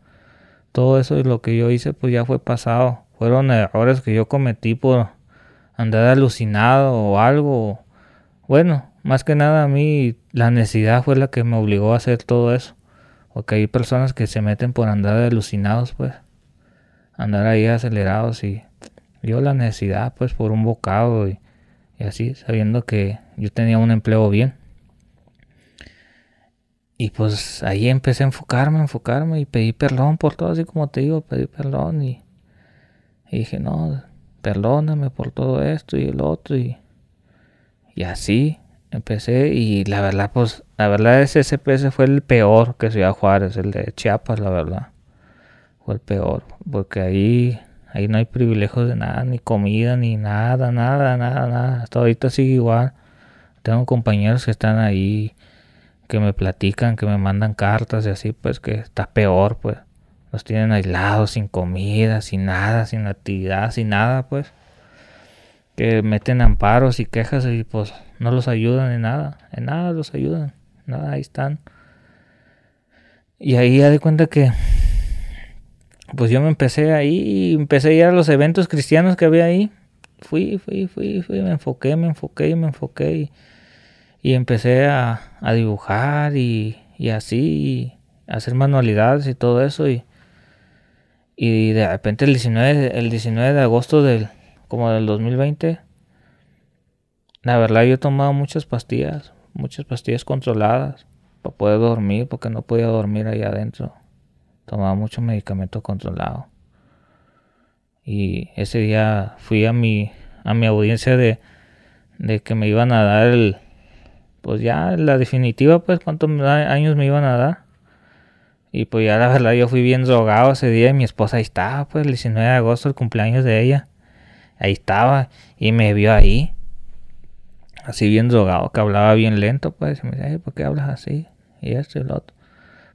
Todo eso y lo que yo hice, pues ya fue pasado. Fueron errores que yo cometí por andar alucinado o algo. Bueno, más que nada a mí la necesidad fue la que me obligó a hacer todo eso. O hay personas que se meten por andar alucinados, pues. Andar ahí acelerados y yo la necesidad, pues, por un bocado y, así, sabiendo que yo tenía un empleo bien. Y pues ahí empecé a enfocarme, a enfocarme y pedí perdón por todo, así como te digo, pedí perdón y, dije, no, perdóname por todo esto y el otro y, y así empecé y la verdad, pues, la verdad ese CPS fue el peor que a se iba jugar, es el de Chiapas, la verdad. Fue el peor, porque ahí, ahí no hay privilegios de nada, ni comida, ni nada, nada, nada, nada. Hasta ahorita sigue igual. Tengo compañeros que están ahí, que me platican, que me mandan cartas y así, pues que está peor, pues. Los tienen aislados, sin comida, sin nada, sin actividad, sin nada, pues que meten amparos y quejas y pues no los ayudan en nada, en nada los ayudan, nada, ahí están. Y ahí ya de cuenta que pues yo me empecé ahí, empecé a ir a los eventos cristianos que había ahí. Fui, fui, fui, fui, me enfoqué, me enfoqué, me enfoqué y, empecé a, dibujar y, así, hacer manualidades y todo eso. Y, y de repente el 19, el 19 de agosto del, como del 2020, la verdad yo he tomado muchas pastillas, muchas pastillas controladas para poder dormir, porque no podía dormir ahí adentro. Tomaba mucho medicamento controlado. Y ese día fui a mi, a mi audiencia de, de que me iban a dar el, pues ya la definitiva, pues cuántos años me iban a dar. Y pues ya la verdad yo fui bien drogado ese día y mi esposa ahí estaba, pues el 19 de agosto, el cumpleaños de ella. Ahí estaba y me vio ahí. Así bien drogado, que hablaba bien lento, pues. Y me dice, ¿por qué hablas así? Y esto y lo otro.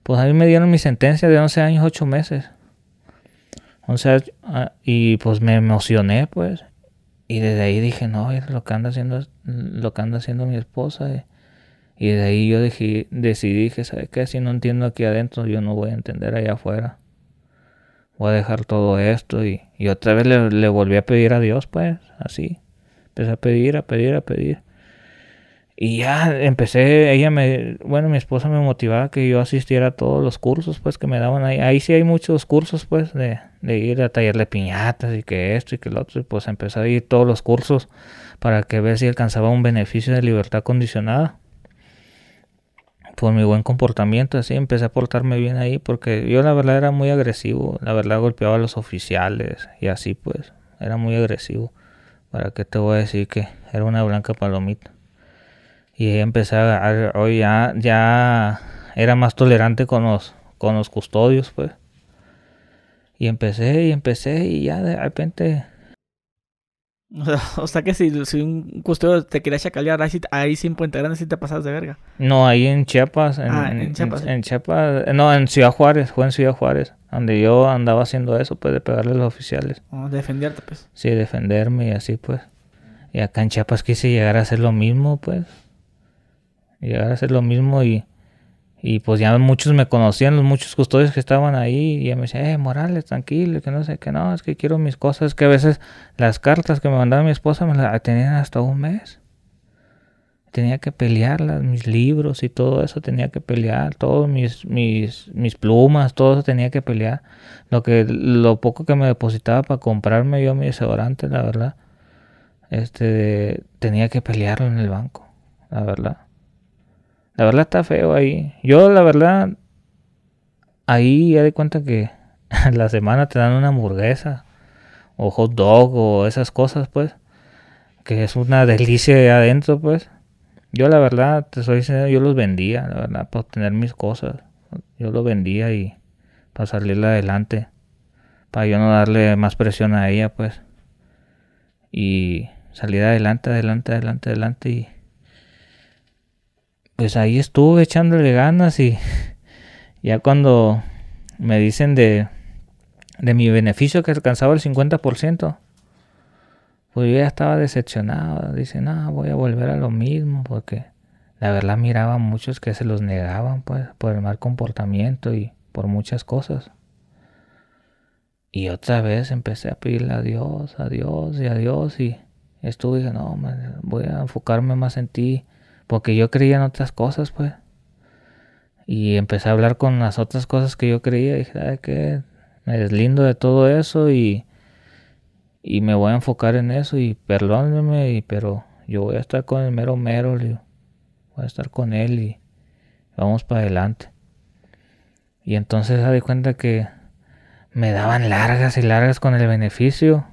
Pues a mí me dieron mi sentencia de 11 años, 8 meses. Ah, y pues me emocioné, pues. Y desde ahí dije, no, es lo que anda haciendo, lo que anda haciendo mi esposa. Eh. Y de ahí yo decidí que, ¿sabes qué? Si no entiendo aquí adentro, yo no voy a entender allá afuera voy a dejar todo esto y, otra vez le, volví a pedir a Dios, pues, así. Empecé a pedir, a pedir, a pedir. Y ya empecé, ella me, bueno, mi esposa me motivaba que yo asistiera a todos los cursos, pues, que me daban ahí. Ahí sí hay muchos cursos, pues, de, de ir a taller de piñatas y que esto y que lo otro. Y pues empecé a ir todos los cursos para que ver si alcanzaba un beneficio de libertad condicionada por pues, mi buen comportamiento, así empecé a portarme bien ahí, porque yo la verdad era muy agresivo, la verdad golpeaba a los oficiales y así pues, era muy agresivo. ¿Para qué te voy a decir que era una blanca palomita? Y empecé a, hoy ya, ya era más tolerante con los, con los custodios pues. Y empecé y empecé y ya de repente O sea que si, si un custodio te quería chacalear, ahí, ahí sí en Puente Grande sí te pasas de verga. No, ahí en Chiapas. En, ah, en, Chiapas. En, Chiapas. Eh, no, en Ciudad Juárez. Fue en Ciudad Juárez. Donde yo andaba haciendo eso, pues, de pegarle a los oficiales. Oh, ah, defenderte, pues. Sí, defenderme y así, pues. Y acá en Chiapas quise llegar a hacer lo mismo, pues. Llegar a hacer lo mismo y y pues ya muchos me conocían, los muchos custodios que estaban ahí, y ya me decían, eh, Morales, tranquilo, que no sé, que no, es que quiero mis cosas, Es que a veces las cartas que me mandaba mi esposa me las tenían hasta un mes. Tenía que pelearlas, mis libros y todo eso tenía que pelear, todos mis, mis, mis plumas, todo eso tenía que pelear. Lo que, lo poco que me depositaba para comprarme yo mi desodorante, la verdad, este tenía que pelearlo en el banco, la verdad la verdad está feo ahí. Yo, la verdad, ahí ya de cuenta que la semana te dan una hamburguesa o hot dog o esas cosas, pues. Que es una delicia de adentro, pues. Yo, la verdad, te soy sincero, yo los vendía, la verdad, para tener mis cosas. Yo los vendía y para salirla adelante. Para yo no darle más presión a ella, pues. Y salir adelante, adelante, adelante, adelante y pues ahí estuve echándole ganas y ya cuando me dicen de, mi beneficio que alcanzaba el 50%, pues yo ya estaba decepcionado. Dice, no, voy a volver a lo mismo porque la verdad miraba a muchos que se los negaban pues, por el mal comportamiento y por muchas cosas. Y otra vez empecé a pedirle adiós, adiós a Dios y a y estuve, no, voy a enfocarme más en ti porque yo creía en otras cosas, pues. Y empecé a hablar con las otras cosas que yo creía. Y dije, ay, qué? es lindo de todo eso y, y me voy a enfocar en eso. Y perdónenme, pero yo voy a estar con el mero mero. Voy a estar con él y vamos para adelante. Y entonces me di cuenta que me daban largas y largas con el beneficio.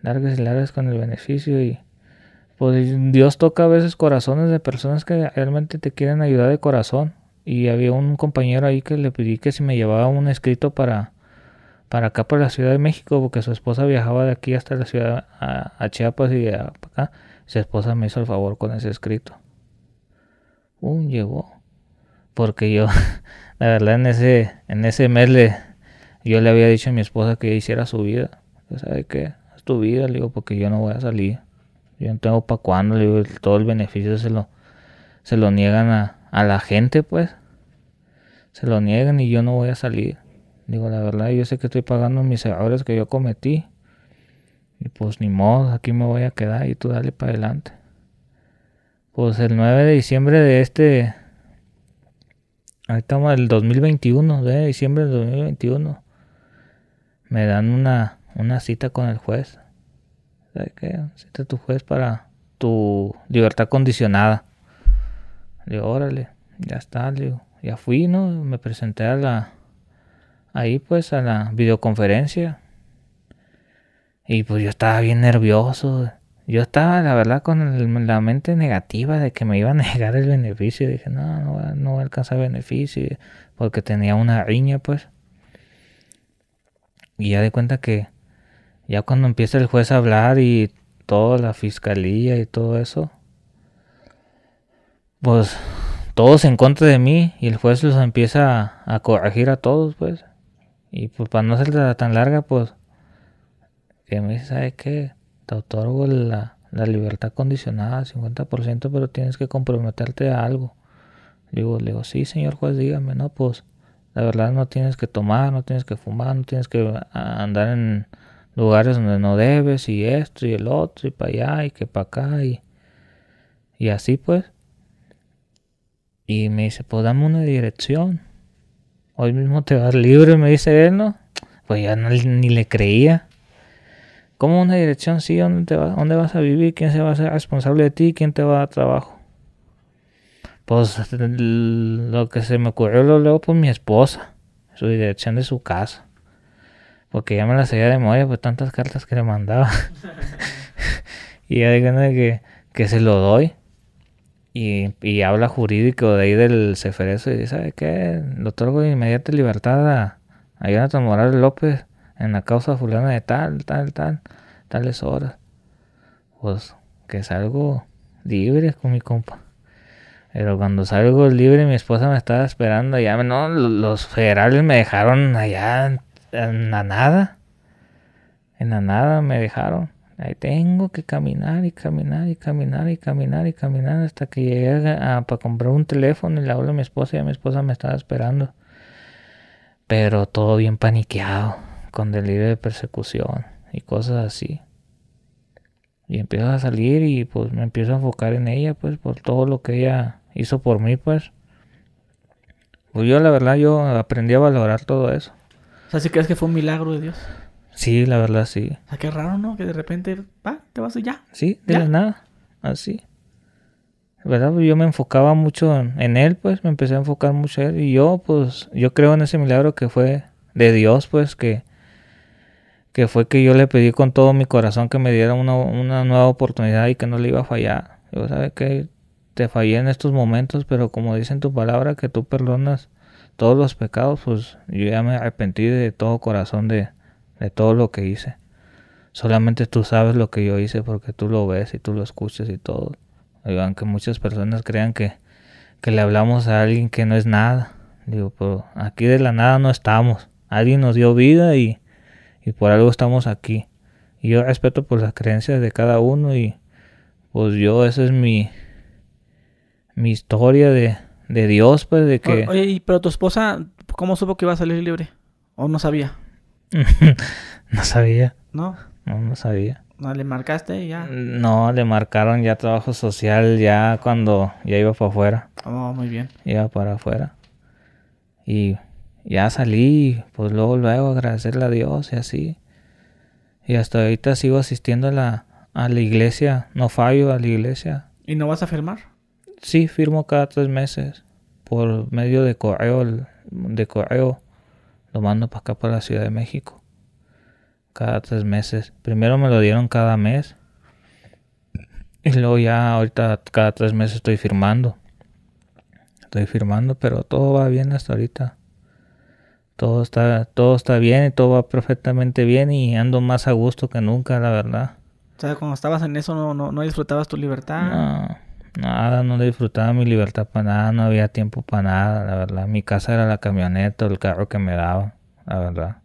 Largas y largas con el beneficio y pues Dios toca a veces corazones de personas que realmente te quieren ayudar de corazón. Y había un compañero ahí que le pedí que si me llevaba un escrito para, para acá, para la Ciudad de México, porque su esposa viajaba de aquí hasta la ciudad, a, Chiapas y a, acá. Su esposa me hizo el favor con ese escrito. Un llevó, Porque yo, la verdad, en ese, en ese mes le, yo le había dicho a mi esposa que hiciera su vida. ¿Sabe qué? Es tu vida, le digo, porque yo no voy a salir yo no tengo para cuándo, todo el beneficio se lo, se lo niegan a, la gente, pues. Se lo niegan y yo no voy a salir. Digo, la verdad, yo sé que estoy pagando mis errores que yo cometí. Y pues ni modo, aquí me voy a quedar y tú dale para adelante. Pues el 9 de diciembre de este... Ahí estamos, el 2021, de diciembre del 2021. Me dan una cita con el juez que qué? Siente tu juez para tu libertad condicionada. digo, órale, ya está, ya fui, ¿no? Me presenté a la, ahí pues a la videoconferencia. Y pues yo estaba bien nervioso. Yo estaba, la verdad, con la mente negativa de que me iba a negar el beneficio. Dije, no, no, no voy a alcanzar beneficio porque tenía una riña, pues. Y ya de cuenta que ya cuando empieza el juez a hablar y toda la fiscalía y todo eso, pues todos en contra de mí y el juez los empieza a, corregir a todos, pues. Y pues para no ser tan larga, pues, que me dice, ¿sabe qué? Te otorgo la, libertad condicionada, 50%, pero tienes que comprometerte a algo. Le digo, le digo, sí, señor juez, dígame, no, pues, la verdad no tienes que tomar, no tienes que fumar, no tienes que andar en lugares donde no debes y esto y el otro y para allá y que para acá y, y así pues. Y me dice, pues dame una dirección. Hoy mismo te vas libre, me dice él, ¿no? Pues ya ni le creía. ¿Cómo una dirección? Sí, ¿dónde, te vas? ¿dónde vas a vivir? ¿Quién se va a ser responsable de ti? ¿Quién te va a dar trabajo? Pues lo que se me ocurrió lo leo por mi esposa. Su dirección de su casa. Porque ya me la sabía de memoria por pues, tantas cartas que le mandaba. y ya de que, que se lo doy. Y, habla jurídico de ahí del Ceferezo y dice, ¿sabe qué? Le otorgo inmediata libertad a, a Jonathan Morales López en la causa fulana de tal, tal, tal, tales horas. Pues que salgo libre con mi compa. Pero cuando salgo libre mi esposa me estaba esperando allá. No, los federales me dejaron allá en la nada. En la nada me dejaron. Ahí tengo que caminar y caminar y caminar y caminar y caminar hasta que llegué a, para comprar un teléfono y le hablo a mi esposa y a mi esposa me estaba esperando. Pero todo bien paniqueado, con delirio de persecución y cosas así. Y empiezo a salir y pues me empiezo a enfocar en ella, pues por todo lo que ella hizo por mí, pues. Pues yo la verdad yo aprendí a valorar todo eso. O sea, si crees que fue un milagro de Dios. Sí, la verdad, sí. O sea, qué raro, ¿no? Que de repente, va, te vas y ya. Sí, de la nada. Así. ¿Verdad? Yo me enfocaba mucho en, él, pues, me empecé a enfocar mucho en él. Y yo, pues, yo creo en ese milagro que fue de Dios, pues, que, que fue que yo le pedí con todo mi corazón que me diera una, una nueva oportunidad y que no le iba a fallar. Yo, ¿sabes qué? Te fallé en estos momentos, pero como dice en tu palabra, que tú perdonas todos los pecados, pues yo ya me arrepentí de todo corazón de, todo lo que hice. Solamente tú sabes lo que yo hice porque tú lo ves y tú lo escuchas y todo. Y aunque muchas personas crean que, le hablamos a alguien que no es nada. Digo, pero aquí de la nada no estamos. Alguien nos dio vida y, por algo estamos aquí. Y yo respeto por las creencias de cada uno y pues yo esa es mi, mi historia de, de Dios, pues, de que... oye, pero tu esposa, ¿cómo supo que iba a salir libre? ¿O no sabía? no sabía. ¿No? No, no sabía. ¿No le marcaste ya? No, le marcaron ya trabajo social ya cuando ya iba para afuera. Oh, muy bien. Iba para afuera. Y ya salí, pues luego, luego agradecerle a Dios y así. Y hasta ahorita sigo asistiendo la, a la iglesia, no fallo a la iglesia. ¿Y no vas a firmar? Sí, firmo cada tres meses por medio de correo, de correo. Lo mando para acá, para la Ciudad de México. Cada tres meses. Primero me lo dieron cada mes. Y luego ya ahorita cada tres meses estoy firmando. Estoy firmando, pero todo va bien hasta ahorita. Todo está, todo está bien todo va perfectamente bien y ando más a gusto que nunca, la verdad. O sea, cuando estabas en eso no, no, no disfrutabas tu libertad. No nada, no disfrutaba mi libertad para nada, no había tiempo para nada, la verdad. Mi casa era la camioneta, o el carro que me daba, la verdad.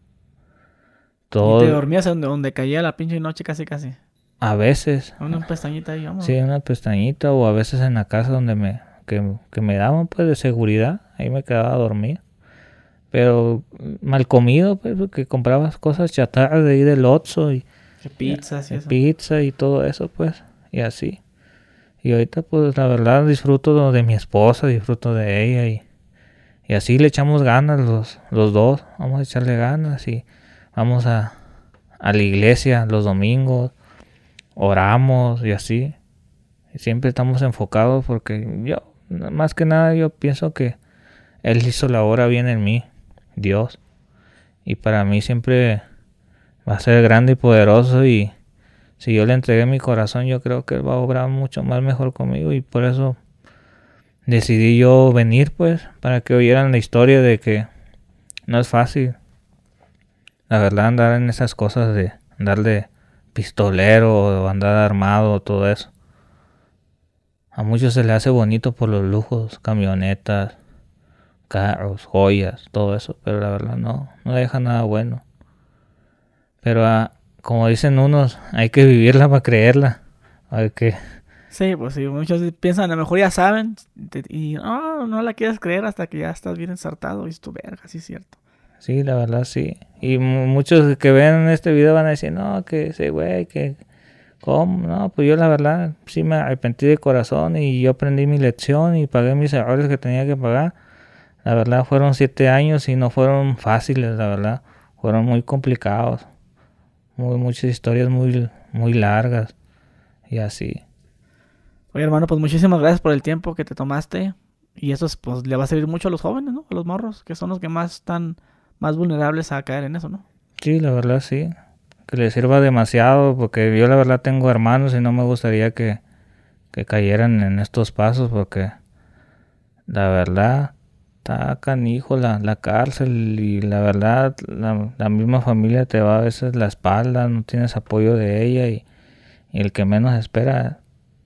Todo... ¿Y te dormías donde, donde caía la pinche noche casi casi? A veces. Una pestañita, digamos. Sí, una pestañita o a veces en la casa donde me, que, me daban pues de seguridad, ahí me quedaba a dormir. Pero mal comido, pues, porque comprabas cosas chatarras de ir del Otso y... Pizzas y, y eso. Pizza y todo eso, pues. Y así. Y ahorita pues la verdad disfruto de mi esposa, disfruto de ella y, así le echamos ganas los, los dos. Vamos a echarle ganas y vamos a, a la iglesia los domingos, oramos y así. siempre estamos enfocados porque yo, más que nada yo pienso que Él hizo la obra bien en mí, Dios. Y para mí siempre va a ser grande y poderoso y si yo le entregué mi corazón, yo creo que él va a obrar mucho más mejor conmigo y por eso decidí yo venir, pues, para que oyeran la historia de que no es fácil. La verdad, andar en esas cosas de andar de pistolero o andar armado, todo eso. A muchos se le hace bonito por los lujos, camionetas, carros, joyas, todo eso, pero la verdad no, no deja nada bueno. Pero a, como dicen unos, hay que vivirla para creerla. Hay que... Sí, pues sí, muchos piensan, a lo mejor ya saben, y ah, no la quieres creer hasta que ya estás bien ensartado, y es tu verga, sí es cierto. Sí, la verdad sí. Y muchos que ven este video van a decir, no, que ese güey, que... ¿Cómo? No, pues yo la verdad sí me arrepentí de corazón y yo aprendí mi lección y pagué mis errores que tenía que pagar. La verdad fueron siete años y no fueron fáciles, la verdad. Fueron muy complicados. Muy, muchas historias muy, muy largas y así. Oye, hermano, pues muchísimas gracias por el tiempo que te tomaste. Y eso pues le va a servir mucho a los jóvenes, ¿no? A los morros, que son los que más están más vulnerables a caer en eso, ¿no? Sí, la verdad sí. Que le sirva demasiado, porque yo la verdad tengo hermanos y no me gustaría que, que cayeran en estos pasos, porque la verdad está canijo la, la cárcel y la verdad la, misma familia te va a veces la espalda, no tienes apoyo de ella y, el que menos espera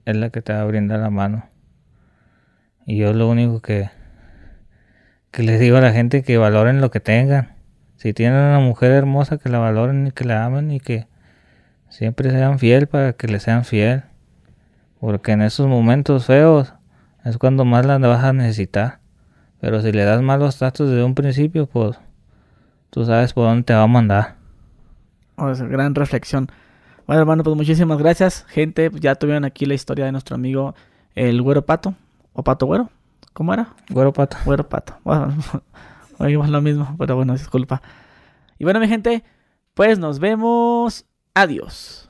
es la que te va a brindar la mano. Y yo lo único que, que les digo a la gente que valoren lo que tengan. Si tienen una mujer hermosa, que la valoren y que la amen y que siempre sean fiel para que le sean fiel. Porque en esos momentos feos es cuando más la vas a necesitar. Pero si le das malos datos desde un principio, pues tú sabes por dónde te va a mandar. O sea, gran reflexión. Bueno, hermano, pues muchísimas gracias, gente. Pues, ya tuvieron aquí la historia de nuestro amigo el Güero Pato, o Pato Güero. ¿Cómo era? Güero Pato. Güero Pato. Bueno, oímos lo mismo, pero bueno, disculpa. Y bueno, mi gente, pues nos vemos. Adiós.